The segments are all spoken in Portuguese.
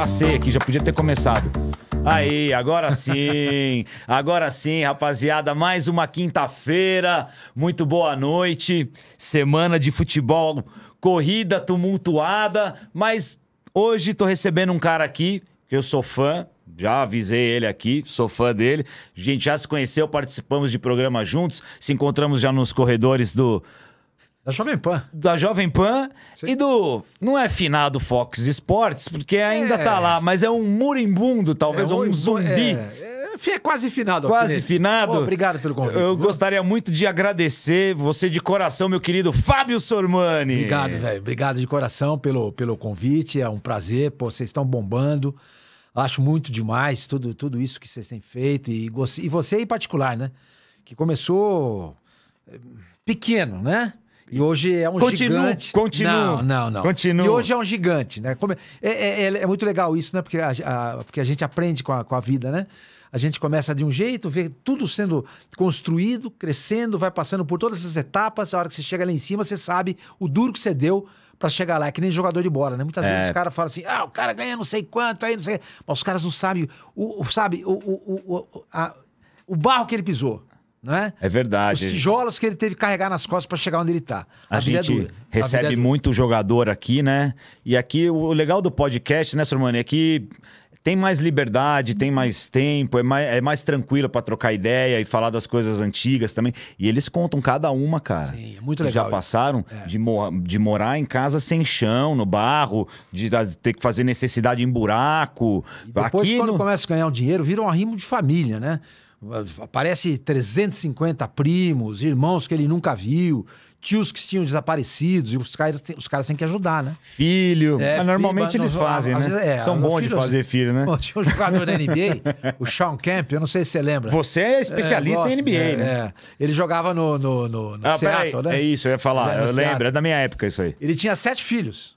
passei aqui, já podia ter começado. Aí, agora sim, agora sim, rapaziada, mais uma quinta-feira, muito boa noite, semana de futebol, corrida tumultuada, mas hoje tô recebendo um cara aqui, que eu sou fã, já avisei ele aqui, sou fã dele, a gente já se conheceu, participamos de programa juntos, se encontramos já nos corredores do, da Jovem Pan. Da Jovem Pan Sim. e do. Não é finado Fox Sports, porque ainda tá é. tá lá, mas é um murimbundo, talvez, é, ou um zumbi. É, é, é, quase finado. Quase Alfinete. finado. Oh, obrigado pelo convite. Eu gostaria muito de agradecer você de coração, meu querido Fábio Sormani. Obrigado, velho. Obrigado de coração pelo, pelo convite. É um prazer. Pô, vocês estão bombando. Acho muito demais tudo, tudo isso que vocês têm feito. E, e você em particular, né? Que começou eh, pequeno, né? E hoje é um continuo, gigante. Continua. Não, não, não. Continua. E hoje é um gigante, né? É é, é, é, é muito legal isso, né? Porque a, a, porque a gente aprende com a, com a vida, né? A gente começa de um jeito, vê tudo sendo construído, crescendo, vai passando por todas essas etapas. A hora que você chega lá em cima, você sabe o duro que você deu para chegar lá. É que nem jogador de bola, né? Muitas é. vezes os caras falam assim, ah, o cara ganha não sei quanto, aí não sei. Mas os caras não sabem, o, o sabe, o, o, o, a, o barro que ele pisou não é? É verdade. Os tijolos que ele teve que carregar nas costas para chegar onde ele tá. A, a gente é recebe a é muito jogador aqui, né? E aqui o legal do podcast, né, Sormani, é que tem mais liberdade, tem mais tempo, é mais, é mais tranquilo para trocar ideia e falar das coisas antigas também. E eles contam cada uma, cara. Sim, é muito legal. Já passaram é. de, mo de morar em casa sem chão, no barro, de, de ter que fazer necessidade em buraco. E depois, Aqui, quando no... começa a ganhar um dinheiro, vira um arrimo de família, né? Aparece 350 primos, irmãos que ele nunca viu, tios que tinham desaparecidos, e os caras, os caras têm que ajudar, né? Filho. É, normalmente filho, eles nós, fazem, nós, né? É, São bons de fazer assim, filho, né? Tinha um jogador da NBA, o Sean Camp, eu não sei se você lembra. Você é especialista é, gosto, em NBA, né? É, é. Ele jogava no, no, no, no ah, Seattle, né? É isso, eu ia falar. eu lembro, é da minha época isso aí. Ele tinha sete filhos.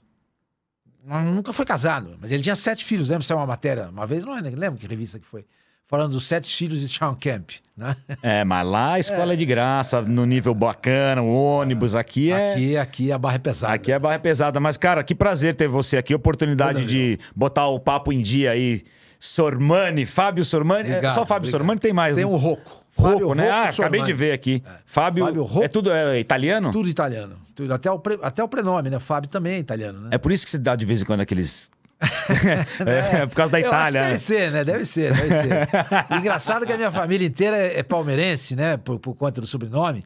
Nunca foi casado, mas ele tinha sete filhos. Lembra se é uma matéria? Uma vez, não lembro que revista que foi falando dos sete filhos de Sean Camp, né? É, mas lá a escola é, de graça, no nível bacana, o ônibus, aqui é... Aqui, aqui a barra é pesada. Aqui é a barra é pesada, mas cara, que prazer ter você aqui, oportunidade de botar o papo em dia aí. Sormani, Fábio Sormani, obrigado, é, só Fábio obrigado. Sormani tem mais, Tem um né? Rocco. Rocco, né? ah, Sormani. acabei de ver aqui. É. Fábio, Fábio Rocco, é tudo é, italiano? Tudo italiano. Tudo, até, o pre, até o prenome, né? Fábio também é italiano, né? É por isso que você dá de vez em quando aqueles é, é, por causa da Itália. deve né? ser, né? Deve ser, deve ser. Engraçado que a minha família inteira é palmeirense, né? Por, por conta do sobrenome.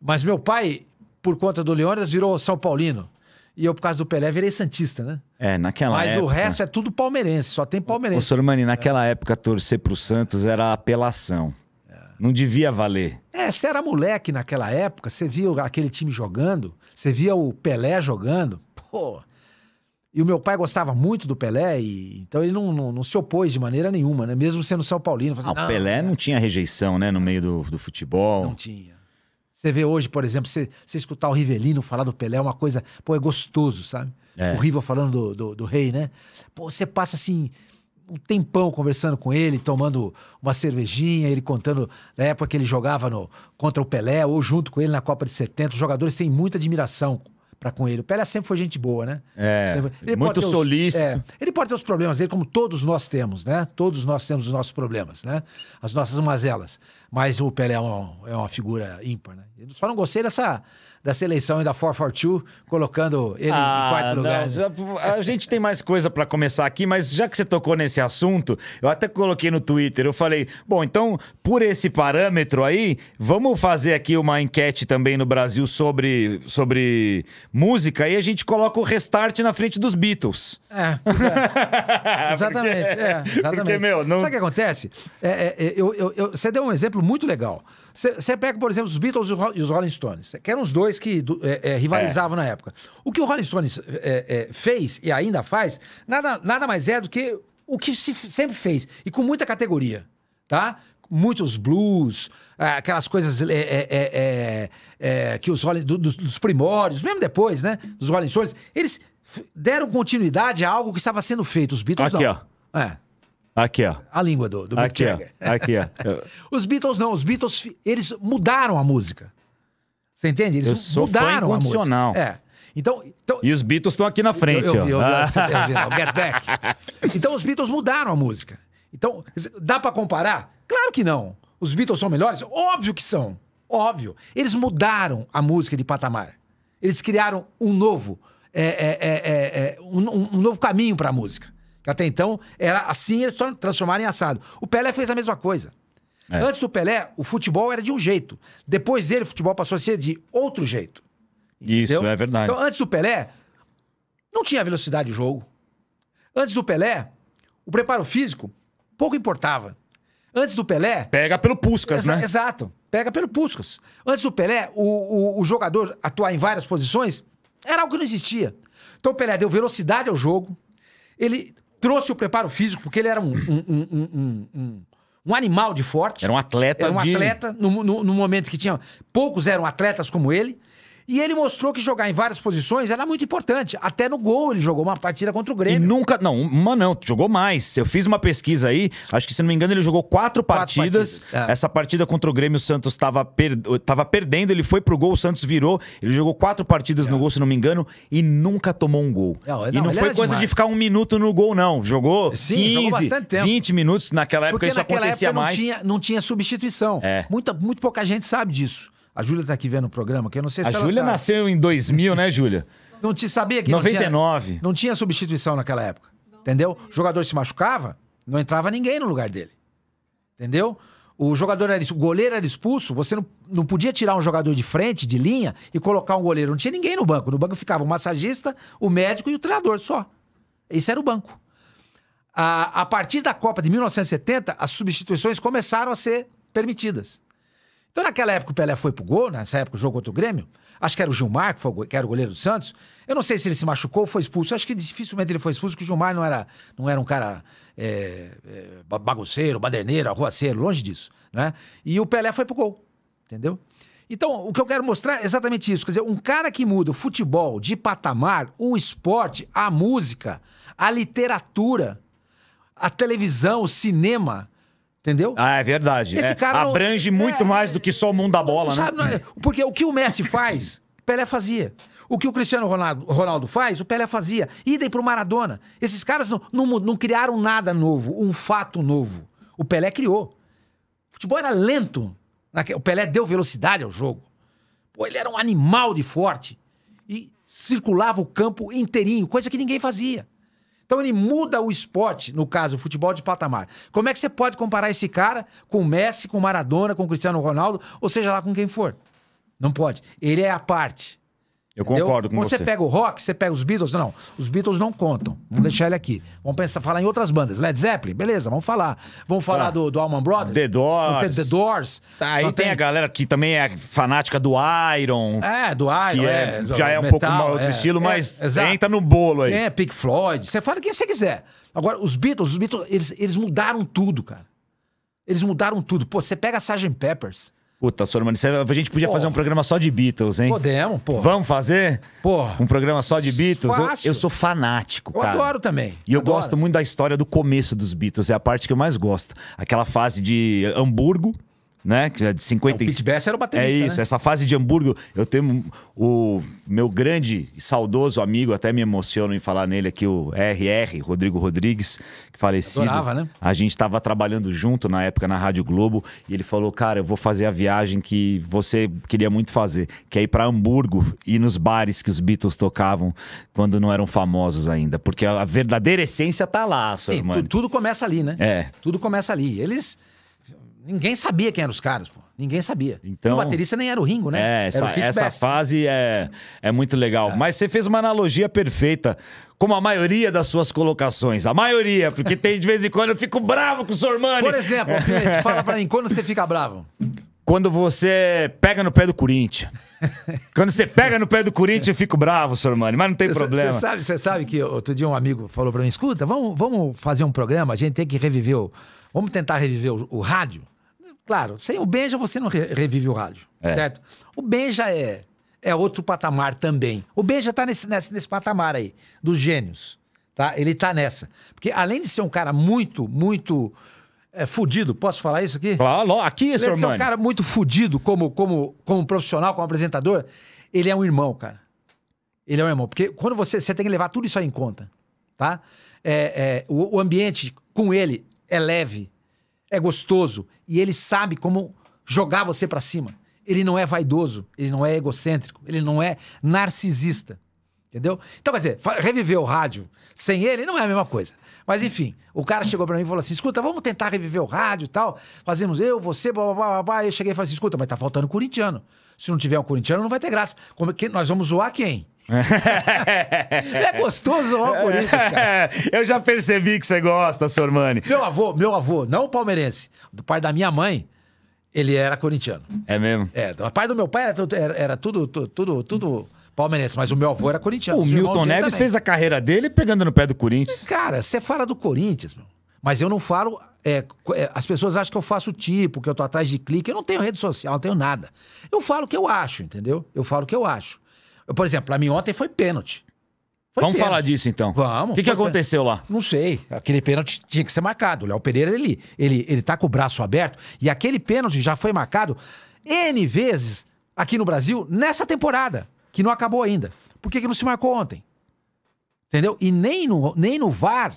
Mas meu pai, por conta do Leônidas, virou São Paulino. E eu, por causa do Pelé, virei Santista, né? É, naquela Mas época. Mas o resto é tudo palmeirense, só tem palmeirense. Ô, Sormani, naquela é. época torcer pro Santos era apelação. É. Não devia valer. É, você era moleque naquela época, você via aquele time jogando, você via o Pelé jogando. Pô, e o meu pai gostava muito do Pelé, e, então ele não, não, não, se opôs de maneira nenhuma, né? Mesmo sendo São Paulino. ah, não, o Pelé é. não tinha rejeição, né? No meio do, do futebol. Não tinha. Você vê hoje, por exemplo, você, você escutar o Rivelino falar do Pelé é uma coisa, pô, é gostoso, sabe? É. O Riva falando do, do, do, rei, né? Pô, você passa assim um tempão conversando com ele, tomando uma cervejinha, ele contando da época que ele jogava no, contra o Pelé ou junto com ele na Copa de 70. Os jogadores têm muita admiração para com ele. O Pelé sempre foi gente boa, né? É, ele muito os, solícito. É, ele pode ter os problemas dele, como todos nós temos, né? Todos nós temos os nossos problemas, né? As nossas mazelas. Mas o Pelé é uma, é uma figura ímpar, né? Eu só não gostei dessa da seleção e da 442, colocando ele ah, em quarto lugar. Né? a gente tem mais coisa para começar aqui, mas já que você tocou nesse assunto, eu até coloquei no Twitter, eu falei, bom, então, por esse parâmetro aí, vamos fazer aqui uma enquete também no Brasil sobre, sobre música e a gente coloca o restart na frente dos Beatles. É, é. exatamente, é, porque, é, exatamente. Porque, meu, não... Sabe o que acontece? É, é, eu, eu, eu, você deu um exemplo muito legal. Você pega, por exemplo, os Beatles e os Rolling Stones, que eram os dois que do, é, é, rivalizavam é. na época. O que o Rolling Stones é, é, fez e ainda faz, nada, nada mais é do que o que se sempre fez, e com muita categoria, tá? Muitos blues, é, aquelas coisas que os Rolling, do, dos, dos primórdios, mesmo depois, né? Dos Rolling Stones, eles deram continuidade a algo que estava sendo feito. Os Beatles Aqui, não. Aqui, ó. É. Aqui, ó. A língua do, do Mick aqui, Jagger. Ó. Aqui, ó. os Beatles não, os Beatles, eles mudaram a música. Você entende? Eles eu sou mudaram fã incondicional. a música. É. Então, então, e os Beatles estão aqui na frente. Eu, eu, Então os Beatles mudaram a música. Então, dá para comparar? Claro que não. Os Beatles são melhores? Óbvio que são. Óbvio. Eles mudaram a música de patamar. Eles criaram um novo, é, é, é, um, um novo caminho para a música. Até então, era assim, eles só transformaram em assado. O Pelé fez a mesma coisa. É. Antes do Pelé, o futebol era de um jeito. Depois dele, o futebol passou a ser de outro jeito. Entendeu? Isso, é verdade. Então, antes do Pelé, não tinha velocidade de jogo. Antes do Pelé, o preparo físico pouco importava. Antes do Pelé. Pega pelo Puscas, exa né? Exato. Pega pelo Puscas. Antes do Pelé, o, o, o jogador atuar em várias posições era algo que não existia. Então o Pelé deu velocidade ao jogo. Ele trouxe o preparo físico, porque ele era um, um, um, um animal de forte. Era um atleta. Era um de... atleta, no, no, no momento que tinha... Poucos eram atletas como ele. E ele mostrou que jogar em várias posições era muito importante. Até no gol ele jogou uma partida contra o Grêmio. E nunca. Não, uma não, jogou mais. Eu fiz uma pesquisa aí, acho que se não me engano, ele jogou quatro, quatro partidas. é. Essa partida contra o Grêmio, o Santos estava per... Tava perdendo, ele foi pro gol, o Santos virou. Ele jogou quatro partidas é. no gol, se não me engano, e nunca tomou um gol. Não, e não, foi coisa demais. de ficar um minuto no gol, não. Jogou Sim, 15, jogou tempo. 20 minutos. Naquela época Porque isso naquela acontecia época mais. Não tinha, não tinha substituição. É. Muita, muito pouca gente sabe disso. A Júlia está aqui vendo o programa, que eu não sei se a ela Júlia nasceu em 2000, né, Júlia? Não te sabia que 99. Não tinha, não tinha substituição naquela época. Entendeu? O jogador se machucava, não entrava ninguém no lugar dele. Entendeu? O jogador era o goleiro era expulso, você não, não podia tirar um jogador de frente, de linha, e colocar um goleiro. Não tinha ninguém no banco. No banco ficava o massagista, o médico e o treinador só. Esse era o banco. A, a partir da Copa de 1970, as substituições começaram a ser permitidas. Então, naquela época o Pelé foi pro gol, nessa época o jogo contra o Grêmio, acho que era o Gilmar, que, foi, que era o goleiro do Santos. Eu não sei se ele se machucou ou foi expulso. Acho que dificilmente ele foi expulso, porque o Gilmar não era, não era um cara é, é, bagunceiro, baderneiro, arruaceiro, longe disso. Né? E o Pelé foi pro gol, entendeu? Então, o que eu quero mostrar é exatamente isso. Quer dizer, um cara que muda o futebol de patamar, o esporte, a música, a literatura, a televisão, o cinema, Entendeu? Ah, é verdade. Esse é, cara não... abrange muito é, mais do que só o mundo da bola, né? Não, é- porque o que o Messi faz, Pelé fazia. O que o Cristiano Ronaldo, Ronaldo faz, o Pelé fazia. Idem pro Maradona. Esses caras não, não, não criaram nada novo, um fato novo. O Pelé criou. O futebol era lento. O Pelé deu velocidade ao jogo. Pô, ele era um animal de forte. E circulava o campo inteirinho, coisa que ninguém fazia. Então ele muda o esporte, no caso, o futebol de patamar. Como é que você pode comparar esse cara com o Messi, com o Maradona, com o Cristiano Ronaldo, ou seja lá com quem for? Não pode. Ele é a parte. Eu entendeu? concordo com Quando você. Você pega o rock, você pega os Beatles, não. Os Beatles não contam. Vamos hum. deixar ele aqui. Vamos pensar, falar em outras bandas. Led Zeppelin, beleza, vamos falar. Vamos falar ah. do, do Allman Brothers. The Doors. The Doors. Tá, aí tem, tem, a galera que também é fanática do Iron. É, do Iron. Que é, é já é um metal, pouco mal outro é, estilo, é, mas entra no bolo aí. É, Pink Floyd. Você fala quem você quiser. Agora, os Beatles, os Beatles, eles, eles mudaram tudo, cara. Eles mudaram tudo. Pô, você pega a Sgt. Peppers. Puta, Sr. Manicel, é- a gente podia pô. fazer um programa só de Beatles, hein? Podemos, pô. Vamos fazer? Pô. Um programa só de Beatles? Eu, eu, sou fanático, eu cara. Eu adoro também. E eu adoro. gosto muito da história do começo dos Beatles, é a parte que eu mais gosto. Aquela fase de Hamburgo, né? Que é de 50 é, o Pete Best era o baterista. É isso, né? essa fase de Hamburgo. Eu tenho o meu grande e saudoso amigo, até me emociono em falar nele aqui, o RR, Rodrigo Rodrigues, que falecido. Adorava, né? A gente estava trabalhando junto na época na Rádio Globo e ele falou: Cara, eu vou fazer a viagem que você queria muito fazer, que é ir para Hamburgo e nos bares que os Beatles tocavam quando não eram famosos ainda. Porque a verdadeira essência tá lá, Sim, tu, tudo começa ali, né? É. Tudo começa ali. Eles Ninguém sabia quem eram os caras, pô. Ninguém sabia. Então, o baterista nem era o Ringo, né? É, essa, essa fase é, é muito legal. É. Mas você fez uma analogia perfeita, como a maioria das suas colocações. A maioria, porque tem de vez em quando eu fico bravo com o irmão. Por exemplo, Alfinete, fala pra mim, quando você fica bravo? Quando você pega no pé do Corinthians. Quando você pega no pé do Corinthians, eu fico bravo, irmão. mas não tem problema. Você sabe, sabe que outro dia um amigo falou pra mim: escuta, vamos, vamos fazer um programa, a gente tem que reviver o. Vamos tentar reviver o, o rádio? Claro, sem o Benja você não revive o rádio, é. certo? O Benja é, é outro patamar também. O Benja tá nesse, nesse, nesse patamar aí, dos gênios, tá? Ele tá nessa. Porque além de ser um cara muito, muito é, fudido, posso falar isso aqui? Claro, aqui, além irmão. Ele é um cara muito fudido como, como, como profissional, como apresentador. Ele é um irmão, cara. Ele é um irmão. Porque quando você, você tem que levar tudo isso aí em conta, tá? É, é o, o ambiente com ele é leve, é gostoso e ele sabe como jogar você para cima. Ele não é vaidoso, ele não é egocêntrico, ele não é narcisista. Entendeu? Então, quer dizer, reviver o rádio sem ele não é a mesma coisa. Mas enfim, o cara chegou para mim e falou assim: escuta, vamos tentar reviver o rádio e tal. Fazemos eu, você, blá blá blá blá. Eu cheguei e falei assim: escuta, mas tá faltando corintiano. Se não tiver um corintiano, não vai ter graça. Como é que nós vamos zoar quem? é gostoso o Corinthians, cara. Eu já percebi que você gosta, Sormani. Meu avô, meu avô, não o palmeirense, do pai da minha mãe, ele era corintiano. É mesmo? É, o pai do meu pai era, era, era tudo, tudo, tudo palmeirense, mas o meu avô era corintiano. O Milton Neves também. fez a carreira dele pegando no pé do Corinthians. Cara, você fala do Corinthians, meu. Mas eu não falo. É, é, as pessoas acham que eu faço tipo, que eu tô atrás de clique. Eu não tenho rede social, não tenho nada. Eu falo o que eu acho, entendeu? Eu falo o que eu acho. Por exemplo, pra mim ontem foi pênalti. Foi Vamos pênalti. falar disso então. Vamos. O que, que aconteceu lá? Não sei. Aquele pênalti tinha que ser marcado. O Léo Pereira, ele, ele, ele tá com o braço aberto. E aquele pênalti já foi marcado N vezes aqui no Brasil nessa temporada, que não acabou ainda. Por que, que não se marcou ontem? Entendeu? E nem no, nem no VAR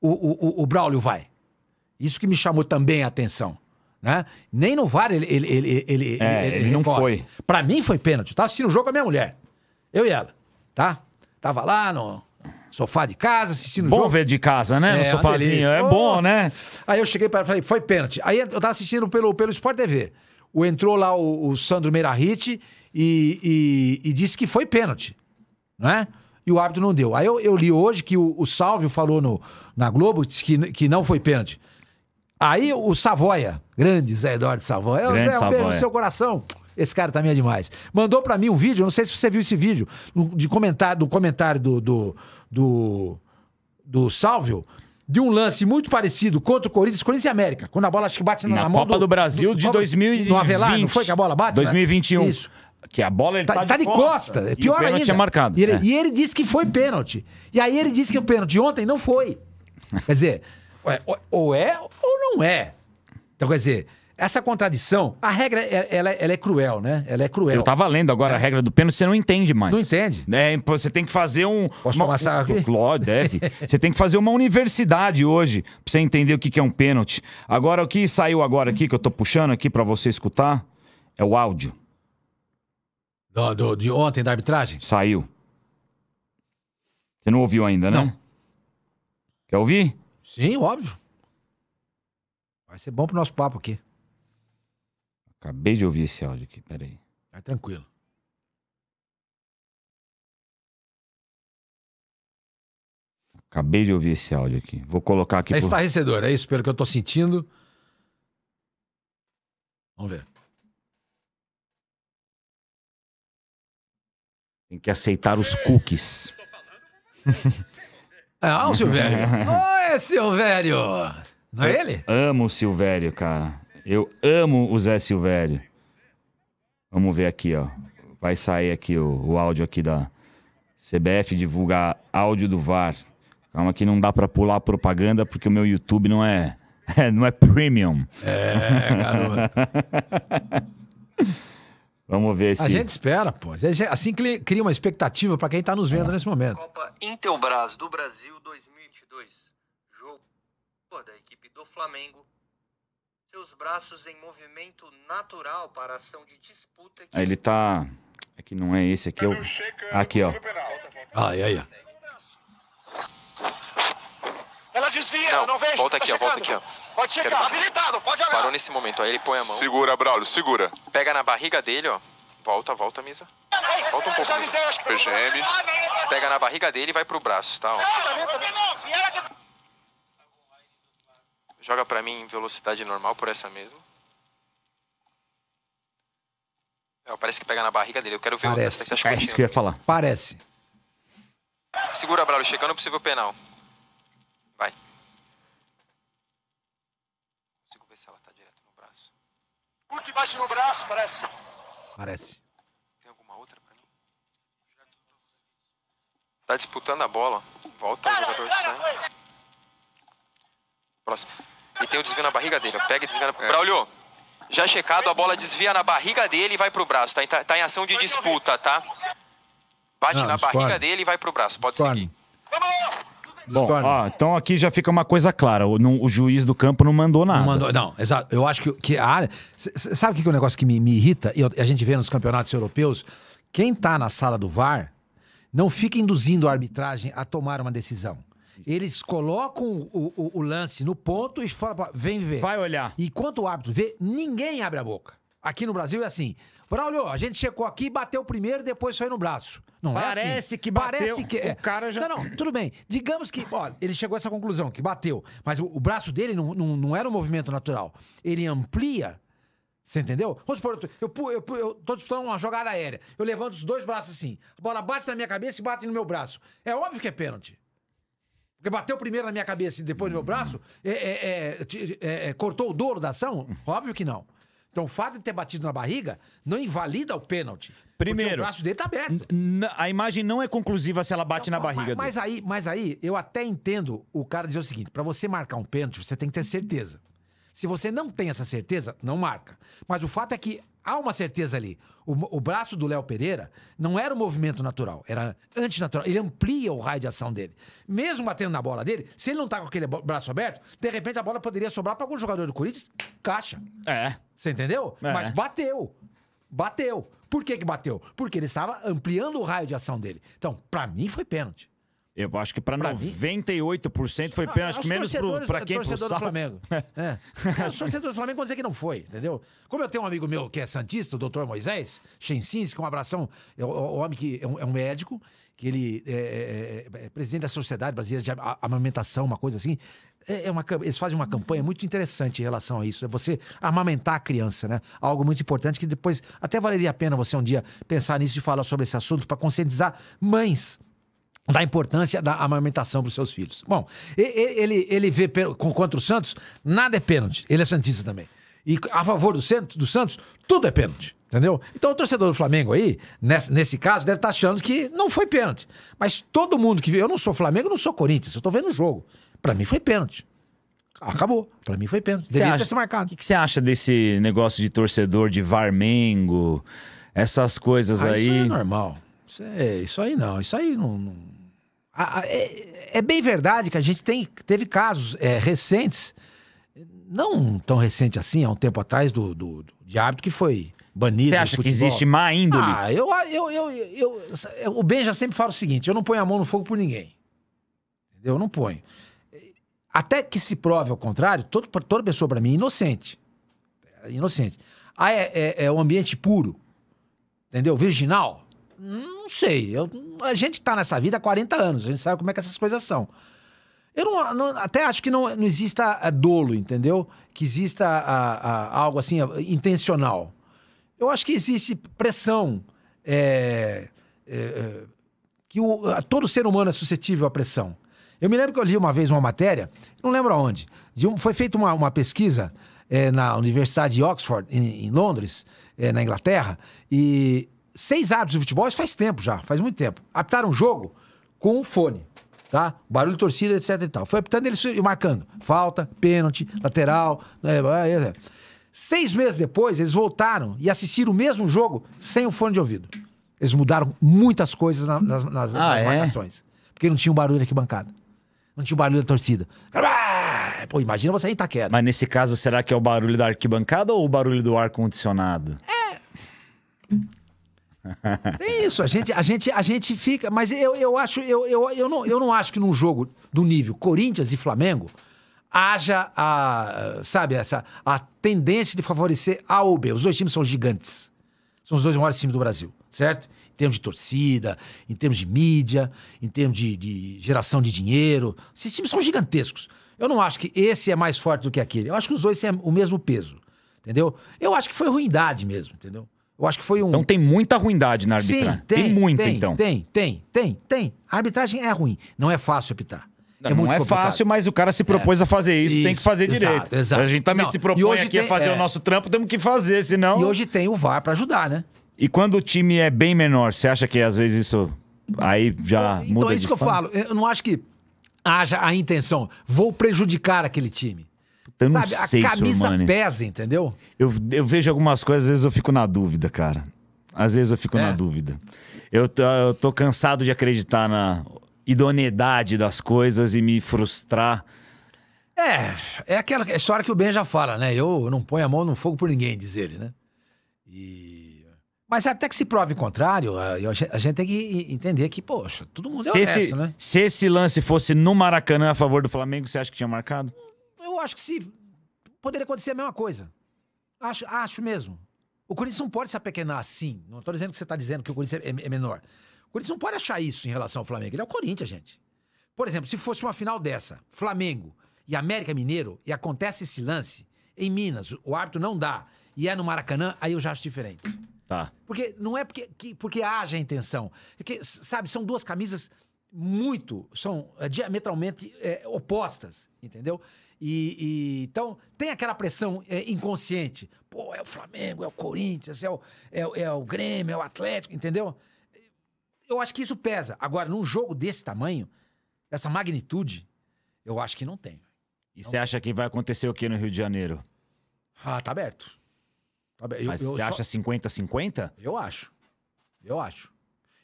o, o, o Braulio vai. Isso que me chamou também a atenção. Né? Nem no VAR ele. ele, ele, ele, é, ele, ele não foi. Pra mim foi pênalti. tá assistindo o jogo com a minha mulher. Eu e ela, tá? Tava lá no sofá de casa, assistindo o jogo. Bom ver de casa, né? É, no sofazinho. É bom, oh. né? Aí eu cheguei para e falei, foi pênalti. Aí eu tava assistindo pelo, pelo Sport TV. O, entrou lá o, o Sandro Meirahit e, e, e, disse que foi pênalti, não é? E o árbitro não deu. Aí eu, eu li hoje que o, o Salvio falou no, na Globo que, que não foi pênalti. Aí o Savoia, grande Zé Eduardo Savoia. Grande Zé, um Savoia. beijo no seu coração. Esse cara também é demais. Mandou para mim um vídeo, não sei se você viu esse vídeo, de comentário, do comentário do, do, do, do Salvio, de um lance muito parecido contra o Corinthians, Corinthians e América, quando a bola acho que bate na, na mão Copa do, do Brasil do, de 2020. No Avelar, não foi que a bola bate? 2021. Né? Isso. Que a bola ele tá, tá, de, tá de costa. costa. É pior e ainda. É marcado. E ele, é. e ele disse que foi pênalti. E aí ele disse que o pênalti ontem não foi. Quer dizer, ou é ou não é. Então, quer dizer, essa contradição, a regra, é, ela, é, ela é cruel, né? Ela é cruel. Eu tava lendo agora é. a regra do pênalti, você não entende mais. Não entende. É, você tem que fazer um... Posso uma, tomar sarro um, deve. você tem que fazer uma universidade hoje pra você entender o que, que é um pênalti. Agora, o que saiu agora aqui, que eu tô puxando aqui para você escutar, é o áudio. Do, do, de ontem, da arbitragem? Saiu. Você não ouviu ainda, né? Não. Quer ouvir? Sim, óbvio. Vai ser bom pro nosso papo aqui. Acabei de ouvir esse áudio aqui, peraí. Tá tranquilo. Acabei de ouvir esse áudio aqui. Vou colocar aqui. É por... é isso, pelo que eu tô sentindo. Vamos ver. Tem que aceitar os cookies. ah, o Silvério. Oi, Silvério! Não é ele? Amo o Silvério, cara. Eu amo o Zé Silvério. Vamos ver aqui, ó. Vai sair aqui o, o áudio aqui da CBF divulgar áudio do VAR. Calma que não dá para pular propaganda porque o meu YouTube não é, é não é premium. É, garoto. Vamos ver se. A gente espera, pô. Assim cria uma expectativa para quem está nos vendo é. nesse momento. Copa Intelbras do Brasil 2022. Jogo da equipe do Flamengo seus braços em movimento natural para ação de disputa. Que... Ele tá. É que não é esse aqui. É o... É ah, aqui, ó. Ai, ai, ai. Ela desvia, não, não vejo. Volta tá aqui, tá ó, volta aqui, ó. Pode chegar, Quero... habilitado, pode olhar. Parou nesse momento, aí ele põe a mão. Segura, Braulio, segura. Pega na barriga dele, ó. Volta, volta, Misa. Volta um pouco. Misa. PGM. Ah, Pega na barriga dele e vai pro braço, tá? Ó. Joga para mim em velocidade normal por essa mesmo. É, parece que pega na barriga dele. Eu quero ver parece, o que acho é isso que eu ia falar. Parece. Segura, Braulio, checando o possível penal. Vai. Consigo ver se ela tá direto no braço. Curte baixo no braço, parece. Parece. Tem alguma outra pra mim? Tá disputando a bola. Volta o jogador para, Próximo e tem o desvio na barriga dele. Pega e desvia na... É. Braulio, já é checado, a bola desvia na barriga dele e vai pro braço. Tá em, tá, tá em ação de disputa, tá? Bate Não, na barriga dele e vai pro braço. Pode discorre. seguir. Bom, ó, então aqui já fica uma coisa clara. O, o juiz do campo não mandou nada. Não, mandou, não exato. Eu acho que, que a área. Sabe o que é um negócio que me, me irrita? e a gente vê nos campeonatos europeus. Quem tá na sala do VAR não fica induzindo a arbitragem a tomar uma decisão. Eles colocam o, o, o lance no ponto e falam, vem ver. Vai olhar. E enquanto o árbitro vê, ninguém abre a boca. Aqui no Brasil é assim. Braulio, a gente checou aqui, bateu primeiro, depois foi no braço. Não Parece é assim. que bateu. Parece que O é. cara já. Não, não, tudo bem. Digamos que, ó, ele chegou a essa conclusão, que bateu. Mas o, o braço dele não, não, não era um movimento natural. Ele amplia você entendeu? Vamos supor, eu, eu, eu, eu tô disputando uma jogada aérea. Eu levanto os dois braços assim. A bola bate na minha cabeça e bate no meu braço. É óbvio que é pênalti. Porque bateu primeiro na minha cabeça e depois no meu braço, é, é, é, cortou o dobro da ação? Óbvio que não. Então o fato de ter batido na barriga não invalida o pênalti. Primeiro. Porque o braço dele tá aberto. A imagem não é conclusiva se ela bate na barriga mas, mas aí, mas aí, eu até entendo o cara dizer o seguinte: para você marcar um pênalti, você tem que ter certeza. Se você não tem essa certeza, não marca. Mas o fato é que há uma certeza ali. O, o braço do Léo Pereira não era um movimento natural, era antinatural. Ele amplia o raio de ação dele. Mesmo batendo na bola dele, se ele não tá com aquele braço aberto, de repente a bola poderia sobrar para algum jogador do Corinthians, caixa. É. Você entendeu? É. Mas bateu. Bateu. Por que, que bateu? Porque ele estava ampliando o raio de ação dele. Então, para mim foi pênalti. Eu acho que para 98% foi pênalti, ah, que menos para quem? Torcedor pro do Flamengo. é. é. Os torcedores do Flamengo vão dizer que não foi, entendeu? Como eu tenho um amigo meu que é santista, o doutor Moisés Chensinski, um abração, é o, o homem que é um, é um, médico, que ele é, é, é, presidente da Sociedade Brasileira de Amamentação, uma coisa assim. É, é uma, eles fazem uma campanha muito interessante em relação a isso. É você amamentar a criança, né? Algo muito importante que depois até valeria a pena você um dia pensar nisso e falar sobre esse assunto para conscientizar mães da importância da amamentação para os seus filhos. Bom, ele, ele vê contra o Santos, nada é pênalti. Ele é Santista também. E a favor do Santos, do Santos tudo é pênalti. Entendeu? Então o torcedor do Flamengo aí, nesse, nesse caso, deve estar tá achando que não foi pênalti. Mas todo mundo que vê, eu não sou Flamengo, não sou Corinthians, eu estou vendo o jogo. Para mim foi pênalti. Acabou. Para mim foi pênalti. Deveria acha, ter se marcado. O que você acha desse negócio de torcedor de Varmengo, essas coisas ah, aí? Isso é normal. Isso, é, isso aí não. Isso aí não, não a, a, é, é, bem verdade que a gente tem, teve casos é, recentes, não tão recente assim, há um tempo atrás, do, do, do de hábito que foi banido. Você acha que existe má índole? Ah, eu, eu, eu, eu, eu, o já sempre fala o seguinte: eu não ponho a mão no fogo por ninguém. Entendeu? Eu não ponho. Até que se prove ao contrário, todo, toda pessoa para mim é inocente. É inocente. Ah, é, é, é um ambiente puro, entendeu? Virginal. Não sei. Eu, a gente tá nessa vida há 40 anos, a gente sabe como é que essas coisas são. Eu não, não, até acho que não, não exista é, dolo, entendeu? Que exista a, ah, a, ah, algo assim a, ah, intencional. Eu acho que existe pressão. É, é, que o, todo ser humano é suscetível à pressão. Eu me lembro que eu li uma vez uma matéria, não lembro aonde, um, foi feita uma, uma pesquisa na Universidade de Oxford, em, em Londres, na Inglaterra, e seis árbitros de futebol, isso faz tempo já, faz muito tempo. Apitaram o jogo com o fone, tá? Barulho de torcida, etc e tal. Foi apitando eles e marcando. Falta, pênalti, lateral. Né, seis meses depois, eles voltaram e assistiram o mesmo jogo sem o fone de ouvido. Eles mudaram muitas coisas na, nas, nas, ah, nas é? marcações. Porque não tinha um barulho aqui bancada. Não tinha o barulho da torcida. Pô, imagina você em Itaquera. Mas nesse caso, será que é o barulho da arquibancada ou o barulho do ar-condicionado? É é isso, a gente, a gente, a gente fica. Mas eu, eu acho, eu, eu, eu, não, eu não acho que num jogo do nível Corinthians e Flamengo haja a, sabe, essa, a tendência de favorecer A ou B. Os dois times são gigantes. São os dois maiores times do Brasil, certo? Em termos de torcida, em termos de mídia, em termos de, de geração de dinheiro. Esses times são gigantescos. Eu não acho que esse é mais forte do que aquele. Eu acho que os dois têm o mesmo peso, entendeu? Eu acho que foi ruindade mesmo, entendeu? Eu acho que foi um. Então tem muita ruindade na arbitragem. Sim, tem, tem muita, tem, então. Tem, tem, tem, tem. A arbitragem é ruim. Não é fácil apitar. Não é, não é fácil, mas o cara se é. propôs é. a fazer isso, isso, tem que fazer exato, direito. Exato. A gente também não, se propõe aqui tem, a fazer é. o nosso trampo, temos que fazer, senão. E hoje tem o VAR para ajudar, né? E quando o time é bem menor, você acha que às vezes isso aí já então, muda? Então é isso que eu falo. Eu não acho que haja a intenção, vou prejudicar aquele time. Eu não Sabe, sei, a camisa Sormani. pesa, entendeu? Eu, eu vejo algumas coisas, às vezes eu fico na dúvida, cara. Às vezes eu fico é. na dúvida. Eu, eu tô cansado de acreditar na idoneidade das coisas e me frustrar. É, é aquela história é que o Ben já fala, né? Eu não ponho a mão no fogo por ninguém, diz ele, né? E... Mas até que se prove o contrário, a gente tem que entender que, poxa, todo mundo é se honesto, esse, né? Se esse lance fosse no Maracanã a favor do Flamengo, você acha que tinha marcado? Eu acho que se poderia acontecer a mesma coisa. Acho, acho mesmo. O Corinthians não pode se apequenar assim. Não estou dizendo que você está dizendo que o Corinthians é, é, é, menor. O Corinthians não pode achar isso em relação ao Flamengo. Ele é o Corinthians, gente. Por exemplo, se fosse uma final dessa, Flamengo e América Mineiro, e acontece esse lance em Minas, o árbitro não dá, e é no Maracanã, aí eu já acho diferente. Tá. Porque não é porque, que, porque haja intenção. Porque, é sabe, são duas camisas muito, são é, diametralmente é, opostas, entendeu? E, e, então tem aquela pressão é, inconsciente. Pô, é o Flamengo, é o Corinthians, é o, é, é, o Grêmio, é o Atlético, entendeu? Eu acho que isso pesa. Agora, num jogo desse tamanho, dessa magnitude, eu acho que não tem. E você acha que vai acontecer o que no Rio de Janeiro? Ah, tá aberto. Tá aberto. Mas você acha 50-50? Eu acho. Eu acho.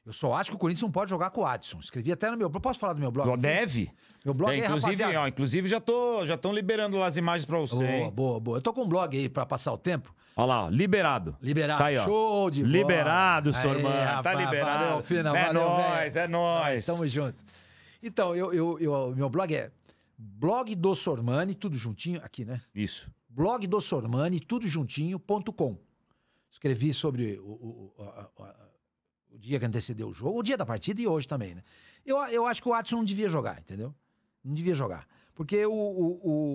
Eu só acho que o Corinthians não pode jogar com o Adson. Escrevi até no meu blog. Posso falar do meu blog? Deve. Meu blog é, é inclusive, ó, inclusive já tô, já estão liberando lá as imagens para você. Boa, hein? boa, boa. Eu tô com um blog aí para passar o tempo. Olha lá, ó, liberado. Liberado. Tá aí, ó. Show de bola. Liberado, sua irmã. Tá liberado. Valeu, Fina, é nós, é nós. Tamo junto. Então, eu, eu, eu, meu blog é blog do Sormani, tudo juntinho, aqui, né? Isso. Blog do Sormani, tudo juntinho.com. Escrevi sobre o, o, o a, a, o dia que antecedeu o jogo, o dia da partida e hoje também, né? Eu, eu acho que o Watson não devia jogar, entendeu? Não devia jogar. Porque o. o,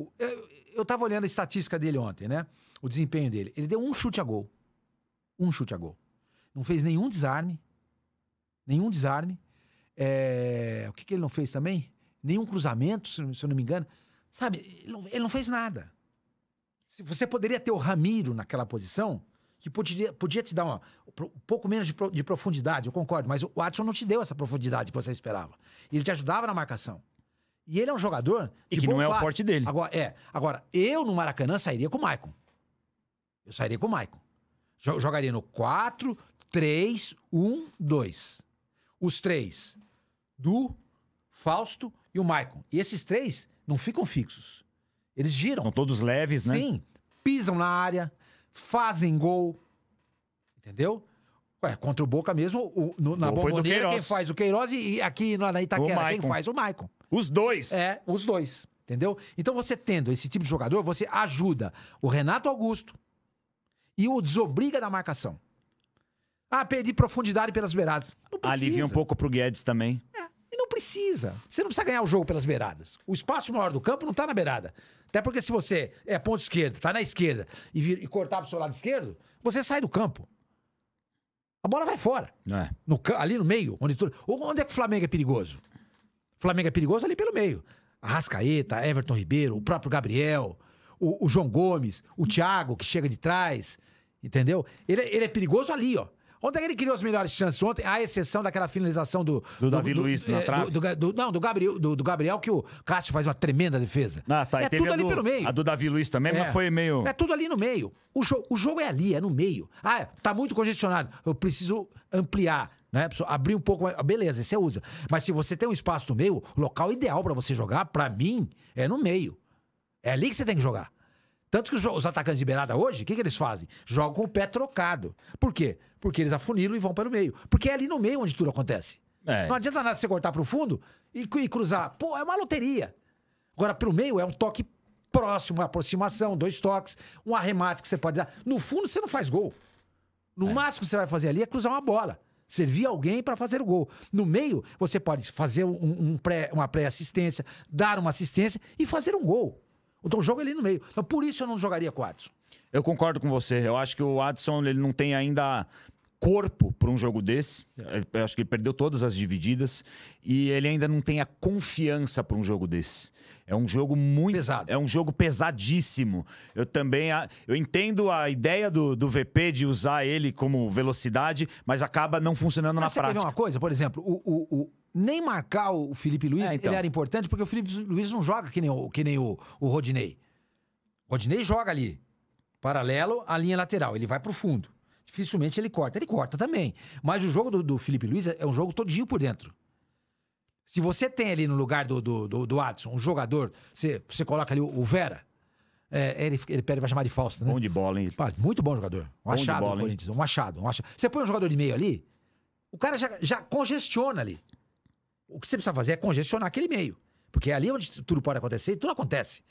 o eu, estava tava olhando a estatística dele ontem, né? O desempenho dele. Ele deu um chute a gol. Um chute a gol. Não fez nenhum desarme. Nenhum desarme. É... O que, que ele não fez também? Nenhum cruzamento, se, se eu não me engano. Sabe, ele não, ele não fez nada. Se você poderia ter o Ramiro naquela posição, que podia, podia te dar uma, um pouco menos de, de, profundidade, eu concordo, mas o Adson não te deu essa profundidade que você esperava. Ele te ajudava na marcação. E ele é um jogador. E que não é o forte dele. Agora, é. Agora, eu no Maracanã sairia com o Maicon. Eu sairia com o Maicon. Jogaria no 4, 3, 1, 2. Os três do Fausto e o Maicon. E esses três não ficam fixos. Eles giram. São todos leves, né? Sim. Pisam na área, fazem gol. Entendeu? Ué, contra o Boca mesmo, o, no, na Gol foi bomboneira, quem faz? O Queiroz e, e aqui na, Itaquera, quem faz? O Maicon. Os dois. É, os dois. Entendeu? Então você tendo esse tipo de jogador, você ajuda o Renato Augusto e o desobriga da marcação. Ah, perdi profundidade pelas beiradas. Não precisa. Alivia um pouco pro Guedes também não precisa. Você não precisa ganhar o jogo pelas beiradas. O espaço maior do campo não está na beirada. Até porque se você é ponto esquerdo, está na esquerda e, vir, e cortar pro seu lado esquerdo, você sai do campo. A bola vai fora. É. No, ali no meio. Onde, onde é que o Flamengo é perigoso? O Flamengo é perigoso ali pelo meio. Arrascaeta, Everton Ribeiro, o próprio Gabriel, o, o João Gomes, o Thiago, que chega de trás. Entendeu? Ele, é, ele é perigoso ali, ó. Ontem ele criou as melhores chances. Ontem, à exceção daquela finalização do. Do, Davi do, Luiz na é, trave. Do, não, do Gabriel, do, Gabriel, que o Cássio faz uma tremenda defesa. Ah, tá. É tudo ali pelo meio. A do Davi Luiz também, é, mas foi meio. É tudo ali no meio. O, jo o jogo é ali, é no meio. Ah, tá muito congestionado. Eu preciso ampliar. Né? Abrir um pouco mais. Ah, beleza, você é usa. Mas se você tem um espaço no meio, o local ideal para você jogar, para mim, é no meio. É ali que você tem que jogar. Tanto que os, atacantes de beirada hoje, o que, que eles fazem? Jogam com o pé trocado. Por quê? Porque eles afunilam e vão para o meio. Porque é ali no meio onde tudo acontece. É. Não adianta nada você cortar para o fundo e, e, cruzar. Pô, é uma loteria. Agora, para o meio é um toque próximo, uma aproximação, dois toques, um arremate que você pode dar. No fundo, você não faz gol. No é. máximo que você vai fazer ali é cruzar uma bola. Servir alguém para fazer o gol. No meio, você pode fazer um, um pré, uma pré-assistência, dar uma assistência e fazer um gol. Então jogo é ele no meio. Então, por isso eu não jogaria com o Adson. Eu concordo com você. Eu acho que o Adson ele não tem ainda corpo para um jogo desse. É. Eu acho que ele perdeu todas as divididas e ele ainda não tem a confiança para um jogo desse. É um jogo muito pesado. É um jogo pesadíssimo. Eu também eu entendo a ideia do, do VP de usar ele como velocidade, mas acaba não funcionando mas na você prática. Quer ver uma coisa, por exemplo, o, o, nem marcar o Felipe Luiz, é, então. ele era importante, porque o Felipe Luiz não joga que nem o, que nem o, o Rodinei. O Rodinei joga ali, paralelo à linha lateral, ele vai pro fundo. Dificilmente ele corta. Ele corta também. Mas o jogo do, do Felipe Luiz é, é um jogo todinho por dentro. Se você tem ali no lugar do, do, do, do Adson um jogador, você, você coloca ali o, o Vera, é, ele, ele pede pra chamar de Fausto, né? Bom de bola, hein? muito bom jogador. Um bom achado bola, Corinthians, um achado, um achado. Você põe um jogador de meio ali, o cara já, já congestiona ali. O que você precisa fazer é congestionar aquele meio. Porque é ali onde tudo pode acontecer e tudo acontece.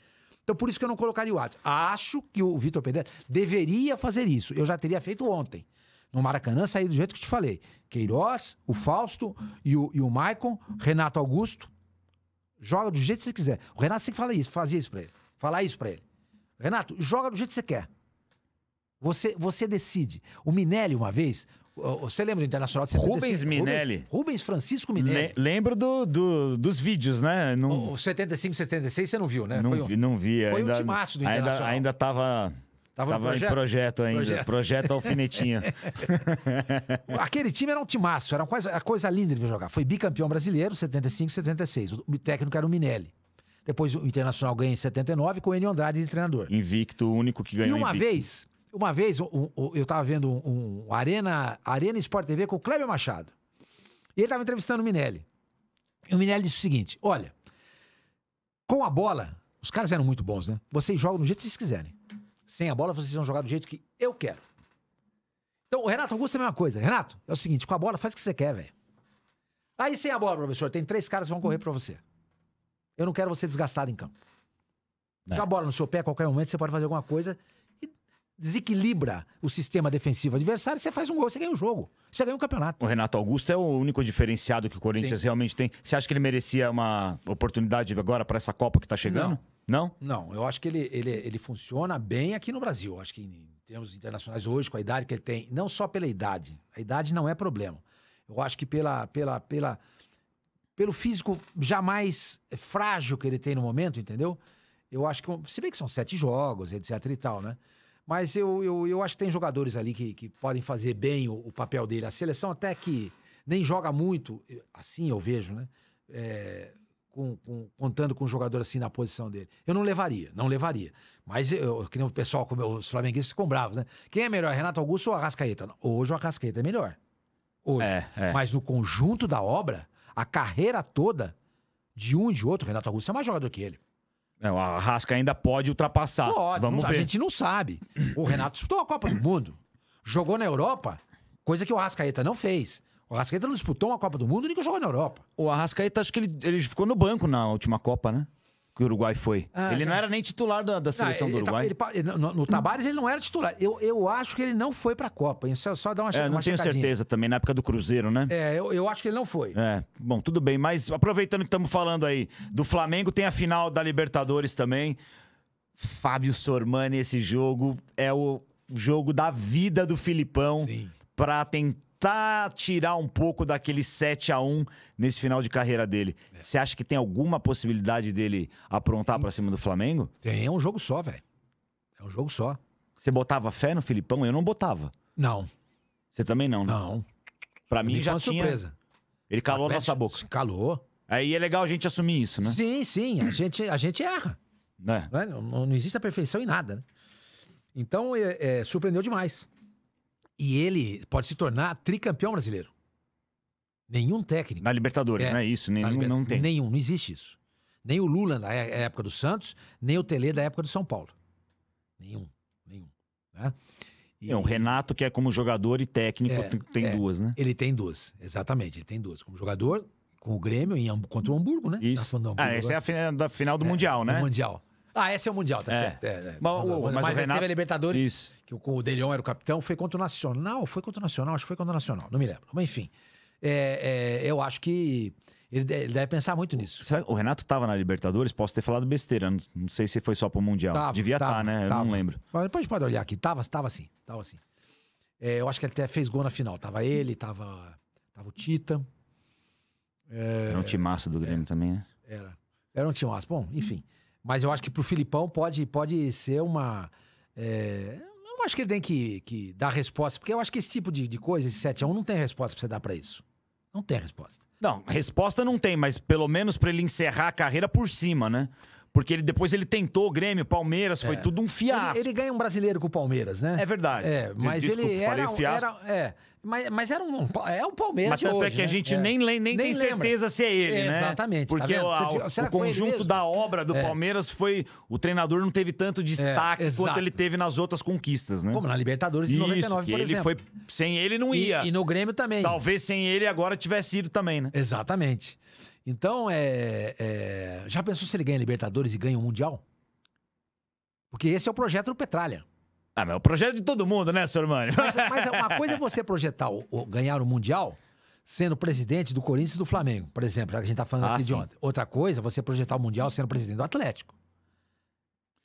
Então, por isso que eu não colocaria o Adson. Acho que o Vitor Pereira deveria fazer isso. Eu já teria feito ontem. No Maracanã, sair do jeito que te falei. Queiroz, o Fausto e o, e o Maicon, Renato Augusto. Joga do jeito que você quiser. O Renato sempre fala isso, fazia isso pra ele. Falar isso pra ele. Renato, joga do jeito que você quer. Você, você decide. O Minelli, uma vez, você lembra do Internacional de 75? Rubens Minelli. Rubens, Rubens Francisco Minelli. Le, lembro do, do, dos vídeos, né? Não... O 75, 76 você não viu, né? Não foi um, vi, não vi. Foi ainda, timaço do Internacional. Ainda, ainda tava... Tava, Tava projeto? em projeto ainda, projeto, projeto alfinetinha. Aquele time era um timaço, era coisa, a coisa linda de jogar. Foi bicampeão brasileiro, 75 76. O técnico era o Minelli. Depois o Internacional ganha em 79 com o Enio Andrade de treinador. Invicto, o único que ganhou E uma invicto. vez, uma vez um, um, eu estava vendo um, um, Arena, Arena Sport TV com o Kleber Machado. E ele estava entrevistando o Minelli. E o Minelli disse o seguinte: olha, com a bola, os caras eram muito bons, né? Vocês jogam do jeito que vocês quiserem. Sem a bola, vocês vão jogar do jeito que eu quero. Então, o Renato Augusto é a mesma coisa. Renato, é o seguinte: com a bola, faz o que você quer, velho. Aí sem a bola, professor, tem três caras que vão correr para você. Eu não quero você desgastado em campo. É. Com a bola no seu pé, a qualquer momento, você pode fazer alguma coisa desequilibra o sistema defensivo adversário, você faz um gol, você ganha o jogo. Você ganha o campeonato. O Renato Augusto é o único diferenciado que o Corinthians Sim. realmente tem. Você acha que ele merecia uma oportunidade agora para essa Copa que está chegando? Não. Não? Não, eu acho que ele, ele, ele funciona bem aqui no Brasil. Eu acho que em termos internacionais hoje, com a idade que ele tem, não só pela idade. A idade não é problema. Eu acho que pela, pela, pela, pelo físico jamais frágil que ele tem no momento, entendeu? Eu acho que. Se bem que são sete jogos, etc e tal, né? Mas eu, eu, eu acho que tem jogadores ali que, que podem fazer bem o, o papel dele. A seleção até que nem joga muito, assim eu vejo, né? É, com, com, contando com um jogador assim na posição dele. Eu não levaria, não levaria. Mas eu, que nem o pessoal, como os flamenguistas ficam bravos, né? Quem é melhor, Renato Augusto ou Arrascaeta? Hoje o Arrascaeta é melhor. Hoje. É, é. Mas no conjunto da obra, a carreira toda de um e de outro, Renato Augusto é mais jogador que ele o Arrasca ainda pode ultrapassar. Pode, Vamos não, ver. A gente não sabe. O Renato disputou a Copa do Mundo. Jogou na Europa, coisa que o Arrascaeta não fez. O Arrascaeta não disputou uma Copa do Mundo, nem que jogou na Europa. O Arrascaeta, acho que ele, ele ficou no banco na última Copa, né? que o Uruguai foi. Ah, ele já. não era nem titular da, da seleção não, do tá- Uruguai. Ele, ele, no, no Tabares ele não era titular. Eu, eu acho que ele não foi pra Copa. Isso é só dar uma É, uma não tenho certeza também, na época do Cruzeiro, né? É, eu, eu acho que ele não foi. É, bom, tudo bem. Mas aproveitando que estamos falando aí do Flamengo, tem a final da Libertadores também. Fábio Sormani, esse jogo é o jogo da vida do Filipão. Sim. Pra tentar tentar tirar um pouco daquele 7 a 1 nesse final de carreira dele. É. Você acha que tem alguma possibilidade dele aprontar para cima do Flamengo? Tem, é um jogo só, velho. É um jogo só. Você botava fé no Filipão? Eu não botava. Não. Você também não, né? Não. Pra mim já tinha... surpresa. Ele calou a nossa boca. Calou. Aí é legal a gente assumir isso, né? Sim, sim. A gente, a gente erra. É. Né? Não, não, existe a perfeição em nada, né? Então, é, é, surpreendeu demais. E ele pode se tornar tricampeão brasileiro. Nenhum técnico. Na Libertadores, é, não é isso? Nenhum, Liber... não tem. Nenhum, não existe isso. Nem o Lula na é, é época do Santos, nem o Tele da época do São Paulo. Nenhum, nenhum. Né? E... o Renato, que é como jogador e técnico, é, tem é, duas, né? Ele tem duas, exatamente. Ele tem duas. Como jogador, com o Grêmio, em, contra o Hamburgo, né? Isso. Ah, Hamburgo ah, essa é agora. é a final, da final do Mundial, né? Mundial. Ah, esse é o Mundial, tá certo. mas, mas, mas o Renato... teve a Libertadores... Isso que o Delion era o capitão, foi contra o Nacional? Foi contra o Nacional, acho que foi contra o Nacional, não me lembro. Mas enfim, é, é, eu acho que ele deve pensar muito nisso. Será, o Renato estava na Libertadores? Posso ter falado besteira. Não, não sei se foi só para o Mundial. Tava, Devia estar, tá, né? Tava. Eu não lembro. Mas depois pode olhar aqui. estava tava assim. estava assim. É, eu acho que ele até fez gol na final. estava ele, estava tava o Tita. É, era um timaço do Grêmio é, também, né? Era. Era um timaço. Bom, enfim. Mas eu acho que pro Filipão pode, pode ser uma. É, acho que ele tem que, que dar resposta, porque eu acho que esse tipo de, de coisa, esse 7x1, não tem resposta pra você dar pra isso. Não tem resposta. Não, resposta não tem, mas pelo menos pra ele encerrar a carreira por cima, né? Porque ele, depois ele tentou o Grêmio, Palmeiras, foi é. tudo um fiasco. Ele, ele, ganha um brasileiro com o Palmeiras, né? É verdade. É, mas Desculpa, ele era, fiasco. Era, é, mas, mas era um, é o Palmeiras Mas tanto é hoje, é que a né? gente é. nem, nem, nem, tem lembra. certeza se é ele, né? Exatamente. Tá Porque tá o, a, o conjunto da obra do é. Palmeiras foi... O treinador não teve tanto destaque quanto ele teve nas outras conquistas, né? Como na Libertadores em 99, por ele exemplo. Foi, sem ele não ia. E, e no Grêmio também. Talvez sem ele agora tivesse ido também, né? Exatamente. Então, é, é, já pensou se ele ganha Libertadores e ganha o Mundial? Porque esse é o projeto do Petralha. Ah, mas é o projeto de todo mundo, né, senhor Mano? Mas, mas é uma coisa é você projetar o, o, ganhar o Mundial sendo presidente do Corinthians e do Flamengo, por exemplo, já que a gente tá falando ah, aqui sim. de ontem. Outra coisa é você projetar o Mundial sendo presidente do Atlético.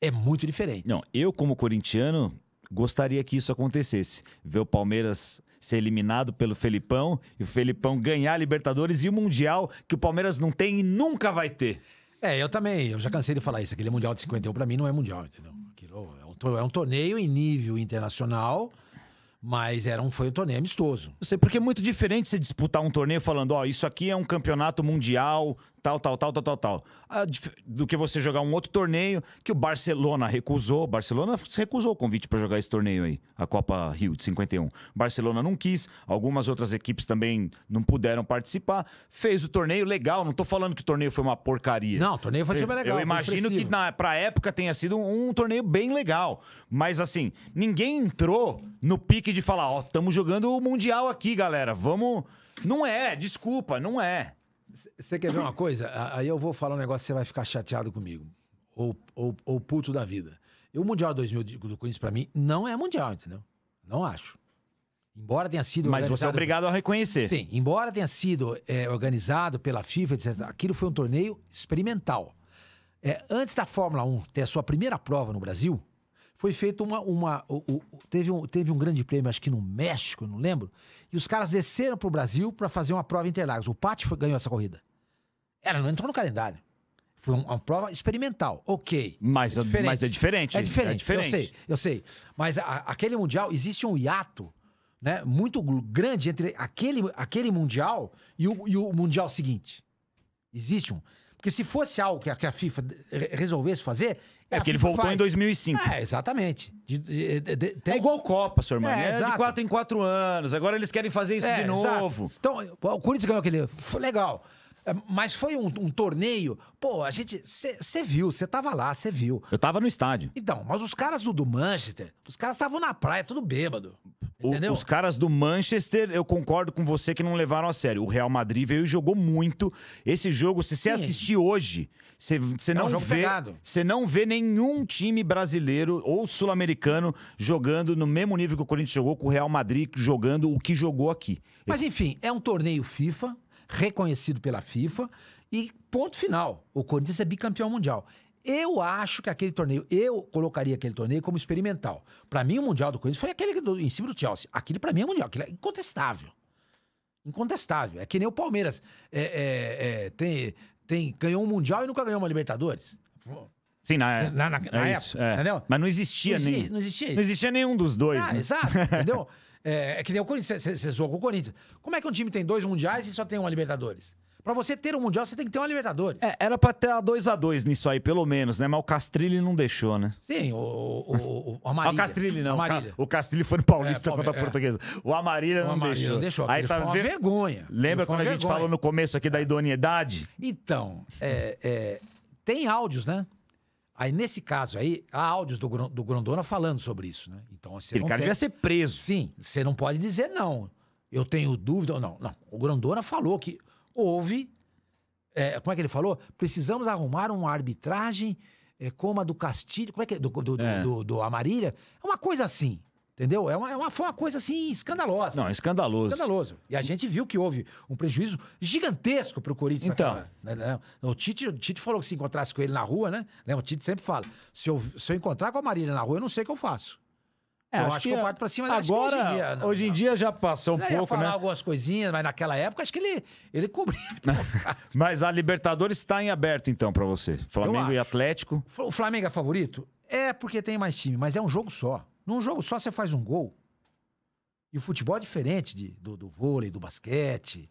É muito diferente. Não, eu, como corintiano, gostaria que isso acontecesse. Ver o Palmeiras ser eliminado pelo Felipão e o Felipão ganhar a Libertadores e o Mundial que o Palmeiras não tem e nunca vai ter. É, eu também, eu já cansei de falar isso. Aquele Mundial de 51 para mim não é Mundial, entendeu? Aquilo é um, é um torneio em nível internacional, mas era um, foi um torneio amistoso. Eu sei, porque é muito diferente você disputar um torneio falando, ó, isso aqui é um campeonato mundial, tal, tal, tal, tal, tal, tal. Do que você jogar um outro torneio que o Barcelona recusou. O Barcelona recusou o convite para jogar esse torneio aí, a Copa Rio de 51. Barcelona não quis, algumas outras equipes também não puderam participar. Fez o torneio legal, não estou falando que o torneio foi uma porcaria. Não, o torneio foi super legal. Eu imagino que na, pra época tenha sido um, um, torneio bem legal. Mas assim, ninguém entrou no pique de falar, ó, oh, estamos jogando o Mundial aqui, galera. Vamos. Não é, desculpa, não é. Você quer ver uma coisa? Aí eu vou falar um negócio você vai ficar chateado comigo. Ou, ou, ou puto da vida. E o Mundial 2000 do Corinthians, para mim, não é Mundial, entendeu? Não acho. Embora tenha sido. Mas você é obrigado a reconhecer. Sim, embora tenha sido é, organizado pela FIFA, etc., aquilo foi um torneio experimental. É, antes da Fórmula 1 ter a sua primeira prova no Brasil, foi feito uma. uma, teve, um, teve um grande prêmio, acho que no México, não lembro, e os caras desceram pro Brasil para fazer uma prova em Interlagos. O Pati ganhou essa corrida. Ela não entrou no calendário. Foi uma, uma prova experimental, ok. Mas é diferente. Mas é diferente. É diferente, é diferente. eu sei, eu sei. Mas a, aquele Mundial, existe um hiato né, muito grande entre aquele, aquele Mundial e o, e o Mundial seguinte. Existe um. Porque se fosse algo que a, que a FIFA resolvesse fazer, é, porque ele voltou faz. em 2005. É, exatamente. De, de, de, tem... É igual Copa, seu irmão. É, né? é de 4 em 4 anos. Agora eles querem fazer isso é, de novo. Exato. Então, o Corinthians ganhou aquele. Legal. É, mas foi um, um torneio. Pô, a gente. Você viu, você tava lá, você viu. Eu tava no estádio. Então, mas os caras do, do Manchester, os caras estavam na praia, tudo bêbado. O, os caras do Manchester, eu concordo com você que não levaram a sério. O Real Madrid veio e jogou muito. Esse jogo, se você assistir hoje, você, é não, vê, você não vê nenhum time brasileiro ou sul-americano jogando no mesmo nível que o Corinthians jogou com o Real Madrid, jogando o que jogou aqui. Mas enfim, é um torneio FIFA, reconhecido pela FIFA e ponto final. O Corinthians é bicampeão mundial. Eu acho que aquele torneio, eu colocaria aquele torneio como experimental. Para mim, o Mundial do Corinthians foi aquele do, em cima do Chelsea. Aquele para mim é Mundial, aquele é incontestável. Incontestável. É que nem o Palmeiras. É, é, é, tem, tem, ganhou um Mundial e nunca ganhou uma Libertadores. Sim, na, na, na, na é isso, época, é. entendeu? Mas não existia, nem. Não existia, não existia nenhum dos dois. Ah, né? exato, entendeu? É, é que nem o Corinthians, você zoou com o Corinthians. Como é que um time tem dois mundiais e só tem uma Libertadores? Pra você ter um Mundial, você tem que ter uma Libertadores. É, era pra ter a 2x2 nisso aí, pelo menos, né? Mas o Castrilli não deixou, né? Sim, o, o, o, o o ah, Castrilli não. O Castrilli foi no Paulista é, contra a é. Portuguesa. O amarilha o Amarília não, deixou. não deixou. Aí tá uma vergonha. Lembra quando a gente vergonha. falou no começo aqui da é. idoneidade? Então, é, é, tem áudios, né? Aí, nesse caso aí, há áudios do, do Grondona falando sobre isso, né? Então, você Ele não cara tem... devia ser preso. Sim, você não pode dizer não. Eu tenho dúvida ou não. Não, o Grondona falou que houve. É, como é que ele falou? Precisamos arrumar uma arbitragem é, como a do Castilho, como é que é? Do, do, do, é. do, do Amarília. É uma coisa assim. Entendeu? É uma, é uma, foi uma coisa assim escandalosa. Não, escandaloso. Escandaloso. E a gente viu que houve um prejuízo gigantesco para o Corinthians. Então. Né, né? O, Tite, o Tite falou que se encontrasse com ele na rua, né? né o Tite sempre fala: se eu, se eu encontrar com a Marília na rua, eu não sei o que eu faço. É, eu acho, acho que, que eu parto pra cima agora. Hoje em dia, não, né? hoje em dia já passou um pouco, ia falar né? algumas coisinhas, mas naquela época acho que ele, ele cobria. mas a Libertadores está em aberto, então, para você. Flamengo e Atlético. O Flamengo é favorito? É porque tem mais time, mas é um jogo só. Num jogo só você faz um gol. E o futebol é diferente de, do, do vôlei, do basquete,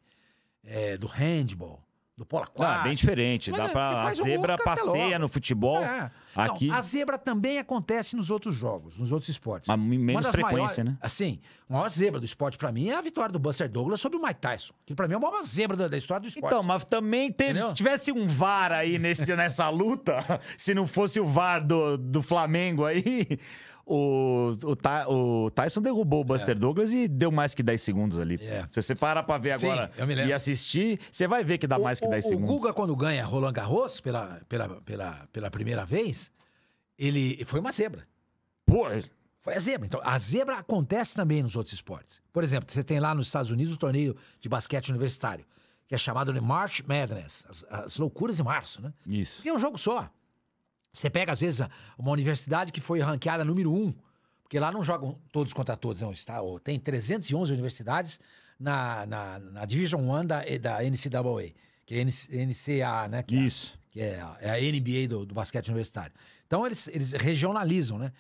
é, do handball do polo aquático. É ah, bem diferente. Mas, Dá é, pra, a zebra passeia no futebol. É. Aqui... Não, a zebra também acontece nos outros jogos, nos outros esportes. Mas menos frequência, maiores, né? Assim, a maior zebra do esporte para mim é a vitória do Buster Douglas sobre o Mike Tyson. Que para mim é a maior zebra da, história do esporte. Então, mas também teve, se tivesse um VAR aí nesse, nessa luta, se não fosse o VAR do, do Flamengo aí, o, o, o Tyson derrubou o Buster é. Douglas e deu mais que 10 segundos ali. É. Se você parar pra ver agora Sim, e assistir, você vai ver que dá o, mais que 10 segundos. O Guga, quando ganha Roland Garros pela, pela, pela, pela primeira vez, ele foi uma zebra. Pô, é. foi a zebra. Então, a zebra acontece também nos outros esportes. Por exemplo, você tem lá nos Estados Unidos o torneio de basquete universitário, que é chamado de March Madness, as, as loucuras de março, né? Isso. E é um jogo só. Você pega, às vezes, uma universidade que foi ranqueada número um, porque lá não jogam todos contra todos, não. Está, tem 311 universidades na, na, na Division One da, da NCAA, que é NCAA, né? Que é Isso. É, que é, é a NBA do, do, basquete universitário. Então, eles, eles regionalizam, né?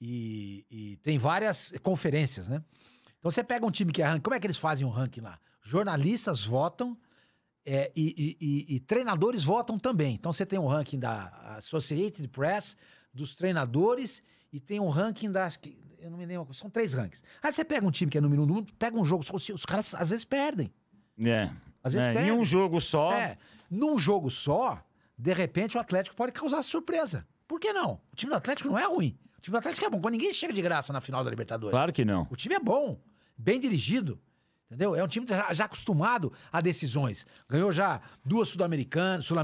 E, e tem várias conferências, né? Então, você pega um time que é ranking. Como é que eles fazem o um ranking lá? Jornalistas votam é, e, e, e, treinadores votam também. Então você tem um ranking da Associated Press, dos treinadores, e tem um ranking das. Eu não me lembro, são três rankings. Aí você pega um time que é número um do mundo, pega um jogo, os, os caras às vezes perdem. É. Às vezes é, perdem. Em um jogo só. É. Num jogo só, de repente o Atlético pode causar surpresa. Por que não? O time do Atlético não é ruim. O time do Atlético é bom. quando Ninguém chega de graça na final da Libertadores. Claro que não. O time é bom, bem dirigido. Entendeu? É um time já acostumado a decisões. Ganhou já duas Sul-Americanas, Sul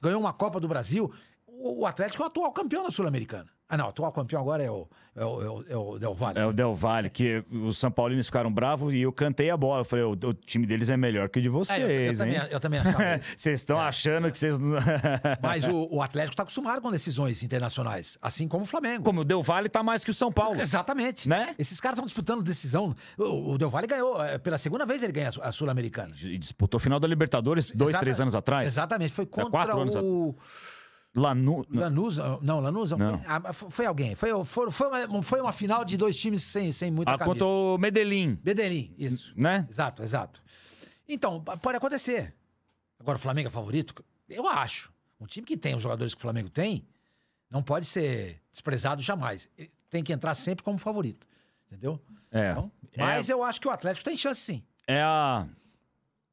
ganhou uma Copa do Brasil. O Atlético é o atual campeão da Sul-Americana. Ah, não, o atual campeão agora é, é o, é o, é o, Del Valle. É o Del Valle, que os São Paulinos ficaram bravos e eu cantei a bola. Eu falei, o, o, time deles é melhor que o de vocês, é, eu, eu, também, eu, também, achava. vocês estão é. achando que vocês... Mas o, Atlético está acostumado com decisões internacionais, assim como o Flamengo. Como o Del Valle está mais que o São Paulo. Exatamente. Né? Esses caras estão disputando decisão. O, o Del Valle ganhou, é, pela segunda vez ele ganha a Sul-Americana. E disputou o final da Libertadores dois, Exata... três anos atrás. Exatamente, foi contra quatro anos o... Lanu... Lanús, ah, não, Lanús não. Ah, foi, foi, alguém. Foi, foi, foi, uma, foi uma final de dois times sem, sem muita ah, camisa. Contra o Medellín. Medellín, isso. Né? Exato, exato. Então, pode acontecer. Agora, o Flamengo é favorito? Eu acho. Um time que tem os jogadores que o Flamengo tem, não pode ser desprezado jamais. Tem que entrar sempre como favorito. Entendeu? É. Então, é mas é... eu acho que o Atlético tem chance, sim. É a.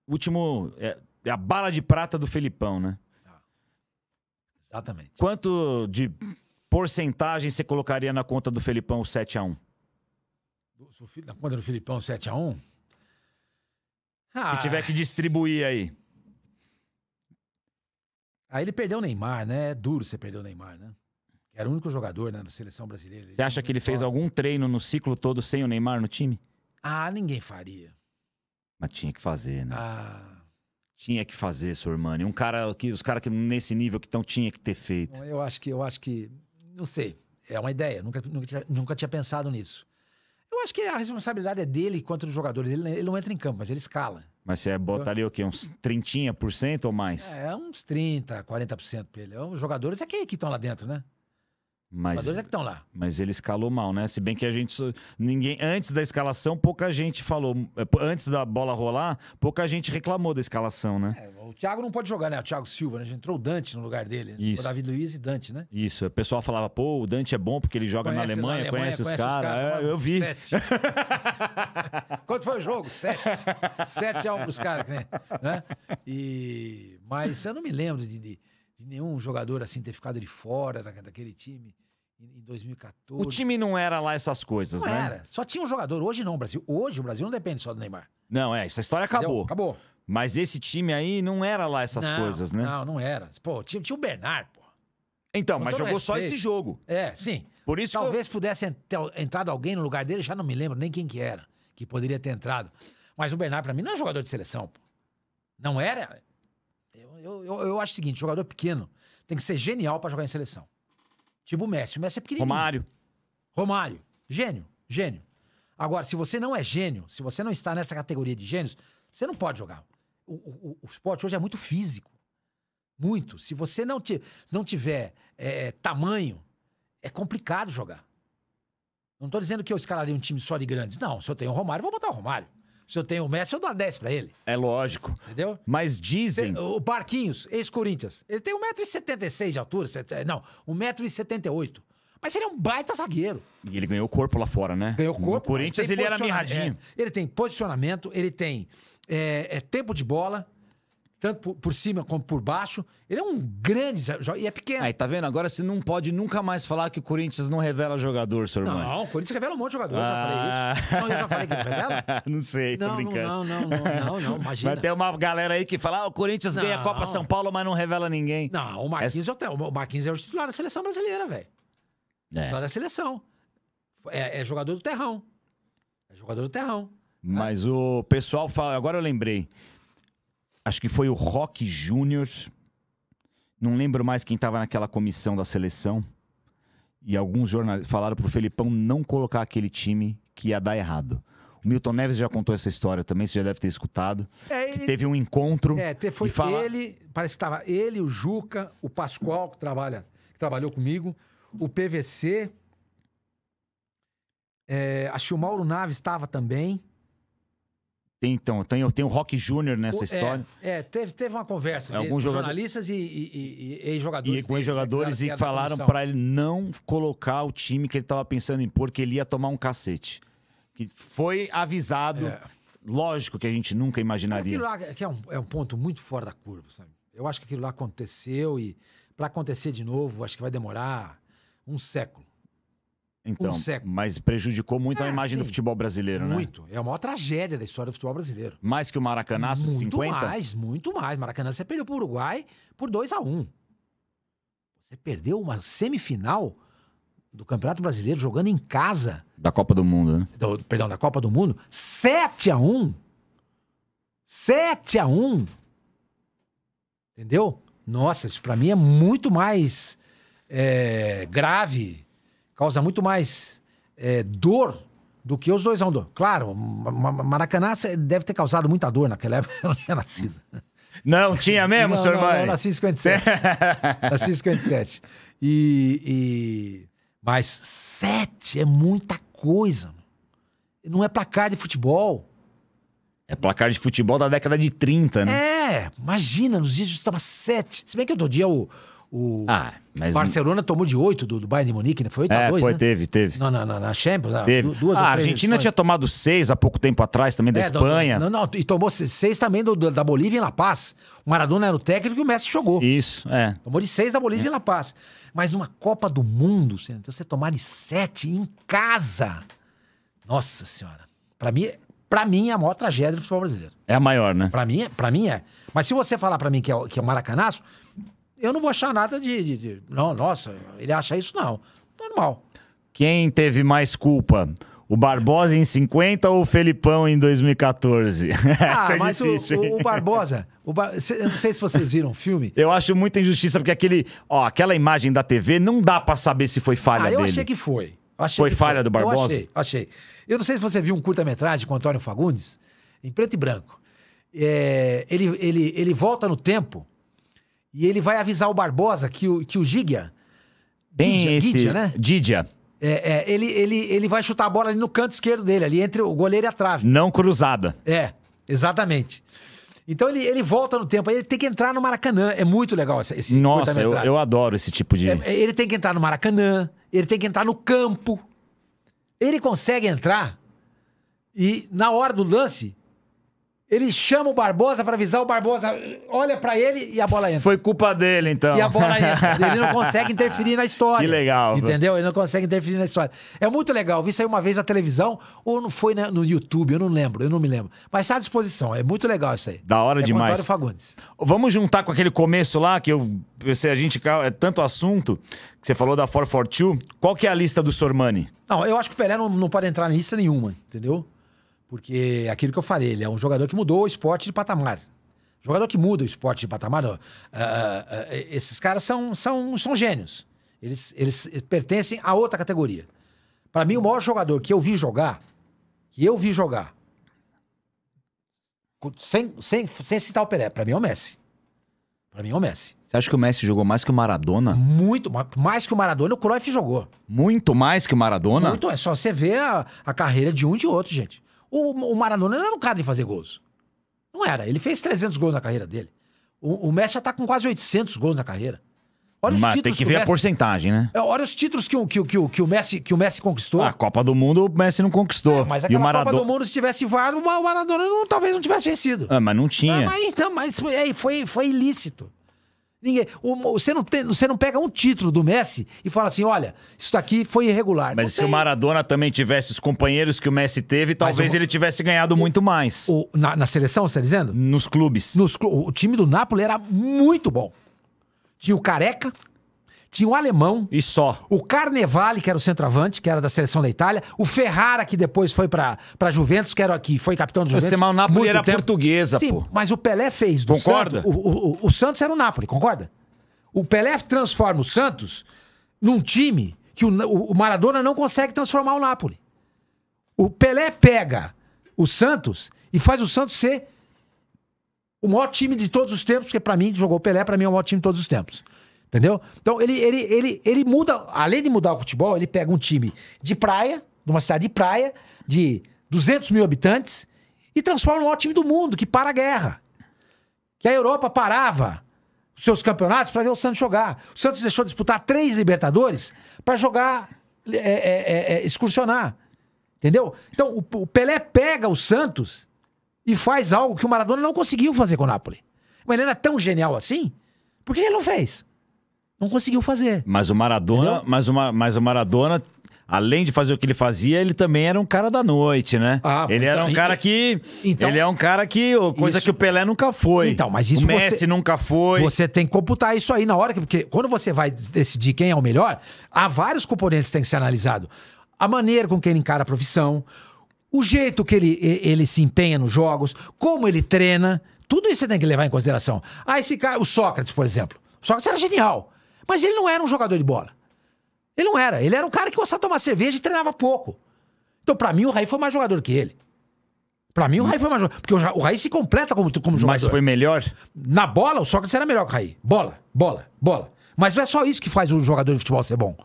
Último. É, é a bala de prata do Felipão, né? Exatamente. Quanto de porcentagem você colocaria na conta do Felipão 7x1? Na conta do Felipão 7x1? Ah. Se tiver que distribuir aí. Aí ele perdeu o Neymar, né? É duro você perder o Neymar, né? Era o único jogador né, na seleção brasileira. Você acha que ele fez algum treino no ciclo todo sem o Neymar no time? Ah, ninguém faria. Mas tinha que fazer, né? Ah tinha que fazer, Sormani? Um cara que os caras que nesse nível que estão tinha que ter feito. Eu acho que eu acho que não sei, é uma ideia, nunca nunca tinha, nunca tinha pensado nisso. Eu acho que a responsabilidade é dele quanto dos jogadores. Ele, ele não entra em campo, mas ele escala. Mas você bota ali o quê? Uns 30% por cento ou mais? É, uns 30%, 40% pra ele. Os jogadores é, é que estão lá dentro, né? Mas, mas dois é que estão lá. Mas ele escalou mal, né? Se bem que a gente. ninguém Antes da escalação, pouca gente falou. Antes da bola rolar, pouca gente reclamou da escalação, né? É, o Thiago não pode jogar, né? O Thiago Silva, né? a gente entrou o Dante no lugar dele. Né? Isso. O David Luiz e Dante, né? Isso. O pessoal falava, pô, o Dante é bom porque ele joga conhece, na, Alemanha, na Alemanha, conhece, conhece os caras. Cara, é, eu vi. Sete. Quanto foi o jogo? Sete. Sete alvos um pros caras, né? né? E... Mas eu não me lembro de, de, de nenhum jogador assim ter ficado de fora daquele time em 2014. O time não era lá essas coisas, não né? Era. Só tinha um jogador. Hoje não, Brasil. Hoje o Brasil não depende só do Neymar. Não, é, essa história acabou. Entendeu? Acabou. Mas esse time aí não era lá essas não, coisas, né? Não, não era. Pô, tinha, tinha o Bernard, pô. Então, Com mas jogou respeito. só esse jogo. É, sim. Por isso Talvez eu... pudesse ter entrado alguém no lugar dele, já não me lembro nem quem que era, que poderia ter entrado. Mas o Bernard, para mim, não é jogador de seleção, pô. Não era. Eu, eu, eu, eu acho o seguinte: jogador pequeno tem que ser genial para jogar em seleção. Tipo o Messi. O Messi é pequenininho. Romário. Romário. Gênio. Gênio. Agora, se você não é gênio, se você não está nessa categoria de gênios, você não pode jogar. O, o, o esporte hoje é muito físico. Muito. Se você não, te, não tiver é, tamanho, é complicado jogar. Não estou dizendo que eu escalaria um time só de grandes. Não, se eu tenho o Romário, vou botar o Romário. Se eu tenho o Messi, eu dou a 10 pra ele. É lógico. Entendeu? Mas dizem. o Barquinhos, ex-Corinthians, ele tem 1,76m de altura. É, não, 1,78m. Mas ele é um baita zagueiro. E ele ganhou corpo lá fora, né? Ganhou corpo. o Corinthians ele, ele era mirradinho. É, ele tem posicionamento, ele tem é, é, tempo de bola, tanto por, por, cima como por baixo. Ele é um grande e é pequeno. Aí, tá vendo? Agora você não pode nunca mais falar que o Corinthians não revela jogador, seu irmão. Não, o Corinthians revela um monte de jogador, ah. eu já falei isso. Ah. Não, eu já falei que não revela. não sei, tô não, brincando. Não, não, não, não, não, imagina. Mas tem uma galera aí que fala, ah, o Corinthians não, ganha a Copa São Paulo, mas não revela ninguém. Não, o Marquinhos, é o Marquinhos é o titular da seleção brasileira, velho. É. Titular da seleção. É, é jogador do terrão. É jogador do terrão. Mas é. o pessoal fala, agora eu lembrei acho que foi o Rock Júnior, não lembro mais quem estava naquela comissão da seleção. E alguns jornalistas falaram pro Felipão não colocar aquele time que ia dar errado. O Milton Neves já contou essa história também, você já deve ter escutado. É, ele... teve um encontro. É, foi fala... ele, parece que estava ele, o Juca, o Pascoal, que, trabalha, que trabalhou comigo, o PVC. É, acho que o Mauro Naves estava também. Tem, então, tem, tem o Rock Júnior nessa o, é, história. É, é, teve, teve uma conversa é, alguns jogador... jornalistas e, e, e ex-jogadores. E com né, ex-jogadores e falaram para ele não colocar o time que ele estava pensando em pôr, que ele ia tomar um cacete. Que foi avisado. É. Lógico que a gente nunca imaginaria. Aquilo lá que é, um, é um ponto muito fora da curva, sabe? Eu acho que aquilo lá aconteceu e para acontecer de novo, acho que vai demorar um século. Então, um século. Mas prejudicou muito é, a ah, imagem sim. do futebol brasileiro, muito. né? Muito. É a maior tragédia da história do futebol brasileiro. Mais que o Maracanaço muito de 50? Muito mais, muito mais. Maracanã, você perdeu pro Uruguai por 2 a 1 Você perdeu uma semifinal do Campeonato Brasileiro jogando em casa. Da Copa do Mundo, né? Do, perdão, da Copa do Mundo. 7 a 1 7 a 1 Entendeu? Nossa, isso pra mim é muito mais é, grave causa muito mais é, dor do que os dois a um Claro, Maracanã deve ter causado muita dor naquela época, eu não tinha nascido. Não tinha mesmo, não, seu irmão? Não, eu nasci em 57. nasci em 57. E, e... Mas sete é muita coisa. Não é placar de futebol. É placar de futebol da década de 30, né? É, imagina, nos dias estava sete. Se bem que outro dia o, o ah, mas... Barcelona tomou de 8 do, do Bayern de Munique, né? Foi 8 a 2, foi, né? teve, teve. Não, não, não, na Champions, teve. duas ah, A Argentina edições. tinha tomado 6 há pouco tempo atrás também da é, Espanha. não, não, e tomou 6 também do, da Bolívia em La Paz. O Maradona era o técnico e o Messi jogou. Isso, é. Tomou de 6 da Bolívia é. em La Paz. Mas numa Copa do Mundo, então você tomar de 7 em casa. Nossa Senhora. Para mim, para mim é a maior tragédia do futebol brasileiro. É a maior, né? Para mim, para mim é. Mas se você falar para mim que é, que é o Maracanaço, eu não vou achar nada de, de, de, Não, nossa, ele acha isso, não. Normal. Quem teve mais culpa? O Barbosa em 50 ou o Felipão em 2014? Ah, é mas difícil, o, o, Barbosa. O Eu não sei se vocês viram o filme. Eu acho muita injustiça, porque aquele, ó, aquela imagem da TV não dá para saber se foi falha ah, eu dele. achei que foi. Achei foi que falha foi. do Barbosa? Eu achei, achei. Eu não sei se você viu um curta-metragem com o Antônio Fagundes, em preto e branco. É, ele, ele, ele volta no tempo e ele vai avisar o Barbosa que o, que o Gigia. Tem esse. Gidia, né? Gidia. É, é, ele, ele, ele vai chutar a bola ali no canto esquerdo dele, ali entre o goleiro e a trave. Não cruzada. É, exatamente. Então ele, ele volta no tempo, ele tem que entrar no Maracanã. É muito legal esse, esse Nossa, eu, eu adoro esse tipo de. É, é, ele tem que entrar no Maracanã, ele tem que entrar no campo. Ele consegue entrar e, na hora do lance, ele chama o Barbosa para avisar o Barbosa, olha para ele e a bola entra. Foi culpa dele, então. E a bola entra. Ele não consegue interferir na história. Que legal. Entendeu? Ele não consegue interferir na história. É muito legal. vi isso aí uma vez na televisão, ou não foi no YouTube, eu não lembro, eu não me lembro. Mas está à disposição. É muito legal isso aí. Da hora é demais. Antônio Fagundes. Vamos juntar com aquele começo lá, que eu, eu sei, a gente é tanto assunto, que você falou da 442. Qual que é a lista do Sormani? Não, eu acho que o Pelé não, não pode entrar em lista nenhuma, entendeu? Porque aquilo que eu falei, ele é um jogador que mudou o esporte de patamar. Jogador que muda o esporte de patamar, uh, uh, uh, esses caras são, são, são gênios. Eles, eles pertencem a outra categoria. Para mim, o maior jogador que eu vi jogar, que eu vi jogar, sem, sem, sem citar o Pelé, para mim é o Messi. Para mim é o Messi. Você acha que o Messi jogou mais que o Maradona? Muito, mais que o Maradona, o Cruyff jogou. Muito mais que o Maradona? Muito, é só você ver a, a carreira de um e de outro, gente. O, o Maradona não era um cara de fazer gols. Não era. Ele fez 300 gols na carreira dele. O, o Messi já tá com quase 800 gols na carreira. Olha Mas tem que, que ver Messi... a porcentagem, né? É, olha os títulos que o, que, que, que, o Messi, que o Messi conquistou. Ah, a Copa do Mundo o Messi não conquistou. É, mas e o Maradona... Copa do Mundo, se tivesse VAR, o Maradona não, talvez não tivesse vencido. Ah, mas não tinha. Ah, mas então, mas é, foi, foi ilícito. Ninguém, o, você, não tem, você não pega um título do Messi e fala assim: olha, isso aqui foi irregular. Mas se o Maradona também tivesse os companheiros que o Messi teve, talvez o, ele tivesse ganhado o, muito mais. Na, na, seleção, você está dizendo? Nos clubes. Nos, o time do Napoli era muito bom. Tinha o Careca, tinha o alemão. E só. O Carnevale, que era o centroavante, que era da seleção da Itália. O Ferrara, que depois foi pra, pra Juventus, que, era, aqui foi capitão do Juventus. Você, mas o Napoli era tempo. portuguesa, Sim, pô. Mas o Pelé fez. Do concorda? Santos, o, o, o Santos era o Napoli, concorda? O Pelé transforma o Santos num time que o, o Maradona não consegue transformar o Napoli. O Pelé pega o Santos e faz o Santos ser o maior time de todos os tempos, porque para mim jogou Pelé, para mim é o maior time de todos os tempos. Entendeu? Então ele, ele, ele, ele muda, além de mudar o futebol, ele pega um time de praia, de uma cidade de praia, de 200 mil habitantes, e transforma no maior time do mundo, que para a guerra. Que a Europa parava seus campeonatos para ver o Santos jogar. O Santos deixou de disputar três Libertadores para jogar, é, é, é, é, excursionar. Entendeu? Então o, o Pelé pega o Santos e faz algo que o Maradona não conseguiu fazer com o Napoli. Mas ele era é tão genial assim, por que ele não fez? não conseguiu fazer. Mas o Maradona, mas uma, mas o Maradona além de fazer o que ele fazia, ele também era um cara da noite, né? Ah, ele então, era um cara que. Então, ele é um cara que. Coisa isso, que o Pelé nunca foi. Então, mas isso. O Messi você, nunca foi. Você tem que computar isso aí na hora, que, porque quando você vai decidir quem é o melhor, há vários componentes que têm que ser analisado. A maneira com que ele encara a profissão, o jeito que ele, ele se empenha nos jogos, como ele treina. Tudo isso você tem que levar em consideração. Ah, esse cara, o Sócrates, por exemplo. O Sócrates era genial. Mas ele não era um jogador de bola. Ele não era. Ele era um cara que gostava de tomar cerveja e treinava pouco. Então, para mim, o Raí foi mais jogador que ele. Pra mim, o Raí foi mais jogador. Porque o Raí se completa como, como jogador. Mas foi melhor? Na bola, o Sócrates era melhor que o Raí. Bola, bola, bola. Mas não é só isso que faz o jogador de futebol ser bom.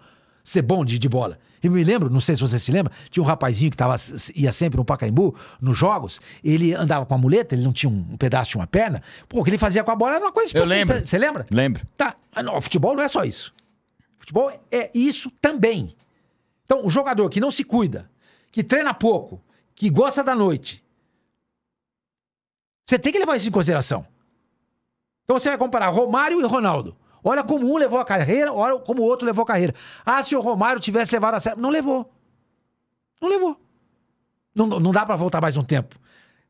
Ser bom de, de bola. Eu me lembro, não sei se você se lembra, tinha um rapazinho que tava, ia sempre no Pacaembu, nos jogos, ele andava com a muleta, ele não tinha um, pedaço de uma perna. Pô, o que ele fazia com a bola era uma coisa específica. Eu lembro. Você lembra? Lembro. Tá, o futebol não é só isso. Futebol é isso também. Então, o jogador que não se cuida, que treina pouco, que gosta da noite, você tem que levar isso em consideração. Então você vai comparar Romário e Ronaldo. Olha como um levou a carreira, olha como o outro levou a carreira. Ah, se o Romário tivesse levado a sério. Não levou. Não levou. Não, não dá para voltar mais um tempo.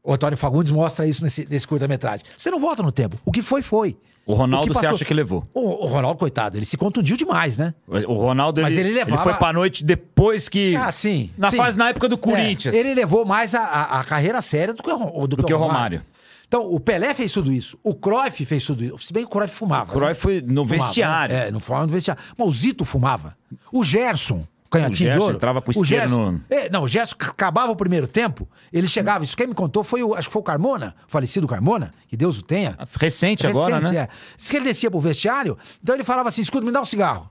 O Antônio Fagundes mostra isso nesse, nesse curta-metragem. Você não volta no tempo. O que foi, foi. O Ronaldo, você acha que levou? O, o, Ronaldo, coitado, ele se contundiu demais, né? O Ronaldo, Mas ele, ele, levava... ele foi pra noite depois que... Ah, sim. Na sim. fase, na época do é, Corinthians. É, ele levou mais a, a, a, carreira séria do que o, do, do que o Romário. Romário. Então, o Pelé fez tudo isso. O Cruyff fez tudo isso. Se bem que o Cruyff fumava. O Cruyff foi no fumava, vestiário. Né? É, não fumava no vestiário. Mas o Zito fumava. O Gerson canhotinho o Gerson de ouro. entrava com o Gerson. no... É, não, o Gerson acabava o primeiro tempo, ele chegava, isso quem me contou foi o, acho que foi o Carmona, falecido Carmona, que Deus o tenha. Recente, ah, Recente agora, né? É. Diz que ele descia pro vestiário, então ele falava assim, escuta, me dá um cigarro.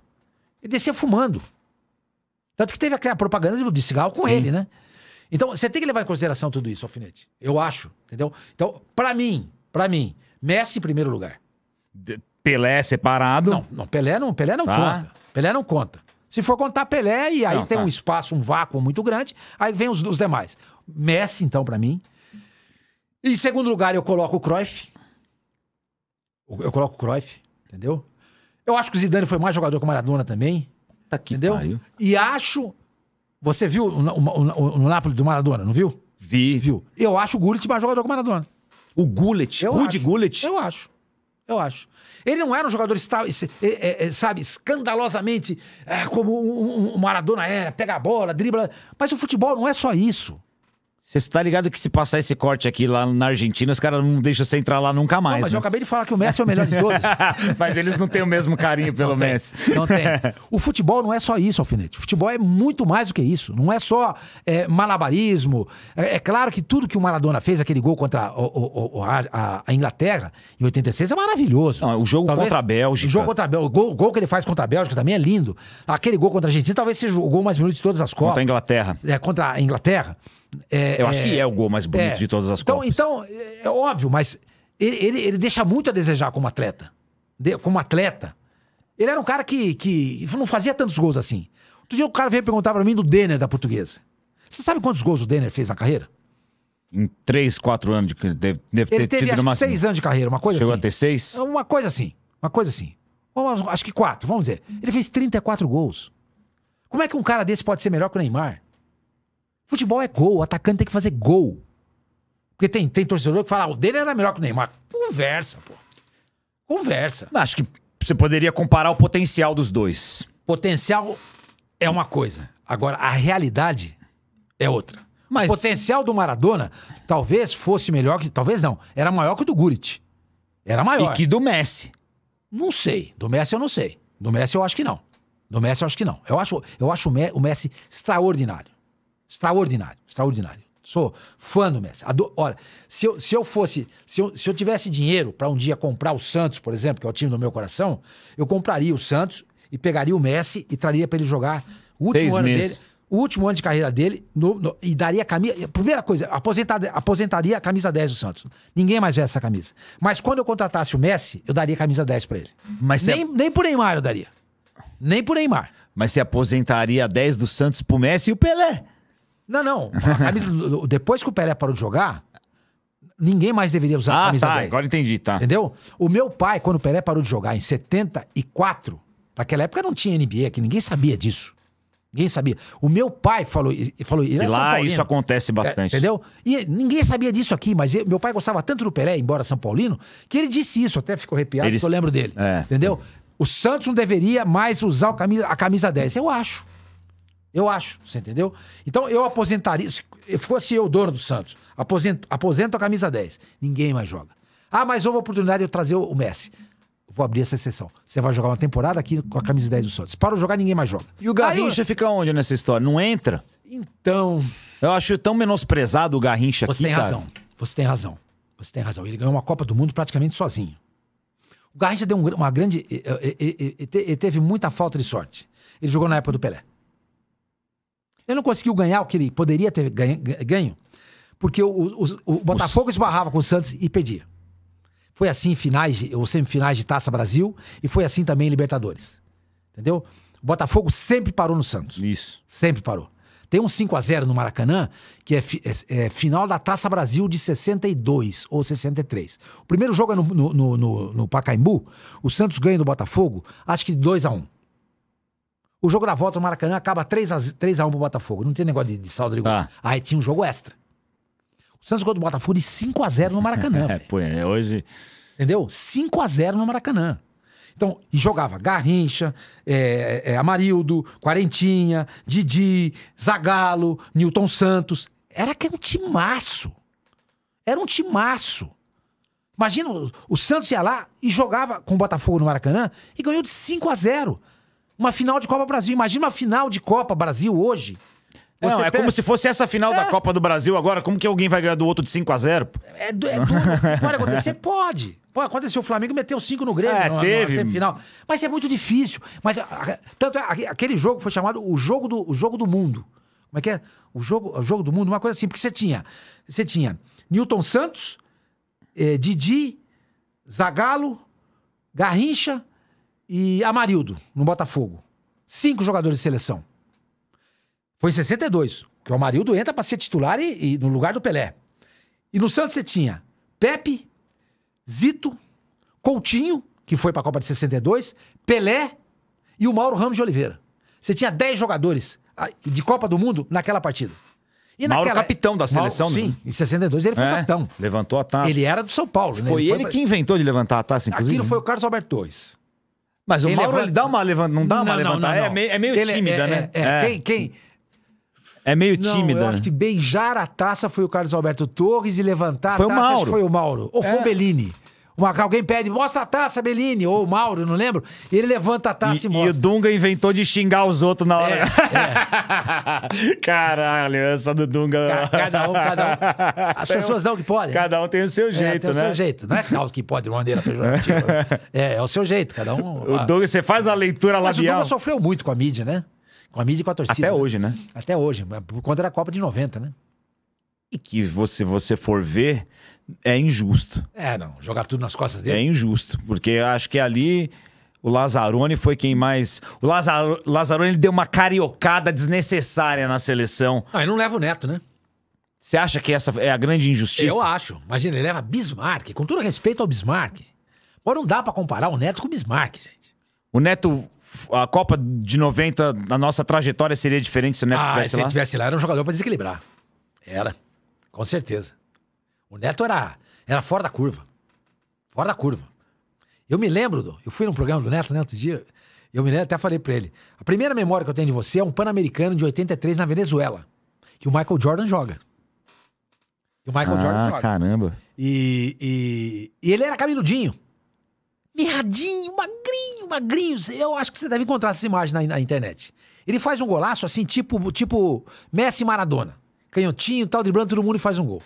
Ele descia fumando. Tanto que teve aquela propaganda de cigarro com Sim. ele, né? Então, você tem que levar em consideração tudo isso, Alfinete. Eu acho, entendeu? Então, para mim, para mim, Messi em primeiro lugar. De Pelé separado? Não, não, Pelé não, Pelé não tá. conta. Pelé não conta. Se for contar Pelé, e aí não, tem tá. um espaço, um vácuo muito grande, aí vem os, os demais. Messi, então, para mim. Em segundo lugar, eu coloco o Cruyff. Eu coloco o Cruyff, entendeu? Eu acho que o Zidane foi mais jogador que o Maradona também. Tá aqui, entendeu? Pariu. E acho você viu o, o, o, o Napoli do Maradona, não viu? Vi. Viu? Eu acho o Gullit mais jogador que o Maradona. O Gullit? o Rudy acho. Gullit? Eu acho. Eu acho. Ele não era um jogador, é, é, é, sabe, escandalosamente como o Maradona era, pega a bola, dribla. Mas o futebol não é só isso. Você tá ligado que se passar esse corte aqui lá na Argentina, os caras não deixam você entrar lá nunca mais. Não, mas né? eu acabei de falar que o Messi é o melhor de todos. mas eles não têm o mesmo carinho pelo não Messi. Tem, não tem. O futebol não é só isso, Alfinete. O futebol é muito mais do que isso. Não é só é, malabarismo. É, é, claro que tudo que o Maradona fez, aquele gol contra o, o, o, a, a, Inglaterra em 86, é maravilhoso. Não, o jogo talvez, contra a Bélgica. O jogo contra a Bélgica. O gol, que ele faz contra a Bélgica também é lindo. Aquele gol contra a Argentina talvez seja o gol mais bonito de todas as Copas. Contra a Inglaterra. É, contra a Inglaterra. É, eu acho é, que é o gol mais é. bonito de todas as então, Copas. Então, é, é óbvio, mas ele, ele, ele deixa muito a desejar como atleta. De, como atleta. Ele era um cara que, que não fazia tantos gols assim. Outro dia o cara veio perguntar para mim do Denner da portuguesa. Você sabe quantos gols o Denner fez na carreira? Em 3, 4 anos de deve, deve Ele ter teve, tido acho 6 anos de carreira, uma coisa Chegou assim. Chegou a ter 6? Uma coisa assim. Uma coisa assim. Acho que 4, vamos dizer. Ele fez 34 gols. Como é que um cara desse pode ser melhor que o Neymar? Futebol é gol, o atacante tem que fazer gol. Porque tem, tem torcedor que fala, ah, o dele era melhor que o Neymar. Conversa, pô. Conversa. Acho que você poderia comparar o potencial dos dois. Potencial é uma coisa. Agora, a realidade é outra. Mas... O potencial do Maradona talvez fosse melhor que. Talvez não. Era maior que o do Gurit. Era maior. E que do Messi. Não sei. Do Messi eu não sei. Do Messi eu acho que não. Do Messi eu acho que não. Eu acho, eu acho o Messi extraordinário. Extraordinário, extraordinário. Sou fã do Messi. olha, se eu, se eu fosse, se eu, se eu tivesse dinheiro para um dia comprar o Santos, por exemplo, que é o time do meu coração, eu compraria o Santos e pegaria o Messi e traria para ele jogar o último Seis ano meses. dele o último ano de carreira dele no, no, e daria a camisa. Primeira coisa, aposentaria, aposentaria a camisa 10 do Santos. Ninguém mais vê essa camisa. Mas quando eu contratasse o Messi, eu daria a camisa 10 para ele. Mas nem, é... nem por Neymar eu daria. Nem por Neymar. Mas você aposentaria a 10 do Santos pro Messi e o Pelé. Não, não. Camisa, depois que o Pelé parou de jogar, ninguém mais deveria usar ah, a camisa tá, 10. agora entendi, tá. Entendeu? O meu pai, quando o Pelé parou de jogar em 74, naquela época não tinha NBA, que ninguém sabia disso. Ninguém sabia. O meu pai falou, falou ele é e lá isso acontece é, bastante. É, entendeu? E ninguém sabia disso aqui, mas eu, meu pai gostava tanto do Pelé, embora São Paulino, que ele disse isso, até ficou arrepiado, ele... eu lembro dele. É. Entendeu? O Santos não deveria mais usar a camisa, a camisa 10. Eu acho. Eu acho, você entendeu? Então eu aposentaria, se fosse eu dono do Santos, aposento, aposento a camisa 10, ninguém mais joga. Ah, mas houve a oportunidade de eu trazer o Messi. vou abrir essa exceção. Você vai jogar uma temporada aqui com a camisa 10 do Santos. Para jogar, ninguém mais joga. E o Garrincha eu... fica onde nessa história? Não entra? Então. Eu acho tão menosprezado o Garrincha Você aqui. Você tem cara. razão. Você tem razão. Você tem razão. Ele ganhou uma Copa do Mundo praticamente sozinho. O Garrincha deu uma grande. Ele eh, eh, eh, teve muita falta de sorte. Ele jogou na época do Pelé. Ele não conseguiu ganhar o que ele poderia ter ganho, porque o, o, o Botafogo esbarrava com o Santos e pedia. Foi assim em finais ou semifinais de Taça Brasil e foi assim também em Libertadores. Entendeu? O Botafogo sempre parou no Santos. Isso. Sempre parou. Tem um 5 a 0 no Maracanã, que é, é, é, final da Taça Brasil de 62 ou 63. O primeiro jogo é no, no, no, no Pacaembu. O Santos ganha do Botafogo, acho que de 2 a 1 o jogo da volta no Maracanã acaba 3x1 pro Botafogo. Não tem negócio de, de saldo de gol. Tá. Aí tinha um jogo extra. O Santos ganhou do Botafogo de 5x0 no Maracanã. é, pô, é, hoje. Entendeu? 5x0 no Maracanã. Então, jogava Garrincha, é, é, Amarildo, Quarentinha, Didi, Zagalo, Newton Santos. Era que era um timaço. Era um timaço. Imagina, o, o Santos ia lá e jogava com o Botafogo no Maracanã e ganhou de 5 a 0 uma final de Copa Brasil. Imagina uma final de Copa Brasil hoje. não, é como se fosse essa final é. da Copa do Brasil agora. Como que alguém vai ganhar do outro de 5 a 0 É, é tudo. pode acontecer? Pode. Pode acontecer. O Flamengo meteu 5 no Grêmio é, na, teve. semifinal. Mas é muito difícil. Mas, tanto é, aquele jogo foi chamado o jogo do, o jogo do mundo. Como é que é? O jogo, o jogo do mundo, uma coisa assim. Porque você tinha, você tinha Newton Santos, eh, Didi, Zagalo, Garrincha, e Amarildo, no Botafogo. Cinco jogadores de seleção. Foi em 62, que o Amarildo entra para ser titular e, e, no lugar do Pelé. E no Santos você tinha Pepe, Zito, Coutinho, que foi para a Copa de 62, Pelé e o Mauro Ramos de Oliveira. Você tinha 10 jogadores ah, de Copa do Mundo naquela partida. E Mauro naquela... capitão da seleção, Mauro, né? Sim, em 62 ele foi é, capitão. Levantou a taça. Ele era do São Paulo, né? Foi ele, ele foi... que inventou de levantar a taça, inclusive. Aquilo né? foi o Carlos Alberto Torres. Mas quem o Mauro, levanta... ele dá uma levantada, não dá não, uma levantada? É, meio, é meio tímida, é, né? É, é, é. Quem, quem... É meio tímida. Não, eu acho né? que beijar a taça foi o Carlos Alberto Torres e levantar foi a taça o Mauro. foi o Mauro. Ou foi o é. Bellini alguém pede, mostra a taça, Bellini, ou Mauro, não lembro. E ele levanta a taça e, e mostra. E o Dunga inventou de xingar os outros na hora. É, é. Caralho, essa do Dunga. Cada um, cada um. As tem pessoas não que podem. Né? Cada um tem o seu é, jeito, é, tem né? Tem o né? seu jeito. Não é cada que pode de maneira pejorativa. Né? é, é o seu jeito, cada um. O Dunga, você faz a leitura lá de o Dunga sofreu muito com a mídia, né? Com a mídia e com a torcida. Até hoje, né? Até hoje. É, por conta da Copa de 90, né? E que você, você for ver, é injusto. É, não. Jogar tudo nas costas dele. É injusto, porque eu acho que ali o Lazzaroni foi quem mais. O Lazzar... Lazzaroni deu uma cariocada desnecessária na seleção. Não, ah, ele não leva o neto, né? Você acha que essa é a grande injustiça? Eu acho. Imagina, ele leva Bismarck, com todo respeito ao Bismarck. Mas não dá para comparar o Neto com o Bismarck, gente. O Neto, a Copa de 90, na nossa trajetória seria diferente se o Neto ah, tivesse se lá? se ele tivesse lá, era um jogador para desequilibrar. Era, com certeza. O Neto era, era fora da curva. Fora da curva. Eu me lembro, do, eu fui num programa do Neto, né, outro dia, eu me lembro, até falei para ele, a primeira memória que eu tenho de você é um Pan-Americano de 83 na Venezuela, que o Michael Jordan joga. Que o Michael ah, Jordan joga. caramba. E, e, e ele era cabeludinho. Mirradinho, magrinho, magrinho. Eu acho que você deve encontrar essa imagem na, na internet. Ele faz um golaço assim, tipo, tipo Messi Maradona. Canhotinho e tal, driblando todo mundo e faz um gol.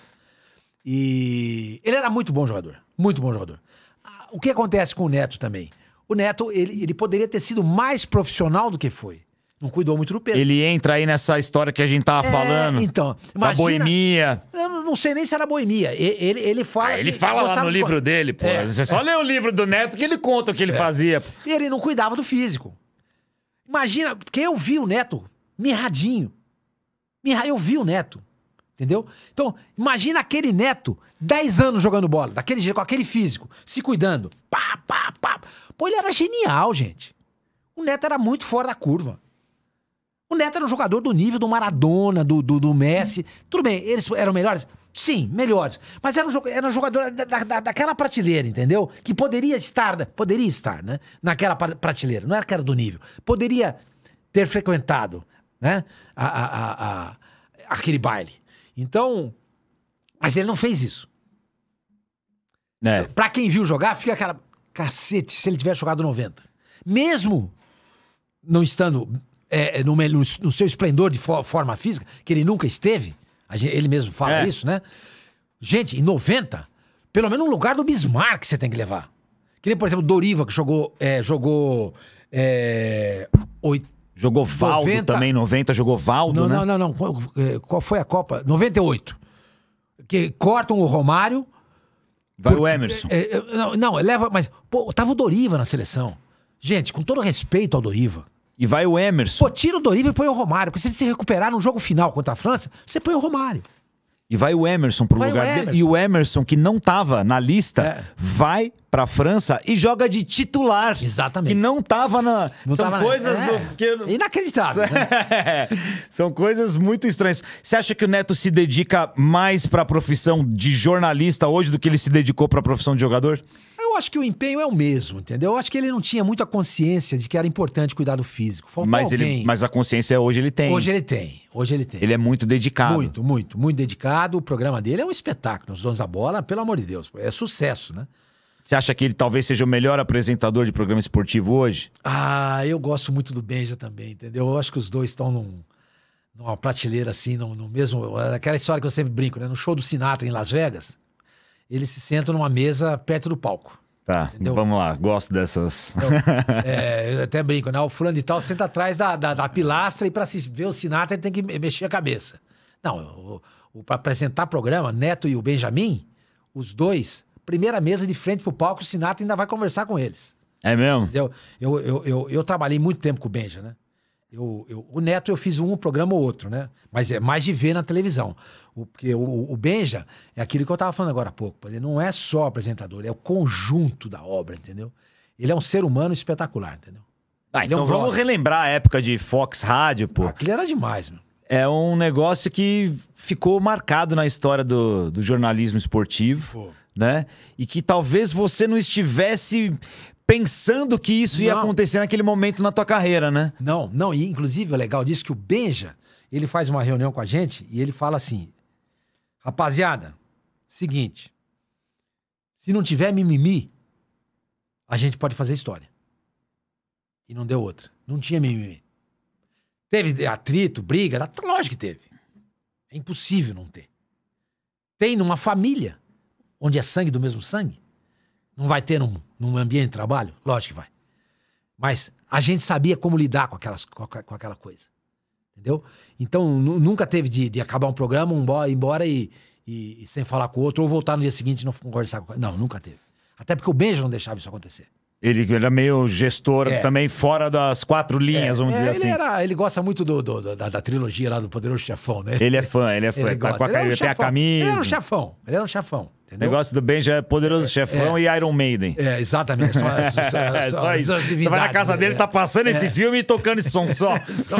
E ele era muito bom jogador, muito bom jogador. Ah, o que acontece com o Neto também? O Neto, ele, ele poderia ter sido mais profissional do que foi. Não cuidou muito do peso. Ele entra aí nessa história que a gente tava é, falando. Então, imagina, da boemia. Eu não sei nem se era boemia. Ele, ele fala. Ah, ele fala lá no de... livro dele, pô. É, Você só lê o livro do Neto que ele conta o que ele é. fazia. E ele não cuidava do físico. Imagina, porque eu vi o Neto mirradinho. Eu vi o Neto. Entendeu? Então, imagina aquele neto, 10 anos jogando bola, daquele, com aquele físico, se cuidando. Pá, pá, pá. Pô, ele era genial, gente. O neto era muito fora da curva. O Neto era um jogador do nível do Maradona, do, do, do Messi. Tudo bem, eles eram melhores? Sim, melhores. Mas era um, era um jogador da, da, daquela prateleira, entendeu? Que poderia estar, né? poderia estar, né? Naquela prateleira. Não era que era do nível. Poderia ter frequentado, né? A, a, a, aquele baile. Então, mas ele não fez isso. É. Pra quem viu jogar, fica aquela. Cacete, se ele tivesse jogado 90. Mesmo não estando é, é no, no, no, seu esplendor de forma física, que ele nunca esteve, gente, ele mesmo fala é. isso, né? Gente, em 90, pelo menos um lugar do Bismarck você tem que levar. Que nem, por exemplo, Doriva, que jogou, é, jogou é, oito, Jogou Valdo 90... também, 90, jogou Valdo, não, né? Não, não, não. Qual, é, foi a Copa? 98. Que cortam o Romário. Vai porque, o Emerson. É, é, não, não, leva, mas. Pô, tava o Doriva na seleção. Gente, com todo respeito ao Doriva. E vai o Emerson. Pô, tira o Doriva e põe o Romário. Porque se ele se recuperar no jogo final contra a França, você põe o Romário. E vai o Emerson pro vai lugar dele. E o Emerson, que não tava na lista, é. vai pra França e joga de titular. Exatamente. E não tava na. Não São tava coisas na... É. Do... Que... Inacreditáveis. Né? São coisas muito estranhas. Você acha que o Neto se dedica mais pra profissão de jornalista hoje do que ele se dedicou pra profissão de jogador? Eu acho que o empenho é o mesmo, entendeu? Eu acho que ele não tinha muita consciência de que era importante cuidar do físico. Faltou mas, Ele, mas a consciência hoje ele tem. Hoje ele tem. Hoje ele tem. Ele é muito dedicado. Muito, muito, muito dedicado. O programa dele é um espetáculo. Os donos da bola, pelo amor de Deus, é sucesso, né? Você acha que ele talvez seja o melhor apresentador de programa esportivo hoje? Ah, eu gosto muito do Benja também, entendeu? Eu acho que os dois estão num, numa prateleira assim, no, no mesmo. Aquela história que eu sempre brinco, né? No show do Sinatra em Las Vegas, eles se sentam numa mesa perto do palco. Tá, Entendeu? vamos lá, gosto dessas. Então, é, eu até brinco, né? O fulano de tal senta atrás da, da, da pilastra e para ver o Sinatra ele tem que mexer a cabeça. Não, para apresentar programa, Neto e o Benjamin, os dois, primeira mesa de frente pro palco, o Sinatra ainda vai conversar com eles. É mesmo? Eu, eu, eu, eu trabalhei muito tempo com o Benja, né? Eu, eu, o Neto eu fiz um programa ou outro, né? Mas é mais de ver na televisão. O, porque o, o Benja é aquilo que eu estava falando agora há pouco. Ele não é só apresentador, é o conjunto da obra, entendeu? Ele é um ser humano espetacular, entendeu? Ah, então é um então vamos brother. relembrar a época de Fox Rádio, pô. aquilo era demais, meu. É um negócio que ficou marcado na história do, do jornalismo esportivo, pô. né? E que talvez você não estivesse pensando que isso não. ia acontecer naquele momento na tua carreira, né? Não, não. E inclusive é legal disso que o Benja, ele faz uma reunião com a gente e ele fala assim: rapaziada, seguinte, se não tiver mimimi, a gente pode fazer história. E não deu outra. Não tinha mimimi. Teve atrito, briga, lógico que teve. É impossível não ter. Tem numa família onde é sangue do mesmo sangue não vai ter num, num ambiente de trabalho? Lógico que vai. Mas a gente sabia como lidar com, aquelas, com, com aquela coisa. Entendeu? Então, nunca teve de, de, acabar um programa, um ir embora e, e, e, sem falar com o outro, ou voltar no dia seguinte e não conversar com o Não, nunca teve. Até porque o Benja não deixava isso acontecer. Ele era meio gestor é. também, fora das quatro é. linhas, é, vamos é, dizer ele assim. Era, ele gosta muito do, do da, da, trilogia lá do Poderoso Chefão, né? Ele é fã, ele é fã. Ele, ele tá com a, ele, ele tem a camisa. Ele era um chefão, ele era um chefão. Entendeu? O negócio do Benja é poderoso chefão é, e Iron Maiden. É, exatamente. Só, é, só, só isso. vai na casa né? dele, tá passando esse é. filme e tocando esse som só. só.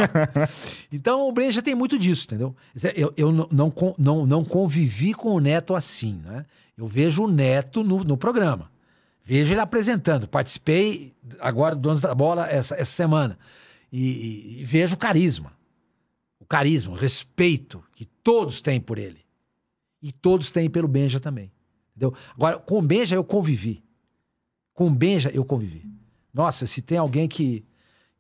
Então o Benja tem muito disso, entendeu? Eu, eu não, não, não convivi com o Neto assim, né? Eu vejo o Neto no, no programa. Vejo ele apresentando. Participei agora do Donos da Bola essa, essa semana. E, e, e vejo o carisma. O carisma, o respeito que todos têm por ele. E todos têm pelo Benja também. Entendeu? Agora, com o Benja eu convivi. Com o Benja eu convivi. Nossa, se tem alguém que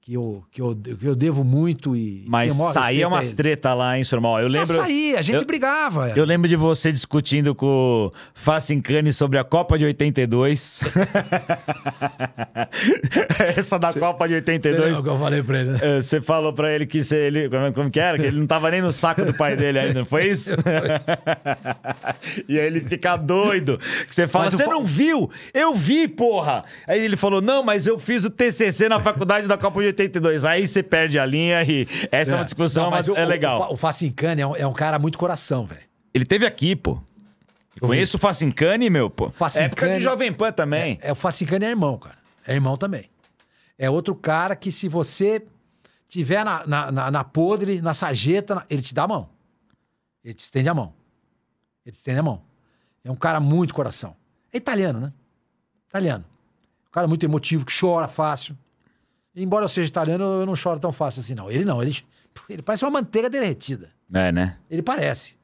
que eu, que eu, que eu devo muito e. Mas saía umas ele. treta lá, hein, Sormal? Eu lembro. Mas saía, a gente eu, brigava. Eu lembro de você discutindo com o Facincani sobre a Copa de 82. Essa da Copa de 82. É que eu falei pra ele. É, você falou pra ele que ele. É, como que era? Que ele não tava nem no saco do pai dele ainda, não foi isso? e aí ele fica doido. Que você fala, você não viu? Eu vi, porra! Aí ele falou, não, mas eu fiz o TCC na faculdade da Copa de 82. aí você perde a linha e essa é, é uma discussão, Não, mas, mas o, é legal. O, o Facincani é, um, é um cara muito coração, velho. Ele teve aqui, pô. Eu Conheço vi. o Facincani, meu, pô. Facincani, época de Jovem Pan também. É, é, o Facincani é irmão, cara. É irmão também. É outro cara que se você tiver na, na, na, na podre, na sarjeta, ele te dá a mão. Ele te estende a mão. Ele te estende a mão. É um cara muito coração. É italiano, né? Italiano. Um cara muito emotivo, que chora fácil. Embora eu seja italiano, eu não choro tão fácil assim, não. Ele não, ele, ele parece uma manteiga derretida. É, né? Ele parece.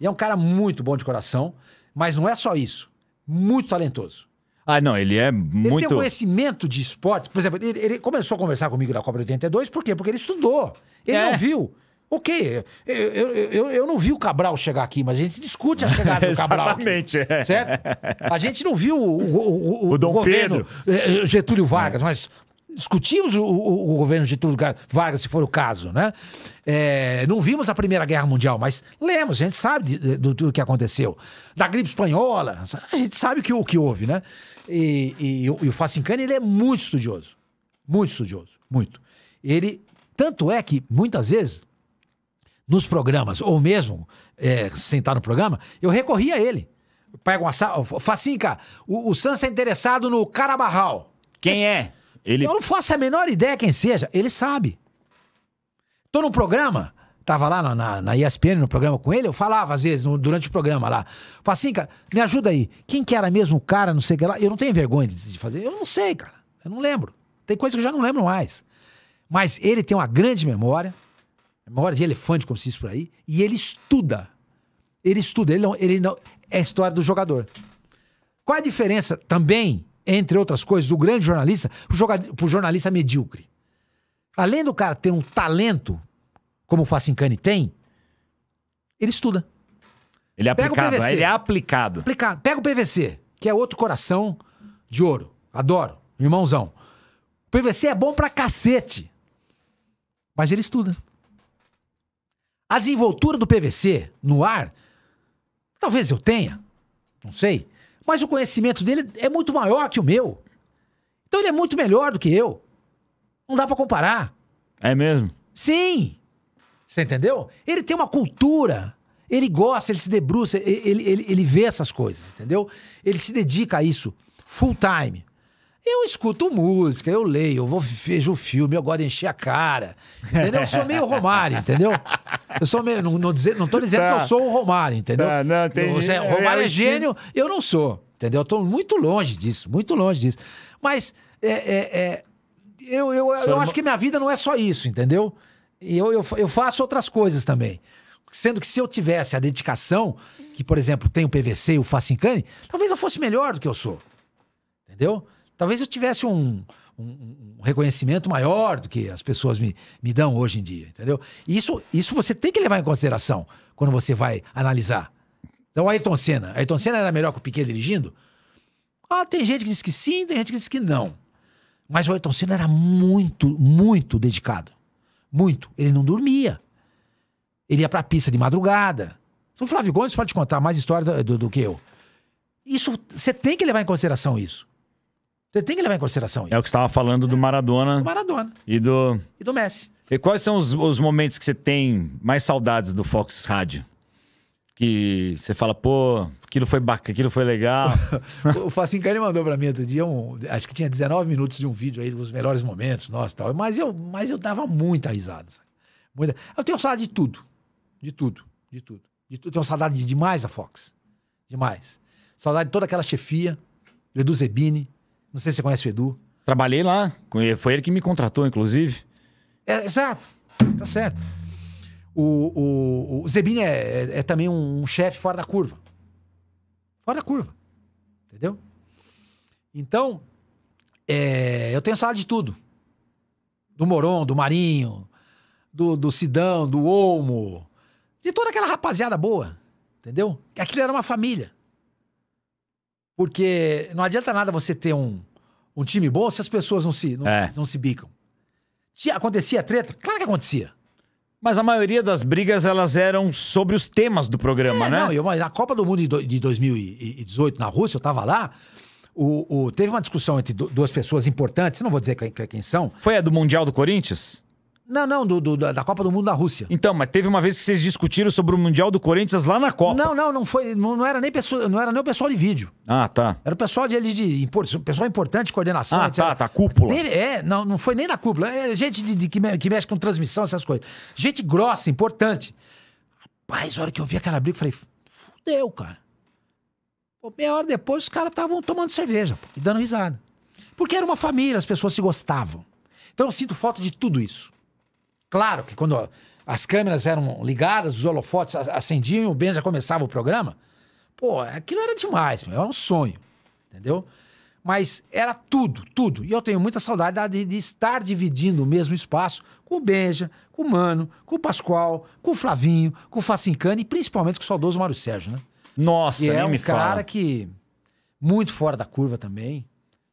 E é um cara muito bom de coração, mas não é só isso. Muito talentoso. Ah, não, ele é muito. Ele tem um conhecimento de esportes. Por exemplo, ele, ele, começou a conversar comigo na Copa 82, por quê? Porque ele estudou. Ele é. não viu. Ok, eu, eu, eu, eu, não vi o Cabral chegar aqui, mas a gente discute a chegada do Cabral. Exatamente. Aqui, é. certo? A gente não viu o, o, o, o, o Dom governo Pedro. Eh, Getúlio é. Vargas, é. mas discutimos o, o, o governo de Getúlio Vargas, se for o caso, né? É, não vimos a Primeira Guerra Mundial, mas lemos, a gente sabe do, do que aconteceu. Da gripe espanhola, a gente sabe o que, houve, né? E, e, e o Facincani, ele é muito estudioso. Muito estudioso, muito. Ele, tanto é que, muitas vezes, nos programas, ou mesmo é, sentar no programa, eu recorri a ele. Pega uma sala, Facinca, o, o Sansa é interessado no Carabarral. Quem Mas, é? Ele... Eu não faço a menor ideia quem seja, ele sabe. Tô no programa, tava lá na, na, na ESPN, no programa com ele, eu falava às vezes, no, durante o programa lá. Facinca, assim, me ajuda aí. Quem que era mesmo o cara, não sei o que lá. Eu não tenho vergonha de, de fazer. Eu não sei, cara. Eu não lembro. Tem coisa que eu já não lembro mais. Mas ele tem uma grande memória, memória de elefante, como se diz por aí, e ele estuda. Ele estuda, ele não, ele não. É a história do jogador. Qual a diferença também entre outras coisas, o grande jornalista, o jornalista medíocre. Além do cara ter um talento, como o Facincani tem, ele estuda. Ele é Pega aplicado, PVC, né? ele é aplicado. aplicado. Pega o PVC, que é outro coração de ouro. Adoro, irmãozão. O PVC é bom pra cacete. Mas ele estuda. A desenvoltura do PVC no ar, talvez eu tenha, não sei. Mas o conhecimento dele é muito maior que o meu. Então ele é muito melhor do que eu. Não dá para comparar. É mesmo? Sim. Você entendeu? Ele tem uma cultura. Ele gosta, ele se debruça, ele, ele, ele vê essas coisas, entendeu? Ele se dedica a isso full time. Eu escuto música, eu leio, eu vou, vejo filme, eu gosto de encher a cara. Entendeu? Eu sou meio Romário, entendeu? Eu sou meio. Não, não, dizer, não tô dizendo tá. que eu tá. sou o Romário, entendeu? Tá, não, tem... Você, é, é, Romário é, é gênio, eu não sou. Entendeu? Eu tô muito longe disso, muito longe disso. Mas é, é eu, eu, eu, eu acho que minha vida não é só isso, entendeu? E eu, eu, eu faço outras coisas também. Sendo que se eu tivesse a dedicação, que, por exemplo, tem o PVC e o Facincani, talvez eu fosse melhor do que eu sou. Entendeu? Talvez eu tivesse um, um, um, reconhecimento maior do que as pessoas me, me dão hoje em dia, entendeu? Isso, isso você tem que levar em consideração quando você vai analisar. Então, Ayrton Senna. Ayrton Senna era melhor que o Piquet dirigindo? Ah, tem gente que diz que sim, tem gente que diz que não. Mas o Ayrton Senna era muito, muito dedicado. Muito. Ele não dormia. Ele ia para a pista de madrugada. O Flávio Gomes pode te contar mais história do, do que eu. Isso, você tem que levar em consideração isso. Você tem que levar em consideração isso. É o que você estava falando do é. Maradona. Do Maradona. E do. E do Messi. E quais são os, os momentos que você tem mais saudades do Fox Rádio? Que você fala, pô, aquilo foi bacana, aquilo foi legal. o Facincani mandou para mim outro dia, um, acho que tinha 19 minutos de um vídeo aí, dos melhores momentos, nossa tal. Mas eu, mas eu dava muita risada. Muita... Eu tenho saudade de tudo. De tudo. De tudo. De tudo. Eu tenho saudade de demais a Fox. Demais. Saudade de toda aquela chefia, do Edu Zebini não sei se você conhece o Edu. Trabalhei lá. Foi ele que me contratou, inclusive. É, exato. Tá certo. O, o, o Zebini é, é, é também um, um chefe fora da curva. Fora da curva. Entendeu? Então, é, eu tenho sala de tudo. Do Moron, do Marinho, do, do Sidão, do Olmo. De toda aquela rapaziada boa. Entendeu? Aquilo era uma família. Porque não adianta nada você ter um, um time bom se as pessoas não se, não, é. se, não se bicam. Se acontecia treta? Claro que acontecia. Mas a maioria das brigas, elas eram sobre os temas do programa, é, né? Não, eu, na Copa do Mundo de 2018, na Rússia, eu tava lá, o, o, teve uma discussão entre duas pessoas importantes, não vou dizer quem, quem são. Foi a do Mundial do Corinthians? Não, não, do, do, da Copa do Mundo na Rússia. Então, mas teve uma vez que vocês discutiram sobre o Mundial do Corinthians lá na Copa. Não, não, não foi. Não, não era, nem pessoa, não era nem o pessoal de vídeo. Ah, tá. Era o pessoal de, ali de, pessoal importante, coordenação. Ah, etc. tá, tá, cúpula. é, não, não foi nem na cúpula. É gente de, de, que, que mexe com transmissão, essas coisas. Gente grossa, importante. Rapaz, a hora que eu vi aquela briga, eu falei, fudeu, cara. Pô, meia hora depois, os caras estavam tomando cerveja pô, e dando risada. Porque era uma família, as pessoas se gostavam. Então eu sinto falta de tudo isso. Claro que quando as câmeras eram ligadas, os holofotes acendiam e o Ben já começava o programa. Pô, aquilo era demais, era um sonho, entendeu? Mas era tudo, tudo. E eu tenho muita saudade de, de estar dividindo o mesmo espaço com o Benja, com o Mano, com o Pascoal, com o Flavinho, com o Facincani e principalmente com o saudoso Mário Sérgio, né? Nossa, é um cara fala. que muito fora da curva também,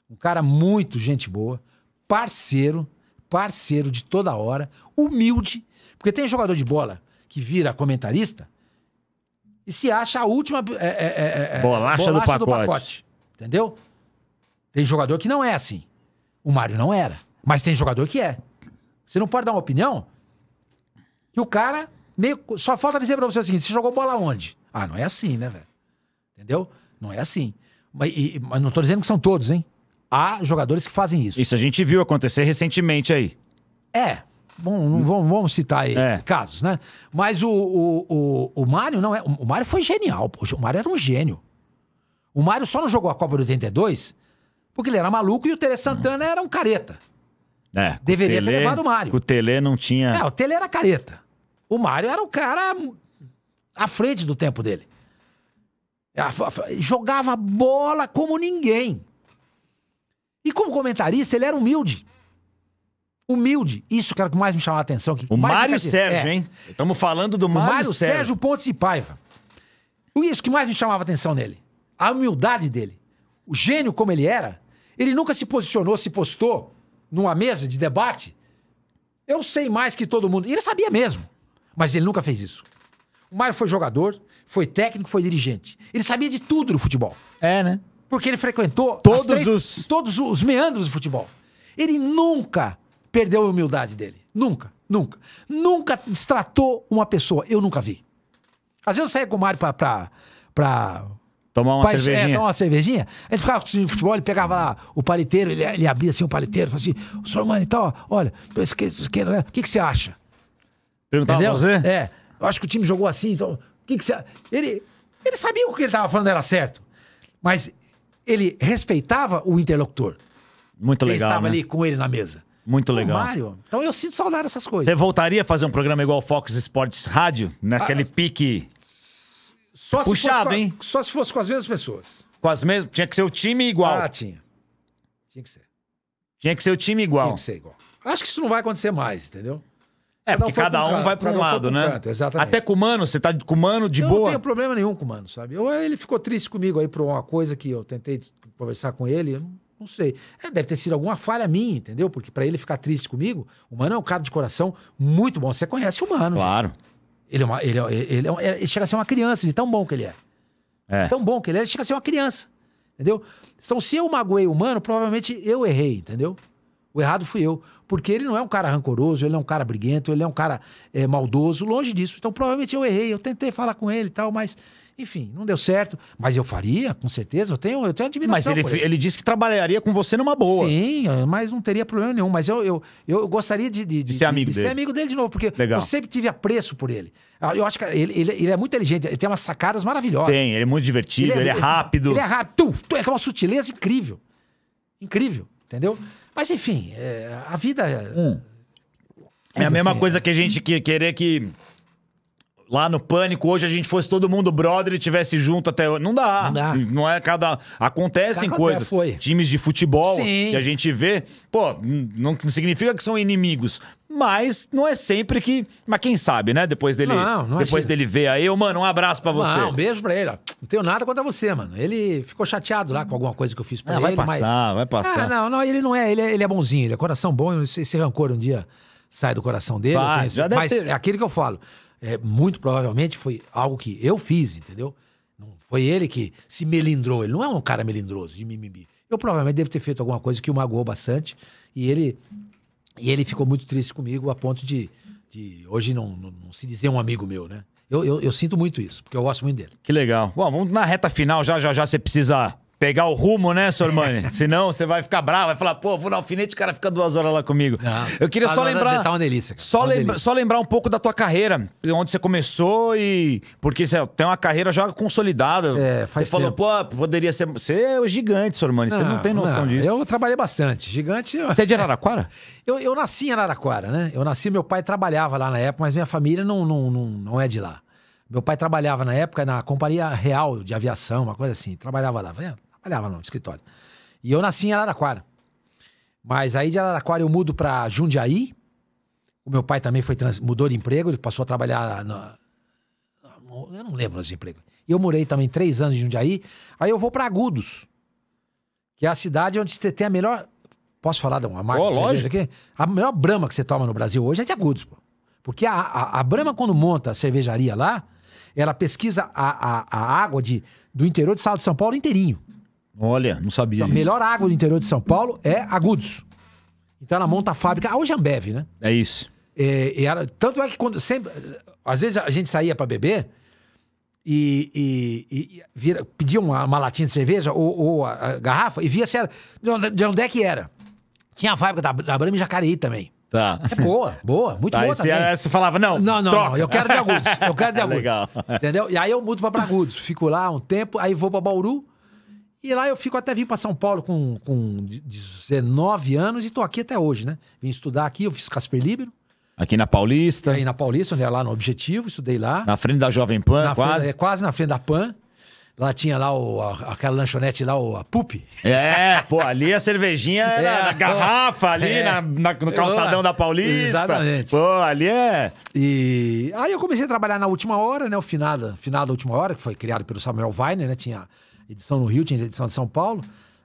um cara muito gente boa, parceiro, parceiro de toda hora, humilde, porque tem jogador de bola que vira comentarista e se acha a última é, é, é, bolacha, é, é, bolacha, do, do pacote. pacote. Entendeu? Tem jogador que não é assim. O Mário não era. Mas tem jogador que é. Você não pode dar uma opinião que o cara meio. Só falta dizer pra você o seguinte: você jogou bola onde? Ah, não é assim, né, velho? Entendeu? Não é assim. Mas, e, mas não tô dizendo que são todos, hein? Há jogadores que fazem isso. Isso a gente viu acontecer recentemente aí. É. Bom, não vamos, vamos citar aí é. casos, né? Mas o, o, o, o Mário não é. O Mário foi genial, O Mário era um gênio. O Mário só não jogou a Copa de 82 porque ele era maluco e o Tele Santana hum. era um careta. É, Deveria Tele, ter levado o Mário. O Tele não tinha. É, o Tele era careta. O Mário era o cara à frente do tempo dele. Jogava bola como ninguém. E como comentarista, ele era humilde. Humilde. Isso que era o que mais me chamou a atenção. Que o Mário Sérgio, é. hein? Estamos falando do Mário, Mário Sérgio. Sérgio Pontes e Paiva. Isso que mais me chamava a atenção nele. A humildade dele. O gênio como ele era, ele nunca se posicionou, se postou numa mesa de debate. Eu sei mais que todo mundo. E ele sabia mesmo. Mas ele nunca fez isso. O Mário foi jogador, foi técnico, foi dirigente. Ele sabia de tudo no futebol. É, né? Porque ele frequentou todos, três, os... todos os meandros do futebol. Ele nunca perdeu a humildade dele. Nunca, nunca. Nunca destratou uma pessoa. Eu nunca vi. Às vezes eu saía com o Mário pra. pra, pra tomar uma pra, é, cervejinha. É, tomar uma cervejinha. A gente ficava assistindo futebol, ele pegava lá o paliteiro, ele, ele abria assim o paliteiro, falava assim: o senhor, mano, então, olha, né? o que, que, que você acha? Perguntava Entendeu? pra você? É. Eu acho que o time jogou assim, então. O que, que você. Ele, ele sabia que o que ele tava falando era certo. Mas ele respeitava o interlocutor. Muito legal. Ele estava né? ali com ele na mesa. Muito legal. Mário. Então eu sinto saudade dessas coisas. Você voltaria a fazer um programa igual Fox Sports Rádio? Naquele ah, pique. Só Puxado, hein? A, só se fosse com as mesmas pessoas. Com as mesmas? Tinha que ser o time igual. Ah, tinha. Tinha que ser. Tinha que ser o time igual. Tinha que ser igual. Acho que isso não vai acontecer mais, entendeu? É, porque cada um, um vai para um, um lado, né? Canto, exatamente. Até com o Mano, você tá com o Mano de eu boa? Eu não tenho problema nenhum com o Mano, sabe? Ou ele ficou triste comigo aí por uma coisa que eu tentei conversar com ele, eu não, sei. É, deve ter sido alguma falha minha, entendeu? Porque para ele ficar triste comigo, o Mano é um cara de coração muito bom. Você conhece o Mano. Claro. Ele, é uma, ele, é, ele, é, ele chega a ser uma criança de tão bom que ele é. é. Tão bom que ele é, ele chega a ser uma criança. Entendeu? Então, se eu magoei o Mano, provavelmente eu errei, entendeu? O errado fui eu. Porque ele não é um cara rancoroso, ele não é um cara briguento, ele é um cara é, maldoso, longe disso. Então, provavelmente eu errei, eu tentei falar com ele e tal, mas enfim, não deu certo. Mas eu faria, com certeza. Eu tenho, eu tenho admiração. Mas ele, ele. ele disse que trabalharia com você numa boa. Sim, eh, mas não teria problema nenhum. Mas eu, eu, eu gostaria de, de, de ser, amigo de, de dele. ser amigo dele de novo, porque Legal. eu sempre tive apreço por ele. Ah, eu acho que ele, ele, ele, é muito inteligente, ele tem umas sacadas maravilhosas. Tem, ele é muito divertido, ele é, ele é rápido. Ele é rápido, ele é tem é uma sutileza incrível. Incrível, entendeu? Mas enfim, é, a vida. É hum. É a mesma assim, coisa é. que a gente que, querer que lá no pânico, hoje a gente fosse todo mundo brother e tivesse junto até hoje. Não dá. Não, dá. não é cada. Acontecem cada coisas. Foi. Times de futebol Sim. que a gente vê, pô, não, significa que são inimigos. Mas não é sempre que. Mas quem sabe, né? Depois dele, não, não depois dele ver aí, eu, mano, um abraço para você. Não, um beijo pra ele. Não tenho nada contra você, mano. Ele ficou chateado lá com alguma coisa que eu fiz pra é, ele. Vai passar, mas... vai passar. Ah, não, não, ele não é. Ele é, ele é bonzinho, ele é coração bom. Esse rancor um dia sai do coração dele. Vai, já deve mas ter. é aquilo que eu falo é, muito provavelmente foi algo que eu fiz, entendeu? Não foi ele que se melindrou. Ele não é um cara melindroso de mimimi. Eu provavelmente devo ter feito alguma coisa que o magoou bastante e ele e ele ficou muito triste comigo a ponto de, de hoje não, não, não se dizer um amigo meu, né? Eu, eu, eu, sinto muito isso, porque eu gosto muito dele. Que legal. Bom, vamos na reta final, já, já, já, você precisa pegar o rumo, né, Sormani? Senão você vai ficar bravo, vai falar, pô, vou no alfinete, o cara fica duas horas lá comigo. Não, eu queria só lembrar. Tá uma delícia. Só, tá uma lembra, delícia. só lembrar um pouco da tua carreira, onde você começou e. Porque você tem uma carreira já consolidada. É, faz Você tempo. falou, pô, poderia ser. Você é o gigante, Sormani, não, você não ah, tem noção não, disso. Eu trabalhei bastante. Gigante. Eu... Você é de Araraquara? Eu, eu nasci em Araraquara, né? Eu nasci, meu pai trabalhava lá na época, mas minha família não, não, não, não é de lá. Meu pai trabalhava na época na Companhia Real de Aviação, uma coisa assim. Trabalhava lá, vendo? trabalhava no escritório. E eu nasci em Araraquara. Mas aí de Araraquara eu mudo para Jundiaí. O meu pai também foi trans... mudou de emprego, ele passou a trabalhar na... Eu não lembro emprego. empregos. Eu morei também três anos em Jundiaí. Aí eu vou para Agudos, que é a cidade onde você tem a melhor. Posso falar de uma marca? Oh, lógico. Aqui? A melhor brama que você toma no Brasil hoje é de Agudos, pô. Porque a, a, a brama, quando monta a cervejaria lá, ela pesquisa a, a, a água de, do interior de São Paulo inteirinho. Olha, não sabia então, disso. A melhor água do interior de São Paulo é Agudos. Então ela monta a fábrica. Ah, hoje é Ambev, né? É isso. É, e ela, tanto é que quando sempre. Às vezes a gente saía para beber e, e, e, vira, pedia uma, uma, latinha de cerveja ou, ou a, a, garrafa e via se era. De onde é que era? Tinha a fábrica da, da Brama Jacareí também. Tá. É boa, boa, muito tá, boa. É, também. Você, você falava, não. Não, não, troca. não, eu quero de agudos. Eu quero de é agudos. Legal. Entendeu? E aí eu mudo pra Agudos. Fico lá um tempo, aí vou pra Bauru e lá eu fico até vim para São Paulo com, com 19 anos e estou aqui até hoje, né? Vim estudar aqui, eu fiz Casper Libero. Aqui na Paulista. Aí na Paulista, onde era é lá no Objetivo, estudei lá. Na frente da Jovem Pan, na quase. Frente, é, quase na frente da Pan. Lá tinha lá o, a, aquela lanchonete lá, o, a Pup. É, pô, ali a cervejinha era é, na garrafa, ali é, na, na, no calçadão da Paulista. Exatamente. Pô, ali é. E aí eu comecei a trabalhar na última hora, né? O final, final da última hora, que foi criado pelo Samuel Weiner, né? Tinha edição no Rio, tinha edição de São Paulo.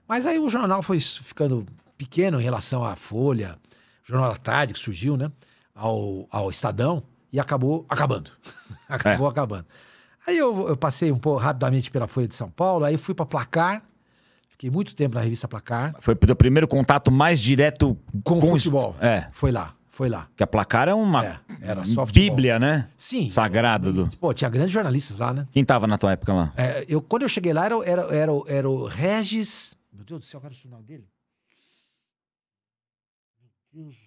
Mas aí o jornal foi ficando pequeno em relação à Folha, Jornal da Tarde, que surgiu, né? Ao, ao Estadão, e acabou acabando. acabou é. acabando. Aí eu, eu, passei um pouco rapidamente pela Folha de São Paulo, aí fui para Placar. Fiquei muito tempo na revista Placar. Foi o primeiro contato mais direto com, com o futebol. É. Foi lá. Foi lá. Que a placar é uma é, era só bíblia, né? Sim. Sagrada do. Pô, tinha grandes jornalistas lá, né? Quem tava na tua época lá? É, eu, quando eu cheguei lá, era, era, era, era o Regis. Meu Deus do céu, qual era o sinal dele? Meu já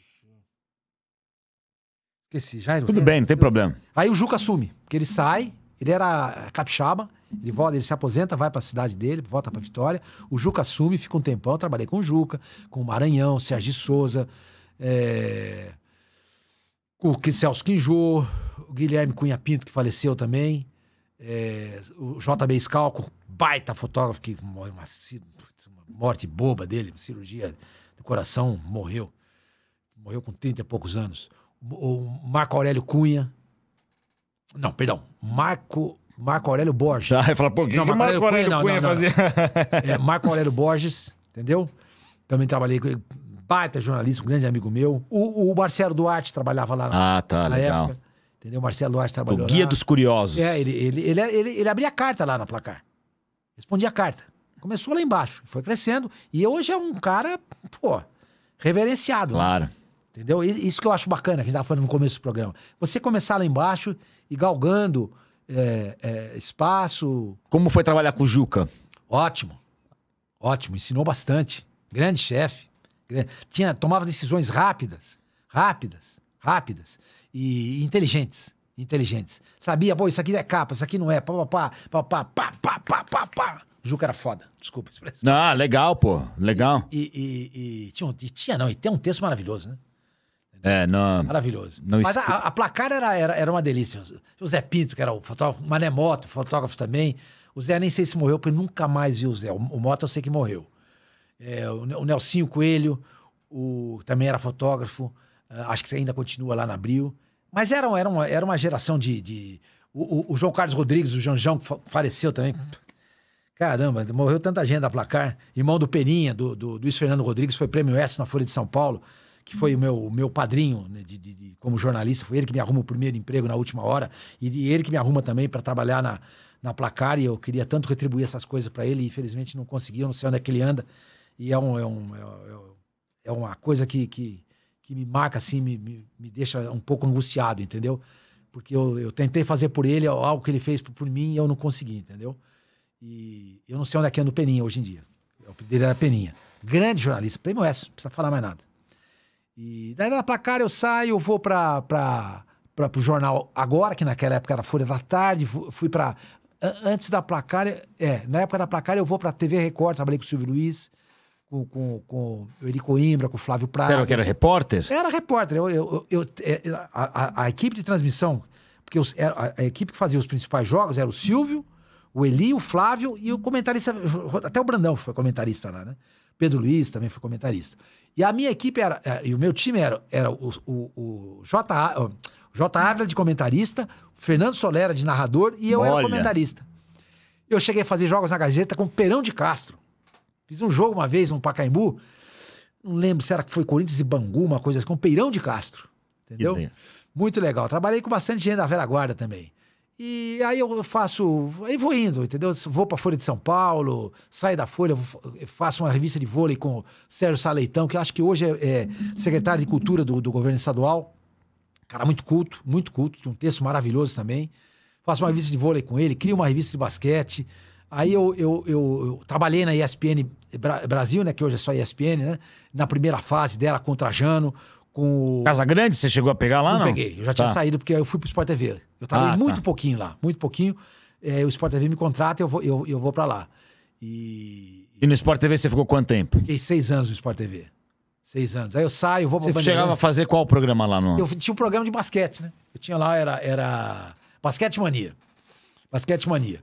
Esqueci, Jairo. Tudo era, bem, não tem problema. Aí o Juca assume, que ele sai, ele era capixaba, ele volta, ele se aposenta, vai para a cidade dele, volta para Vitória. O Juca assume, fica um tempão, eu trabalhei com o Juca, com o Maranhão, Sérgio Souza, é o Celso Quinjô, o Guilherme Cunha Pinto, que faleceu também, é, o JB Scalco, baita fotógrafo, que morreu uma, uma morte boba dele, cirurgia do coração, morreu. Morreu com 30 e poucos anos. O, Marco Aurélio Cunha. Não, perdão. Marco Marco Aurélio Borges. Ah, eu falo, pô, não, Marco, Aurélio Cunha, Cunha, não, não, não, fazia? é, Marco Aurélio Borges, entendeu? Também trabalhei com ele, baita jornalista, um grande amigo meu. O, o Marcelo Duarte trabalhava lá na, ah, tá, na legal. época. Entendeu? O Marcelo Duarte trabalhou. O Guia lá. dos Curiosos. É, ele, ele, ele, ele, ele abria carta lá na placar. Respondia a carta. Começou lá embaixo, foi crescendo. E hoje é um cara, pô, reverenciado. Né? Claro. Né? Entendeu? Isso que eu acho bacana, que a gente estava falando no começo do programa. Você começar lá embaixo e galgando é, é, espaço. Como foi trabalhar com o Juca? Ótimo. Ótimo, ensinou bastante. Grande chefe. É, tinha, tomava decisões rápidas, rápidas, rápidas e inteligentes. Inteligentes. Sabia, pô, isso aqui é capa, isso aqui não é. Pá, pá, pá, pá, pá, pá, pá, pá, pá. Juca era foda, desculpa a expressão. Ah, legal, pô, legal. E, e, e, tinha, e tinha, não, e tem um texto maravilhoso, né? É, não. Maravilhoso. Não Mas a, a, placar era, era, era uma delícia. O Zé Pinto, que era o fotógrafo, Mané Moto, fotógrafo também. O Zé nem sei se morreu, porque nunca mais vi o Zé. O, o Moto eu sei que morreu é, o Nelsinho Coelho, o, também era fotógrafo, ah, acho que ainda continua lá na Abril. Mas era, era, uma, era uma geração de. de o, o, João Carlos Rodrigues, o Janjão, que faleceu também. Uhum. Caramba, morreu tanta gente da placar. Irmão do Peninha, do, do, do Luiz Fernando Rodrigues, foi prêmio S na Folha de São Paulo, que foi o meu, meu padrinho né, de, de, de, como jornalista. Foi ele que me arruma o primeiro emprego na última hora e, e ele que me arruma também para trabalhar na, na placar. E eu queria tanto retribuir essas coisas para ele e infelizmente não consegui. Eu não sei onde é que ele anda. E é, é, é, um, é, um, é, uma coisa que, que, que me marca, assim, me, me, me deixa um pouco angustiado, entendeu? Porque eu, eu tentei fazer por ele algo que ele fez por, por mim e eu não consegui, entendeu? E eu não sei onde é que anda o Peninha hoje em dia. O apelido dele era Peninha. Grande jornalista, prêmio S, não precisa falar mais nada. E daí da placar eu saio, vou para o jornal agora, que naquela época era Folha da Tarde, fui para. Antes da placar, é, na época da placar eu vou para a TV Record, trabalhei com o Silvio Luiz com, com, com o Eri Coimbra, com o Flávio Prado. Era que era repórter? Era repórter. Eu, eu, eu é, a, a, a, equipe de transmissão, porque os, a, a, equipe que fazia os principais jogos era o Silvio, o Eli, o Flávio e o comentarista, até o Brandão foi comentarista lá, né? Pedro Luiz também foi comentarista. E a minha equipe era, é, e o meu time era, era o, o, o J. O J. Ávila de comentarista, Fernando Solera de narrador e eu Olha. era comentarista. Eu cheguei a fazer jogos na Gazeta com Perão de Castro. Fiz um jogo uma vez, um Pacaembu. Não lembro se era que foi Corinthians e Bangu, uma coisa assim, com Peirão de Castro. Entendeu? Muito legal. Trabalhei com bastante gente da Vera guarda também. E aí eu faço. Aí vou indo, entendeu? Vou pra Folha de São Paulo, saio da Folha, faço uma revista de vôlei com o Sérgio Saleitão, que acho que hoje é, é secretário de Cultura do, do governo estadual. Cara muito culto, muito culto, tem um texto maravilhoso também. Faço uma revista de vôlei com ele, crio uma revista de basquete. Aí eu, eu, eu, eu trabalhei na ESPN Brasil, né? Que hoje é só ESPN, né? Na primeira fase dela, contra Jano. com Casa Grande, você chegou a pegar lá, não? não? peguei. Eu já tá. tinha saído, porque eu fui pro Sport TV. Eu trabalhei ah, muito tá. pouquinho lá, muito pouquinho. É, o Sport TV me contrata e eu vou, eu, eu vou pra lá. E... E no Sport TV você ficou quanto tempo? Fiquei seis anos no Sport TV. Seis anos. Aí eu saio, vou pra Você chegava a fazer qual programa lá? não Eu tinha um programa de basquete, né? Eu tinha lá, era, era Basquete Mania. Basquete Mania.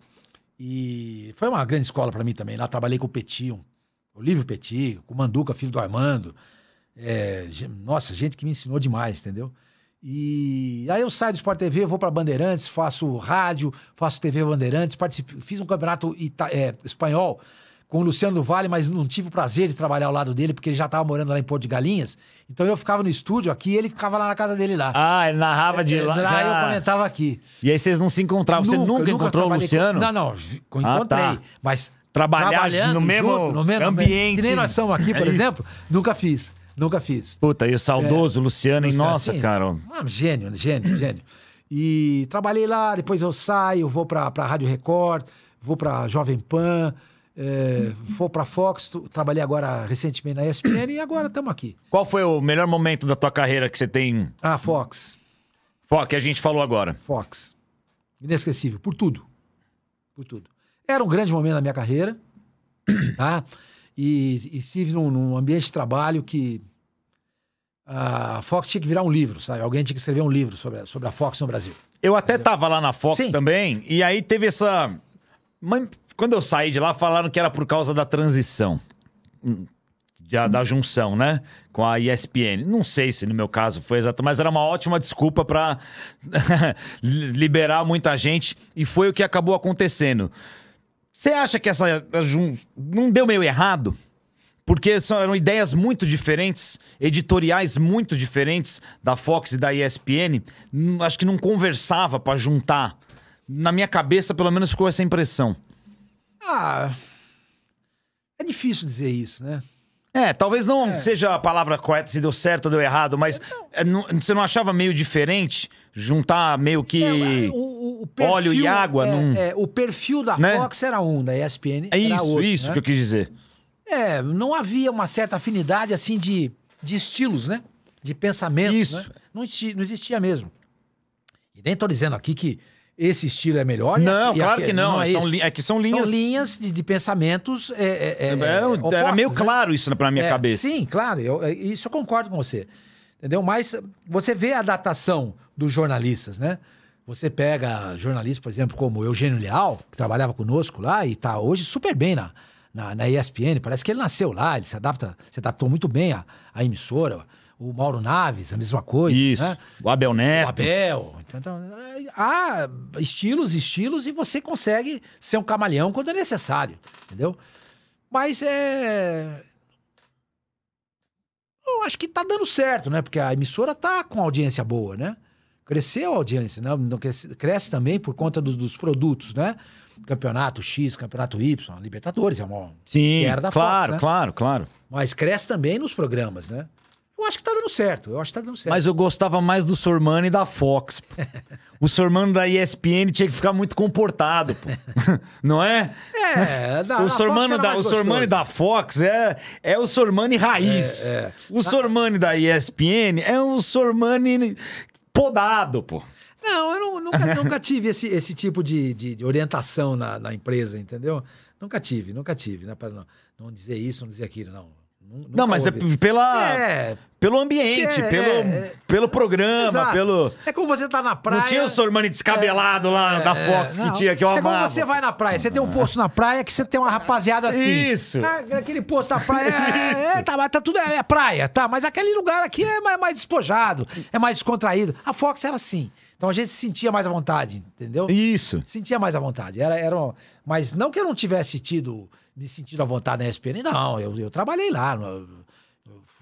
E foi uma grande escola para mim também. Lá trabalhei com o Petit, um, Olívio Petit, com o Manduca, filho do Armando. É, nossa, gente que me ensinou demais, entendeu? E aí eu saio do Sport TV, vou para Bandeirantes, faço rádio, faço TV Bandeirantes, fiz um campeonato é, espanhol com o Luciano do Vale, mas não tive o prazer de trabalhar ao lado dele, porque ele já estava morando lá em Porto de Galinhas. Então eu ficava no estúdio aqui e ele ficava lá na casa dele lá. Ah, ele narrava de é, lá. Lá eu ah. comentava aqui. E aí vocês não se encontravam? Você nunca, nunca encontrou o Luciano? Com... Não, não, encontrei. Ah, tá. Mas trabalhar no mesmo junto, no mesmo ambiente. Que nem nós somos aqui, é por é exemplo, nunca fiz. Nunca fiz. Puta, e o saudoso é, Luciano, hein? nossa, assim, cara. Ah, gênio, gênio, gênio. E trabalhei lá, depois eu saio, vou pra, pra Rádio Record, vou pra Jovem Pan, é, for para Fox, trabalhei agora recentemente na ESPN e agora estamos aqui. Qual foi o melhor momento da tua carreira que você tem? Ah, Fox. Fox, a gente falou agora. Fox. Inesquecível, por tudo. Por tudo. Era um grande momento da minha carreira, tá? E, estive num, num, ambiente de trabalho que a Fox tinha que virar um livro, sabe? Alguém tinha que escrever um livro sobre a, sobre a Fox no Brasil. Eu até estava lá na Fox Sim. também, e aí teve essa. Mas quando eu saí de lá, falaram que era por causa da transição. Da, da junção, né? Com a ESPN. Não sei se no meu caso foi exato, mas era uma ótima desculpa para liberar muita gente e foi o que acabou acontecendo. Você acha que essa jun... não deu meio errado? Porque são, eram ideias muito diferentes, editoriais muito diferentes da Fox e da ESPN. Hum, acho que não conversava para juntar. Na minha cabeça, pelo menos, ficou essa impressão. Ah. É difícil dizer isso, né? É, talvez não é. seja a palavra correta se deu certo ou deu errado, mas então. é, não. você não achava meio diferente juntar meio que é, o, o perfil, óleo e água? É, num... é, o perfil da né? Fox era um, da ESPN é isso, outro, isso né? que eu quis dizer. É, não havia uma certa afinidade assim de, de estilos, né? De pensamento. Isso. Né? Não, existia, não existia mesmo. E nem estou dizendo aqui que esse estilo é melhor? Não, claro que, que não. não é, são, é, que são linhas. São linhas de, de pensamentos. É, é, é, é era, opostos, era meio né? claro isso para minha é, cabeça. Sim, claro. Eu, isso eu concordo com você. Entendeu? Mas você vê a adaptação dos jornalistas, né? Você pega jornalistas, por exemplo, como Eugênio Leal, que trabalhava conosco lá e tá hoje super bem na, na, na ESPN. Parece que ele nasceu lá, ele se, adapta, se adaptou muito bem à, à emissora. O Mauro Naves, a mesma coisa. Né? Isso. Né? O Abel Neto. O Abel, então, é, há estilos, estilos, e você consegue ser um camaleão quando é necessário, entendeu? Mas é. Eu acho que tá dando certo, né? Porque a emissora tá com audiência boa, né? Cresceu a audiência, né? Cresce, cresce também por conta dos, dos produtos, né? Campeonato X, Campeonato Y, Libertadores, é uma. Sim, era da claro, Fox, né? claro, claro. Mas cresce também nos programas, né? Eu acho que tá dando certo. Eu acho que tá dando certo. Mas eu gostava mais do Sormani e da Fox. o Sormani da ESPN tinha que ficar muito comportado, pô. Não é? É, né? da, o Sormani da, o Sormani da Fox é, é o Sormani raiz. É, é. O tá. Sormani da ESPN é um Sormani podado, pô. Não, eu não, nunca, nunca tive esse, esse tipo de, de, de orientação na, na, empresa, entendeu? Nunca tive, nunca tive, né? Para não, não dizer isso, não dizer aquilo, não. Não, mas ouvi. é pela. É. Pelo ambiente, é, pelo, é, pelo programa, Exato. pelo. É como você tá na praia. Não tinha o Sormani descabelado lá é. da Fox é. que tinha, que eu é amava. É como você vai na praia. Você tem um posto na praia que você tem uma rapaziada assim. Isso. Ah, aquele posto na praia. É-, é, tá, mas tá tudo. É, praia, tá. Mas aquele lugar aqui é mais, mais despojado, é mais descontraído. A Fox era assim. Então a gente se sentia mais à vontade, entendeu? Isso. Sentia mais à vontade. Era, era, mas não que eu não tivesse tido me sentindo à vontade na ESPN. Não, eu, eu trabalhei lá. Eu,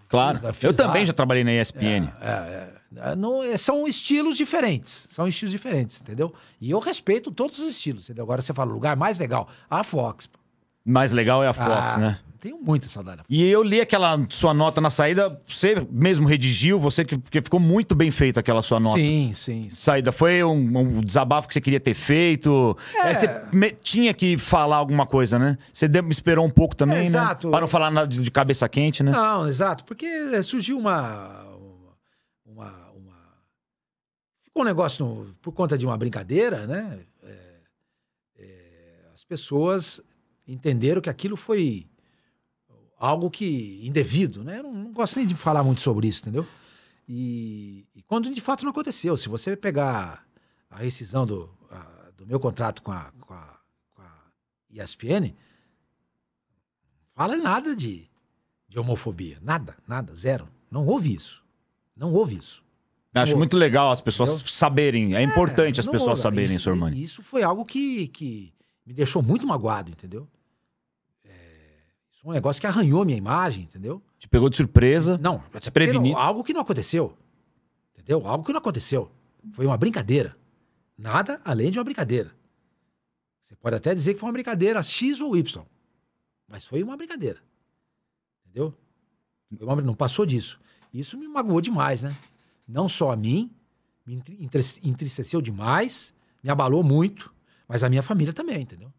claro, fiz, eu também lá. já trabalhei na ESPN. É, é, é, não, é, são estilos diferentes, são estilos diferentes, entendeu? E eu respeito todos os estilos, entendeu? Agora você fala, o lugar mais legal, a Fox. Mais legal é a ah, Fox, ah, né? Tenho muita saudade. E eu li aquela sua nota na saída, você mesmo redigiu, você que porque ficou muito bem feita aquela sua nota. Sim, sim. sim. Saída foi um, um, desabafo que você queria ter feito. É. Aí você me, tinha que falar alguma coisa, né? Você de, esperou um pouco também, é, né? Exato. Para não falar nada de cabeça quente, né? Não, exato, porque eh, surgiu uma uma, uma... ficou um negócio no, por conta de uma brincadeira, né? É, é as pessoas entenderam que aquilo foi algo que indevido, né? Eu não, não gosto nem de falar muito sobre isso, entendeu? E, e, quando de fato não aconteceu, se você pegar a rescisão do, a, do meu contrato com a, com a, com a ESPN, não fala nada de, de homofobia, nada, nada, zero. Não houve isso, não houve isso. Eu acho muito legal as pessoas entendeu? saberem, é, é importante as pessoas houve. saberem, isso, Sormani. Isso foi algo que, que me deixou muito magoado, entendeu? Isso é um negócio que arranhou minha imagem, entendeu? Te pegou de surpresa. Não, é desprevenido. Algo que não aconteceu. Entendeu? Algo que não aconteceu. Foi uma brincadeira. Nada além de uma brincadeira. Você pode até dizer que foi uma brincadeira X ou Y. Mas foi uma brincadeira. Entendeu? não passou disso. Isso me magoou demais, né? Não só a mim, me entristeceu demais, me abalou muito, mas a minha família também, entendeu?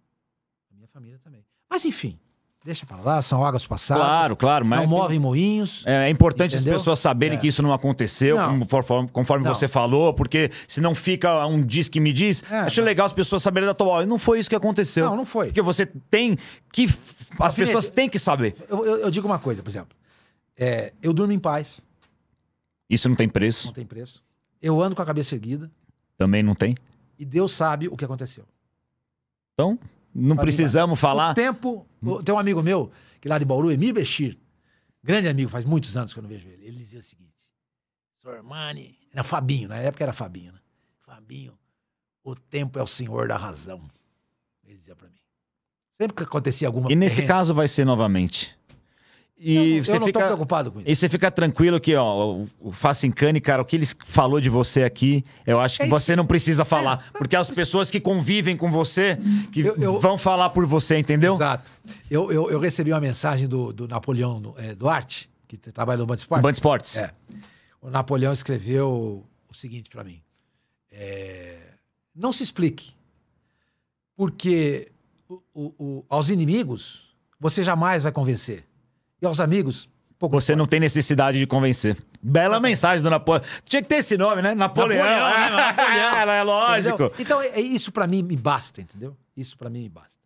A minha família também. Mas enfim, Deixa pra lá, são águas passadas. Claro, claro. Mas não é movem moinhos. É, é importante entendeu? as pessoas saberem é. que isso não aconteceu, não. conforme, conforme não. você falou, porque se não fica um diz que me diz, é, acho não. legal as pessoas saberem da tua Não foi isso que aconteceu. Não, não foi. Porque você tem que... As pessoas têm que saber. Eu, eu, eu, digo uma coisa, por exemplo. É, eu durmo em paz. Isso não tem preço? Não tem preço. Eu ando com a cabeça erguida. Também não tem? E Deus sabe o que aconteceu. Então... Não precisamos falar. O tempo. Tem um amigo meu, que é lá de Bauru, Emir Bechir, grande amigo, faz muitos anos que eu não vejo ele. Ele dizia o seguinte: Sormani. Era Fabinho, na época era Fabinho, né? Fabinho, o tempo é o senhor da razão. Ele dizia para mim. Sempre que acontecia alguma E nesse terreno, caso vai ser novamente. E eu, você eu não fica, preocupado com isso. E você fica tranquilo que, ó, o Facincani, cara, o que ele falou de você aqui, eu acho que é você não precisa é, falar. É. Porque as pessoas que convivem com você, uhum. que eu, eu... vão falar por você, entendeu? Exato. Eu, eu, eu recebi uma mensagem do, do Napoleão do, é, Duarte, que trabalha no Band Esportes. Band Esportes. É. O Napoleão escreveu o seguinte para mim. É, não se explique. Porque o, o, o, aos inimigos, você jamais vai convencer e aos amigos. Você não tem necessidade de convencer. Bela tá mensagem do Napoleão. Tinha que ter esse nome, né? Napoleão. Napoleão, né? né? Napoleão. É, é lógico. Entendeu? Então, é, é, isso para mim me basta, entendeu? Isso para mim me basta.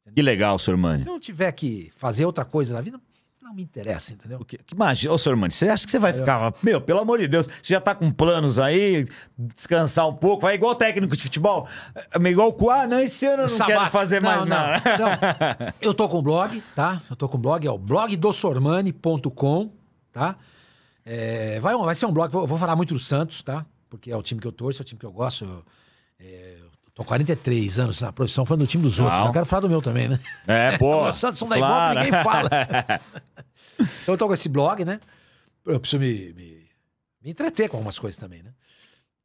Entendeu? Que legal, seu irmão. Se eu tiver que fazer outra coisa na vida, não me interessa, entendeu? O que, imagina, ô, senhor Mani, você acha que você vai ficar, meu, pelo amor de Deus, você já tá com planos aí, descansar um pouco, vai igual técnico de futebol, é, igual o ah, não, esse ano eu não Sabate. quero fazer não, mais não. não. Então, eu tô com o blog, tá? Eu tô com o blog, é o blogdossormani.com, tá? É, vai, vai ser um blog, vou, vou, falar muito do Santos, tá? Porque é o time que eu torço, é o time que eu gosto, eu, é, Tô 43 anos na profissão, falando do time dos outros. Né? Não. quero falar do meu também, né? É, pô. o Santos não dá claro. Igual, ninguém fala. então eu tô com esse blog, né? Eu preciso me, me, me entreter com algumas coisas também, né?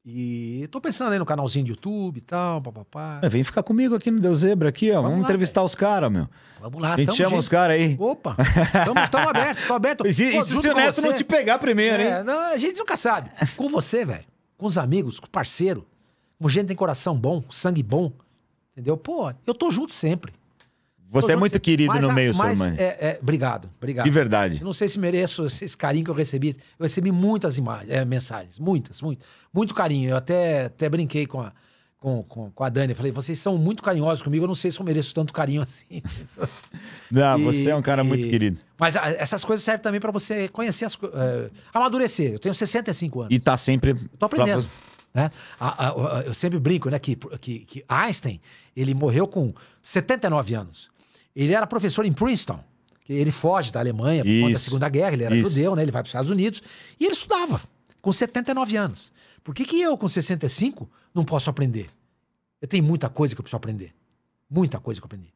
E tô pensando aí no canalzinho de YouTube e tal, papapá. É, vem ficar comigo aqui no Deus Zebra, aqui, ó. Vamos, Vamos lá, entrevistar véio. os caras, meu. Vamos lá, A gente chama gente. os caras aí. Opa, Estamos abertos, aberto, tô aberto. E se, Pô, e se o Neto você... não te pegar primeiro, é, hein? Não, a gente nunca sabe. Com você, velho. Com os amigos, com o parceiro gente tem coração bom, sangue bom. Entendeu? Pô, eu tô junto sempre. Você é muito querido mas, no meio, mas, sua mãe. É, é, obrigado, obrigado. De verdade. Eu não sei se mereço esse carinho que eu recebi. Eu recebi muitas imagens, é, mensagens, muitas, muito. Muito carinho. Eu até, até brinquei com a, com, com, com a Dani. falei, vocês são muito carinhosos comigo, eu não sei se eu mereço tanto carinho assim. não, e, você é um cara e... muito querido. Mas essas coisas servem também para você conhecer, as, uh, amadurecer. Eu tenho 65 anos. E tá sempre... tô aprendendo. Pra... Né? A, a, a, eu sempre brinco né, que, que, que Einstein ele morreu com 79 anos. Ele era professor em Princeton. Ele foge da Alemanha por conta da Segunda Guerra, ele era isso. judeu, né? Ele vai para os Estados Unidos e ele estudava com 79 anos. Por que, que eu, com 65, não posso aprender? Eu tenho muita coisa que eu preciso aprender. Muita coisa que eu aprendi.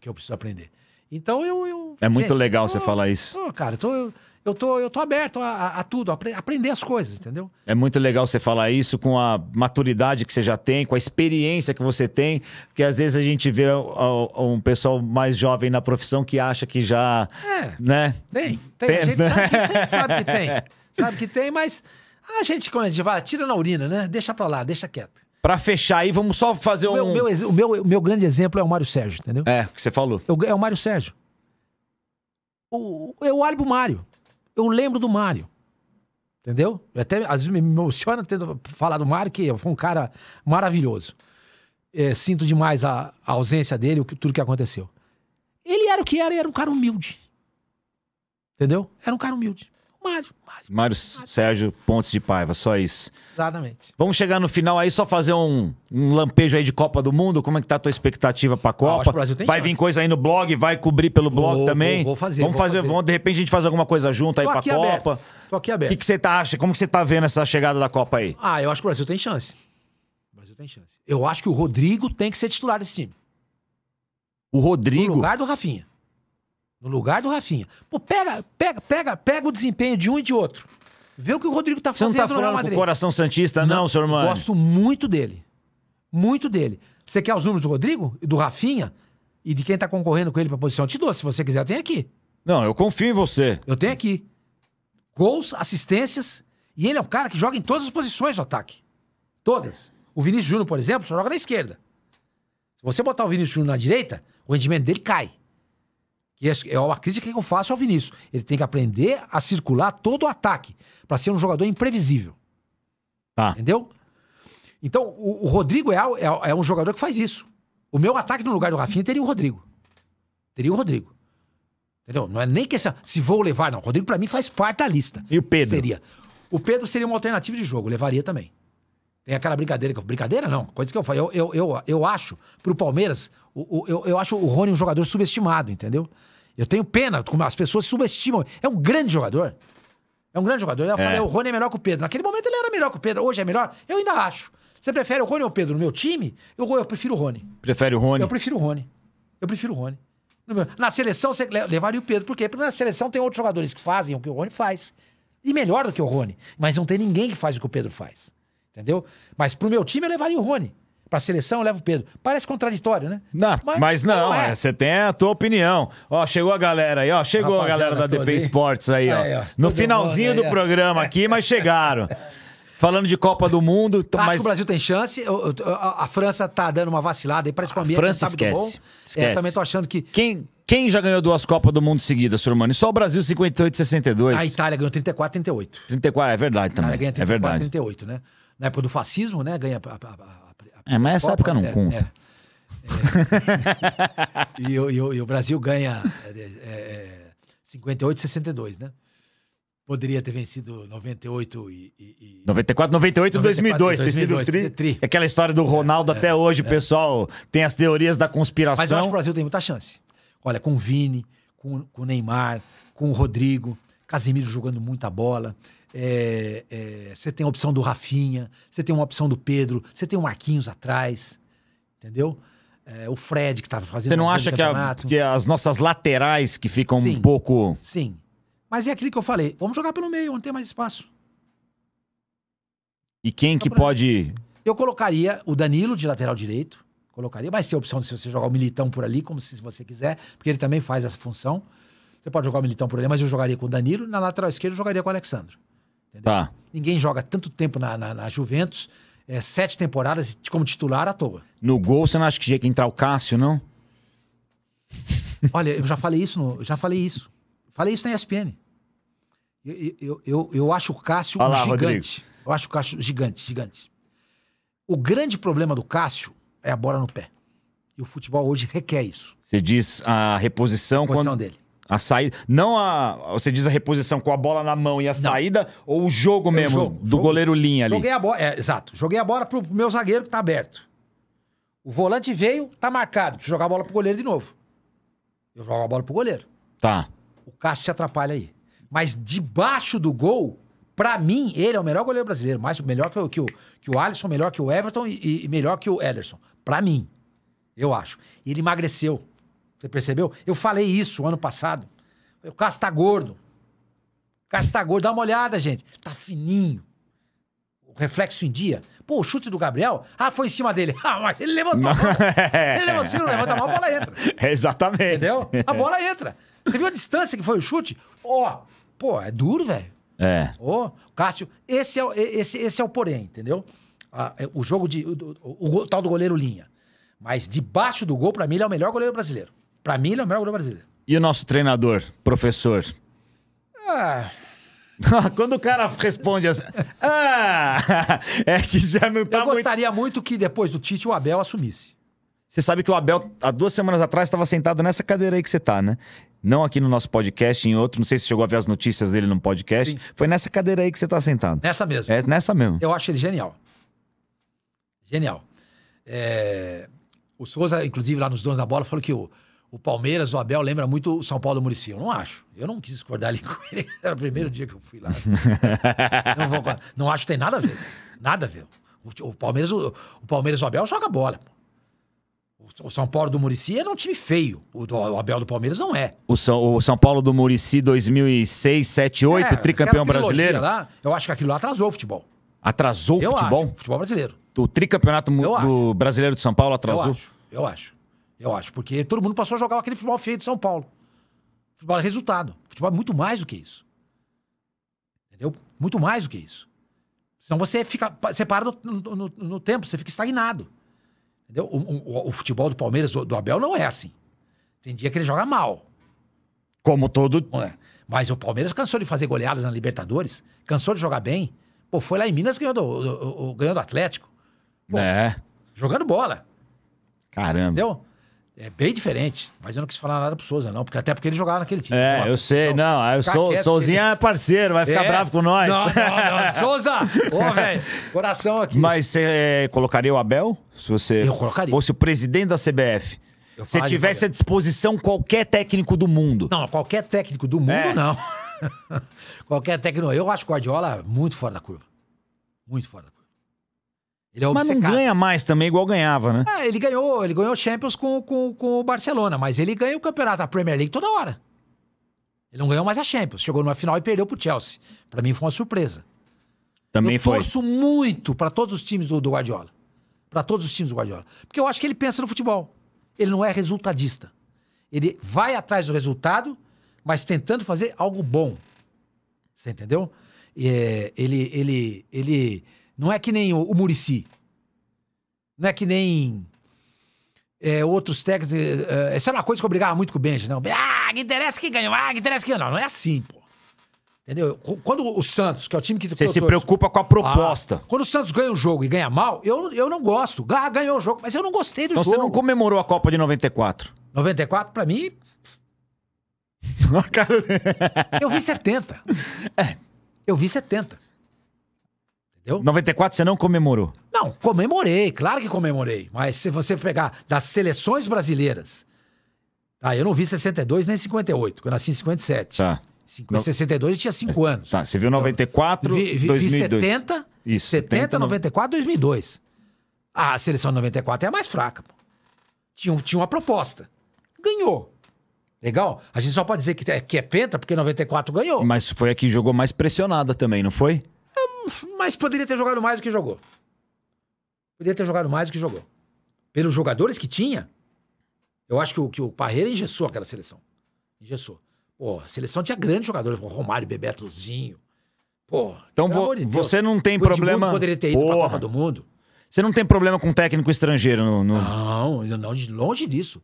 Que eu preciso aprender. Então eu. eu é muito gente, legal eu, você falar isso. Tô, cara, tô, então eu, eu tô, eu tô aberto a, a, a tudo, a aprender as coisas, entendeu? É muito legal você falar isso com a maturidade que você já tem, com a experiência que você tem, porque às vezes a gente vê um, um pessoal mais jovem na profissão que acha que já. É. Né? Tem, tem. tem. A, gente sabe que, a gente sabe que tem. Sabe que tem, mas a gente, quando a gente vai, tira na urina, né? Deixa pra lá, deixa quieto. Pra fechar aí, vamos só fazer o meu, um. Meu, o, meu, o meu grande exemplo é o Mário Sérgio, entendeu? É, que você falou. é o Mário Sérgio. O, eu olho pro Mário eu lembro do Mário. Entendeu? Eu até às vezes me emociona ter falado do Mário, que foi um cara maravilhoso. É, sinto demais a, a ausência dele, o que, tudo que aconteceu. Ele era o que era, era um cara humilde. Entendeu? Era um cara humilde. O Mário. Mário Sérgio Pontes de Paiva, só isso. Exatamente. Vamos chegar no final aí, só fazer um, um lampejo aí de Copa do Mundo. Como é que tá a tua expectativa pra Copa? Ah, o Brasil tem vai chance. vir coisa aí no blog, vai cobrir pelo blog vou, também. Vou, vou, fazer. Vamos vou fazer, fazer. Vamos, de repente a gente faz alguma coisa junto aí Tô pra Copa. Aberto. Tô aqui aberto. O que, você tá acha? Como que você tá vendo essa chegada da Copa aí? Ah, eu acho que o Brasil tem chance. O Brasil tem chance. Eu acho que o Rodrigo tem que ser titular desse time. O Rodrigo. No lugar do Rafinha. No lugar do Rafinha. Pô, pega, pega, pega, pega o desempenho de um e de outro. Vê o que o Rodrigo tá fazendo Você não tá falando com o coração santista, não, não senhor mano. Gosto muito dele. Muito dele. Você quer os números do Rodrigo? e Do Rafinha? E de quem tá concorrendo com ele pra posição? Eu te dou. Se você quiser, eu tenho aqui. Não, eu confio em você. Eu tenho aqui. Gols, assistências. E ele é um cara que joga em todas as posições do ataque. Todas. O Vinícius Júnior, por exemplo, só joga na esquerda. Se você botar o Vinícius Júnior na direita, o rendimento dele cai. E é, é uma crítica que eu faço ao Vinícius. Ele tem que aprender a circular todo o ataque para ser um jogador imprevisível. Tá. Entendeu? Então, o, o Rodrigo é, é, é, um jogador que faz isso. O meu ataque no lugar do Rafinha teria o Rodrigo. Teria o Rodrigo. Entendeu? Não é nem questão se vou levar, não. O Rodrigo, para mim, faz parte da lista. E o Pedro? Seria. O Pedro seria uma alternativa de jogo, levaria também. Tem aquela brincadeira que eu, Brincadeira não, coisa que eu falo. Eu, eu, eu, eu acho, pro Palmeiras, o, o, eu, eu acho o Rony um jogador subestimado, entendeu? Eu tenho pena, as pessoas subestimam. É um grande jogador. É um grande jogador. Eu é. falei, o Rony é melhor que o Pedro. Naquele momento ele era melhor que o Pedro, hoje é melhor. Eu ainda acho. Você prefere o Rony ou o Pedro no meu time? Eu, eu prefiro o Rony. Prefere o Rony? Eu prefiro o Rony. Eu prefiro o Rony. Na seleção, você levaria o Pedro. Por quê? Porque na seleção tem outros jogadores que fazem o que o Rony faz. E melhor do que o Rony. Mas não tem ninguém que faz o que o Pedro faz. Entendeu? Mas pro meu time eu levaria o Rony. Pra seleção eu levo o Pedro. Parece contraditório, né? Não, mas, mas não, é. é. você tem a tua opinião. Ó, chegou a galera aí, ó. Chegou Rapaziada, a galera da DP Sports aí, aí ó. ó. No finalzinho do aí, programa aqui, mas chegaram. Falando de Copa do Mundo, Acho mas... que o Brasil tem chance. A França tá dando uma vacilada aí, parece que o ambiente França sabe esquece, do bom. Esquece. É, também tô achando que... Quem, quem já ganhou duas Copas do Mundo seguidas, E Só o Brasil 58 e 62. A Itália ganhou 34 38. 34, é verdade também. A Itália ganha 34 é verdade. 38, né? na época do fascismo, né? Ganha a, a, a, é, mas essa Copa, época não é, conta. É, é, e, e, e, o Brasil ganha é, 58, é, 62, é, né? Poderia ter vencido 98 e. e 94, 98 e 2002, 2002, ter sido tri, tri. Aquela história do Ronaldo é, até hoje, o pessoal tem as teorias da conspiração. Mas eu acho que o Brasil tem muita chance. Olha, com o Vini, com, com o Neymar, com o Rodrigo, Casemiro jogando muita bola é, é, você tem a opção do Rafinha, você tem uma opção do Pedro, você tem o Marquinhos atrás, entendeu? É, o Fred que estava tá fazendo. Você não acha que, a, que, as nossas laterais que ficam sim, um pouco. Sim. Mas é aquilo que eu falei: vamos jogar pelo meio, onde tem mais espaço. E quem que pode. Eu colocaria o Danilo de lateral direito. Colocaria. Vai ser a opção de você jogar o Militão por ali, como se você quiser, porque ele também faz essa função. Você pode jogar o Militão por ali, mas eu jogaria com o Danilo. Na lateral esquerda, eu jogaria com o Alexandre. Tá. Ninguém joga tanto tempo na, na, na Juventus, é, sete temporadas como titular à toa. No gol, você não acha que tinha que entrar o Cássio, não? Olha, eu já falei isso, no, já falei isso. Falei isso na ESPN. Eu, eu, eu, eu acho o Cássio Olá, um gigante. Rodrigo. Eu acho o Cássio gigante, gigante. O grande problema do Cássio é a bola no pé. E o futebol hoje requer isso. Você diz a reposição. A reposição quando... dele. A saída. Não a. Você diz a reposição com a bola na mão e a não. saída, ou o jogo é mesmo, jogo, do jogo, goleiro linha ali. Joguei a bola. É, exato. Joguei a bola pro meu zagueiro que tá aberto. O volante veio, tá marcado. Preciso jogar a bola pro goleiro de novo. Eu jogo a bola pro goleiro. Tá. O Cássio se atrapalha aí. Mas debaixo do gol, para mim, ele é o melhor goleiro brasileiro. Mais, melhor que o, que, o, que o Alisson, melhor que o Everton e, e melhor que o Ederson. para mim. Eu acho. E ele emagreceu. Você percebeu? Eu falei isso ano passado. O Cássio tá gordo. O Cássio tá gordo. Dá uma olhada, gente. Tá fininho. O reflexo em dia. Pô, o chute do Gabriel, ah, foi em cima dele. Ah, mas ele levantou não. a bola. Ele levantou, se não levanta a bola, a bola entra. Exatamente. Entendeu? A bola entra. Você viu a distância que foi o chute? Ó, oh, pô, é duro, velho. É. Ô, oh, Cássio, esse é, esse, esse é o porém, entendeu? Ah, o jogo de. O, o, o, o, tal do goleiro linha. Mas debaixo do gol, para mim, ele é o melhor goleiro brasileiro. Para mim, ele é o melhor goleiro brasileiro. E o nosso treinador, professor? Ah. Quando o cara responde assim, ah, é que já não tá Eu gostaria muito... muito que depois do Tite o Abel assumisse. Você sabe que o Abel, há duas semanas atrás, estava sentado nessa cadeira aí que você tá, né? Não aqui no nosso podcast, em outro. Não sei se chegou a ver as notícias dele no podcast. Sim. Foi nessa cadeira aí que você tá sentado. Nessa mesmo. É, nessa mesmo. Eu acho ele genial. Genial. É... O Souza, inclusive, lá nos Donos da Bola, falou que o o Palmeiras, o Abel, lembra muito o São Paulo do Murici. Eu não acho. Eu não quis discordar ali com ele. Era o primeiro dia que eu fui lá. não, vou, não acho que tem nada a ver. Nada a ver. O, o Palmeiras, o, o, Palmeiras, o Abel joga bola. O, o São Paulo do Murici era um time feio. O, o, Abel do Palmeiras não é. O São, o São Paulo do Murici 2006, 7, 8, é, tricampeão brasileiro. Lá, eu acho que aquilo lá atrasou o futebol. Atrasou o eu futebol? Acho, futebol brasileiro. O tricampeonato do brasileiro de São Paulo atrasou? Eu acho. Eu acho eu acho, porque todo mundo passou a jogar aquele futebol feio de São Paulo. Futebol é resultado. Futebol é muito mais do que isso. Entendeu? Muito mais do que isso. Senão você fica você no, no, no, tempo, você fica estagnado. Entendeu? O, o, o futebol do Palmeiras, do, Abel, não é assim. Tem dia que ele joga mal. Como todo. É. Mas o Palmeiras cansou de fazer goleadas na Libertadores, cansou de jogar bem. Pô, foi lá em Minas ganhou do, do, do ganhou do Atlético. Pô, é. Jogando bola. Caramba. Entendeu? É bem diferente, mas eu não quis falar nada pro Souza, não, porque até porque ele jogava naquele time. É, eu sei, então, não. Eu é sou, Souzinha ele... é parceiro, vai ficar é. bravo com nós. Não, não, não. Souza! Ô, velho, coração aqui. Mas você eh, colocaria o Abel? Se você eu colocaria. fosse o presidente da CBF. se tivesse à disposição qualquer técnico do mundo. Não, qualquer técnico do mundo, é. não. qualquer técnico. Eu acho o Guardiola muito fora da curva. Muito fora da curva. Ele é mas não ganha mais também, igual ganhava, né? É, ele ganhou, ele ganhou Champions com, com, com o Barcelona, mas ele ganha o campeonato, a Premier League toda hora. Ele não ganhou mais a Champions, chegou numa final e perdeu pro Chelsea. Para mim foi uma surpresa. Também eu foi. Eu torço muito para todos os times do, do Guardiola. Para todos os times do Guardiola. Porque eu acho que ele pensa no futebol. Ele não é resultadista. Ele vai atrás do resultado, mas tentando fazer algo bom. Você entendeu? É, ele, ele, ele não é que nem o, o Murici. Não é que nem é, outros técnicos. É, essa é, é uma coisa que eu brigava muito com o Benji. Não. Né? Ah, que interessa quem ganhou. Ah, que interessa quem ganhou. Não, não é assim, pô. Entendeu? Quando o Santos, que é o time que. Você se preocupa com a proposta. Ah, quando o Santos ganha um jogo e ganha mal, eu, eu não gosto. Ah, ganhou o jogo, mas eu não gostei do então jogo. Você não comemorou a Copa de 94? 94, pra mim. eu vi 70. É. Eu vi 70 entendeu? 94 você não comemorou? Não, comemorei, claro que comemorei. Mas se você pegar das seleções brasileiras. Ah, eu não vi 62 nem 58, eu nasci em 57. Tá. Em 62 eu tinha 5 anos. Tá, você viu 94, vi, vi, 2002. Vi 70, Isso, 70, 94, 2002. a seleção de 94 é a mais fraca. Pô. Tinha, tinha uma proposta. Ganhou. Legal? A gente só pode dizer que é, que é penta porque 94 ganhou. Mas foi a que jogou mais pressionada também, não foi? mas poderia ter jogado mais do que jogou. Poderia ter jogado mais do que jogou. Pelos jogadores que tinha, eu acho que o, que o Parreira engessou aquela seleção. Engessou. Pô, a seleção tinha grandes jogadores, como Romário, Bebeto, Luzinho. Pô, então de você não tem o problema. O poderia ter ido Porra. pra Copa do Mundo. Você não tem problema com técnico estrangeiro no. no... Não, não, de longe disso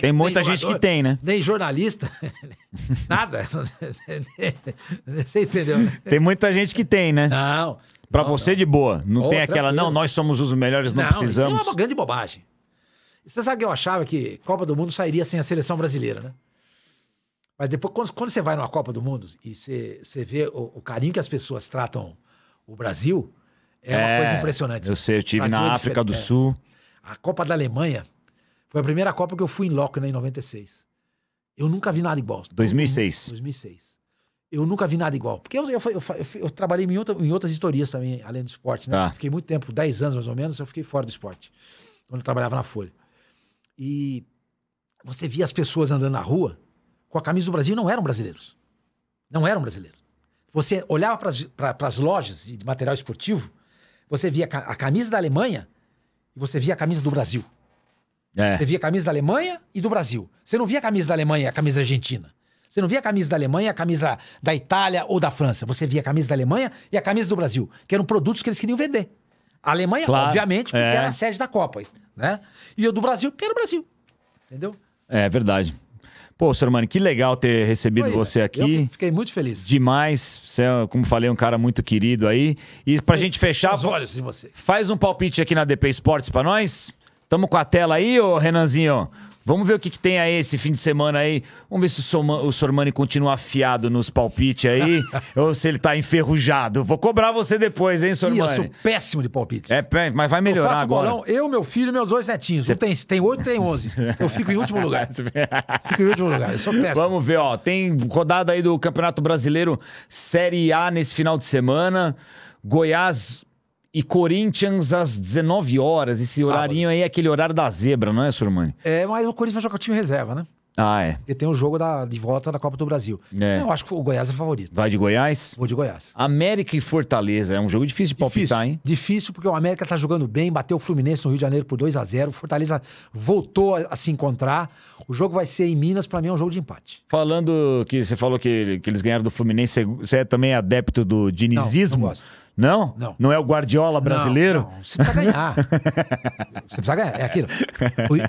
tem muita gente que tem, né? Nem jornalista, nada. você entendeu? Né? Tem muita gente que tem, né? Não. Pra não, você, não. de boa. Não oh, tem aquela, tranquilo. não, nós somos os melhores, não, não precisamos. Isso é uma grande bobagem. Você sabe que eu achava que Copa do Mundo sairia sem a seleção brasileira, né? Mas depois, quando, quando você vai numa Copa do Mundo e você, você vê o, o carinho que as pessoas tratam o Brasil, é, é uma coisa impressionante. Eu sei, eu estive na é África do é. Sul. A Copa da Alemanha, foi a primeira Copa que eu fui em loco, né, em 96. Eu nunca vi nada igual. 2006. 2006. Eu nunca vi nada igual. Porque eu, eu, eu, eu trabalhei em, outra, em, outras historias também, além do esporte, né? Tá. Fiquei muito tempo, 10 anos mais ou menos, eu fiquei fora do esporte. Quando eu trabalhava na Folha. E você via as pessoas andando na rua com a camisa do Brasil não eram brasileiros. Não eram brasileiros. Você olhava para as lojas de material esportivo, você via a camisa da Alemanha e você via a camisa do Brasil. É. Você via camisa da Alemanha e do Brasil. Você não via a camisa da Alemanha e a camisa argentina. Você não via a camisa da Alemanha, a camisa da Itália ou da França. Você via a camisa da Alemanha e a camisa do Brasil, que eram produtos que eles queriam vender. A Alemanha, claro. obviamente, porque é. era a sede da Copa, né? E o do Brasil, porque era o Brasil. Entendeu? É verdade. Pô, Mano, que legal ter recebido você aqui. fiquei muito feliz. Demais. Você é, como falei, um cara muito querido aí. E pra Esse, gente fechar. Os olhos de você. Faz um palpite aqui na DP Esportes pra nós. Tamo com a tela aí, ô Renanzinho? Vamos ver o que, que, tem aí esse fim de semana aí. Vamos ver se o, Soma, o Sormani continua afiado nos palpites aí ou se ele tá enferrujado. Vou cobrar você depois, hein, Sormani? Ih, eu sou péssimo de palpite. É, mas vai melhorar eu faço agora. Bolão, eu, meu filho e meus dois netinhos. Cê... Um tem, tem oito, tem onze. Eu fico em último lugar. fico em último lugar. Eu sou péssimo. Vamos ver, ó. Tem rodada aí do Campeonato Brasileiro Série A nesse final de semana. Goiás e Corinthians às 19 horas. Esse Sábado. horarinho aí é aquele horário da zebra, não é, Surmani? É, mas o Corinthians vai jogar com o time reserva, né? Ah, é. Porque tem o um jogo da, de volta da Copa do Brasil. É. Eu acho que o Goiás é favorito. Vai de Goiás? Vou de Goiás. América e Fortaleza. É um jogo difícil de difícil, palpitar, hein? Difícil, porque o América tá jogando bem, bateu o Fluminense no Rio de Janeiro por 2 a 0 Fortaleza voltou a, a, se encontrar. O jogo vai ser em Minas, para mim é um jogo de empate. Falando que você falou que, que eles ganharam do Fluminense, você é também adepto do dinizismo? Não, não gosto. Não? Não. Não é o Guardiola brasileiro? Não, não. Você precisa ganhar. você precisa ganhar. É aquilo.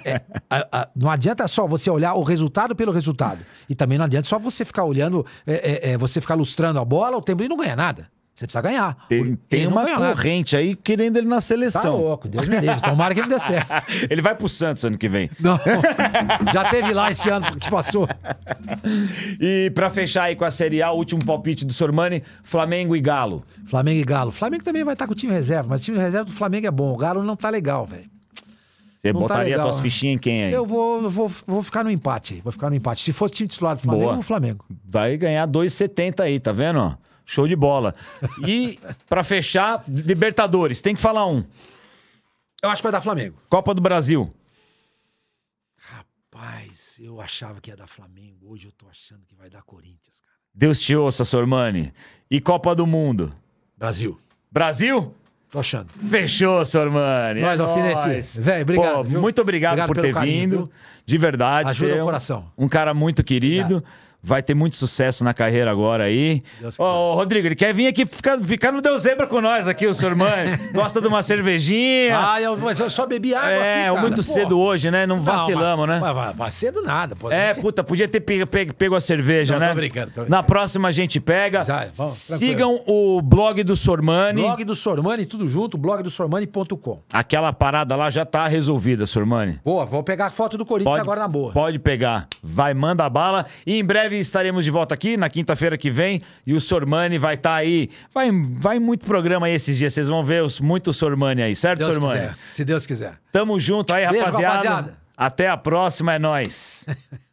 é, a, a, não adianta só você olhar o resultado pelo resultado. E também não adianta só você ficar olhando, é, é, é você ficar lustrando a bola o tempo e não ganhar nada. Você precisa ganhar. Tem, tem uma corrente nada. aí querendo ele na seleção. Tá louco, Deus me livre. Tomara que ele dê certo. ele vai pro Santos ano que vem. Não, já teve lá esse ano que tipo, passou. E para fechar aí com a Série A, o último palpite do Sormani, Flamengo e Galo. Flamengo e Galo. Flamengo também vai estar tá com o time reserva, mas o time reserva do Flamengo é bom. O Galo não tá legal, velho. Você não tá botaria tá tuas fichinhas em quem aí? Eu vou, vou, vou ficar no empate. Vou ficar no empate. Se fosse time titular do Flamengo, Boa. o Flamengo. Vai ganhar 2,70 aí, tá vendo? Show de bola. E para fechar, Libertadores, tem que falar um. Eu acho que vai dar Flamengo. Copa do Brasil. Rapaz, eu achava que ia dar Flamengo. Hoje eu tô achando que vai dar Corinthians, cara. Deus te ouça, Sormani. E Copa do Mundo? Brasil. Brasil? Tô achando. Fechou, Sormani. Nós, é alfinetes. Velho, obrigado. Pô, muito obrigado, obrigado por ter carinho, vindo. Viu? De verdade. Ajuda o é coração. Um cara muito querido. Obrigado vai ter muito sucesso na carreira agora aí. Ô, oh, Rodrigo, ele quer vir aqui ficar, ficar no Deus Zebra com nós aqui, o seu irmão. Gosta de uma cervejinha. Ah, eu, mas eu só bebi água é, aqui, cara. muito pô. cedo hoje, né? Não, não vacilamos, mas, né? Mas, cedo nada, pô. É, puta, podia ter pego, pego, pego a cerveja, não, né? Tô brincando, tô brincando. Na próxima a gente pega. Já, vamos, Sigam o blog do Sormani. Blog do Sormani, tudo junto, blog Aquela parada lá já tá resolvida, Sormani. Boa, vou pegar a foto do Corinthians pode, agora na boa. Pode pegar. Vai, manda bala. E em breve breve estaremos de volta aqui na quinta-feira que vem e o Sormani vai estar tá aí. Vai, vai muito programa aí esses dias, vocês vão ver os, muito Sormani aí, certo, Deus Sormani? Quiser, se Deus quiser. Tamo junto aí, Beijo, rapaziada. rapaziada. Até a próxima, é nóis.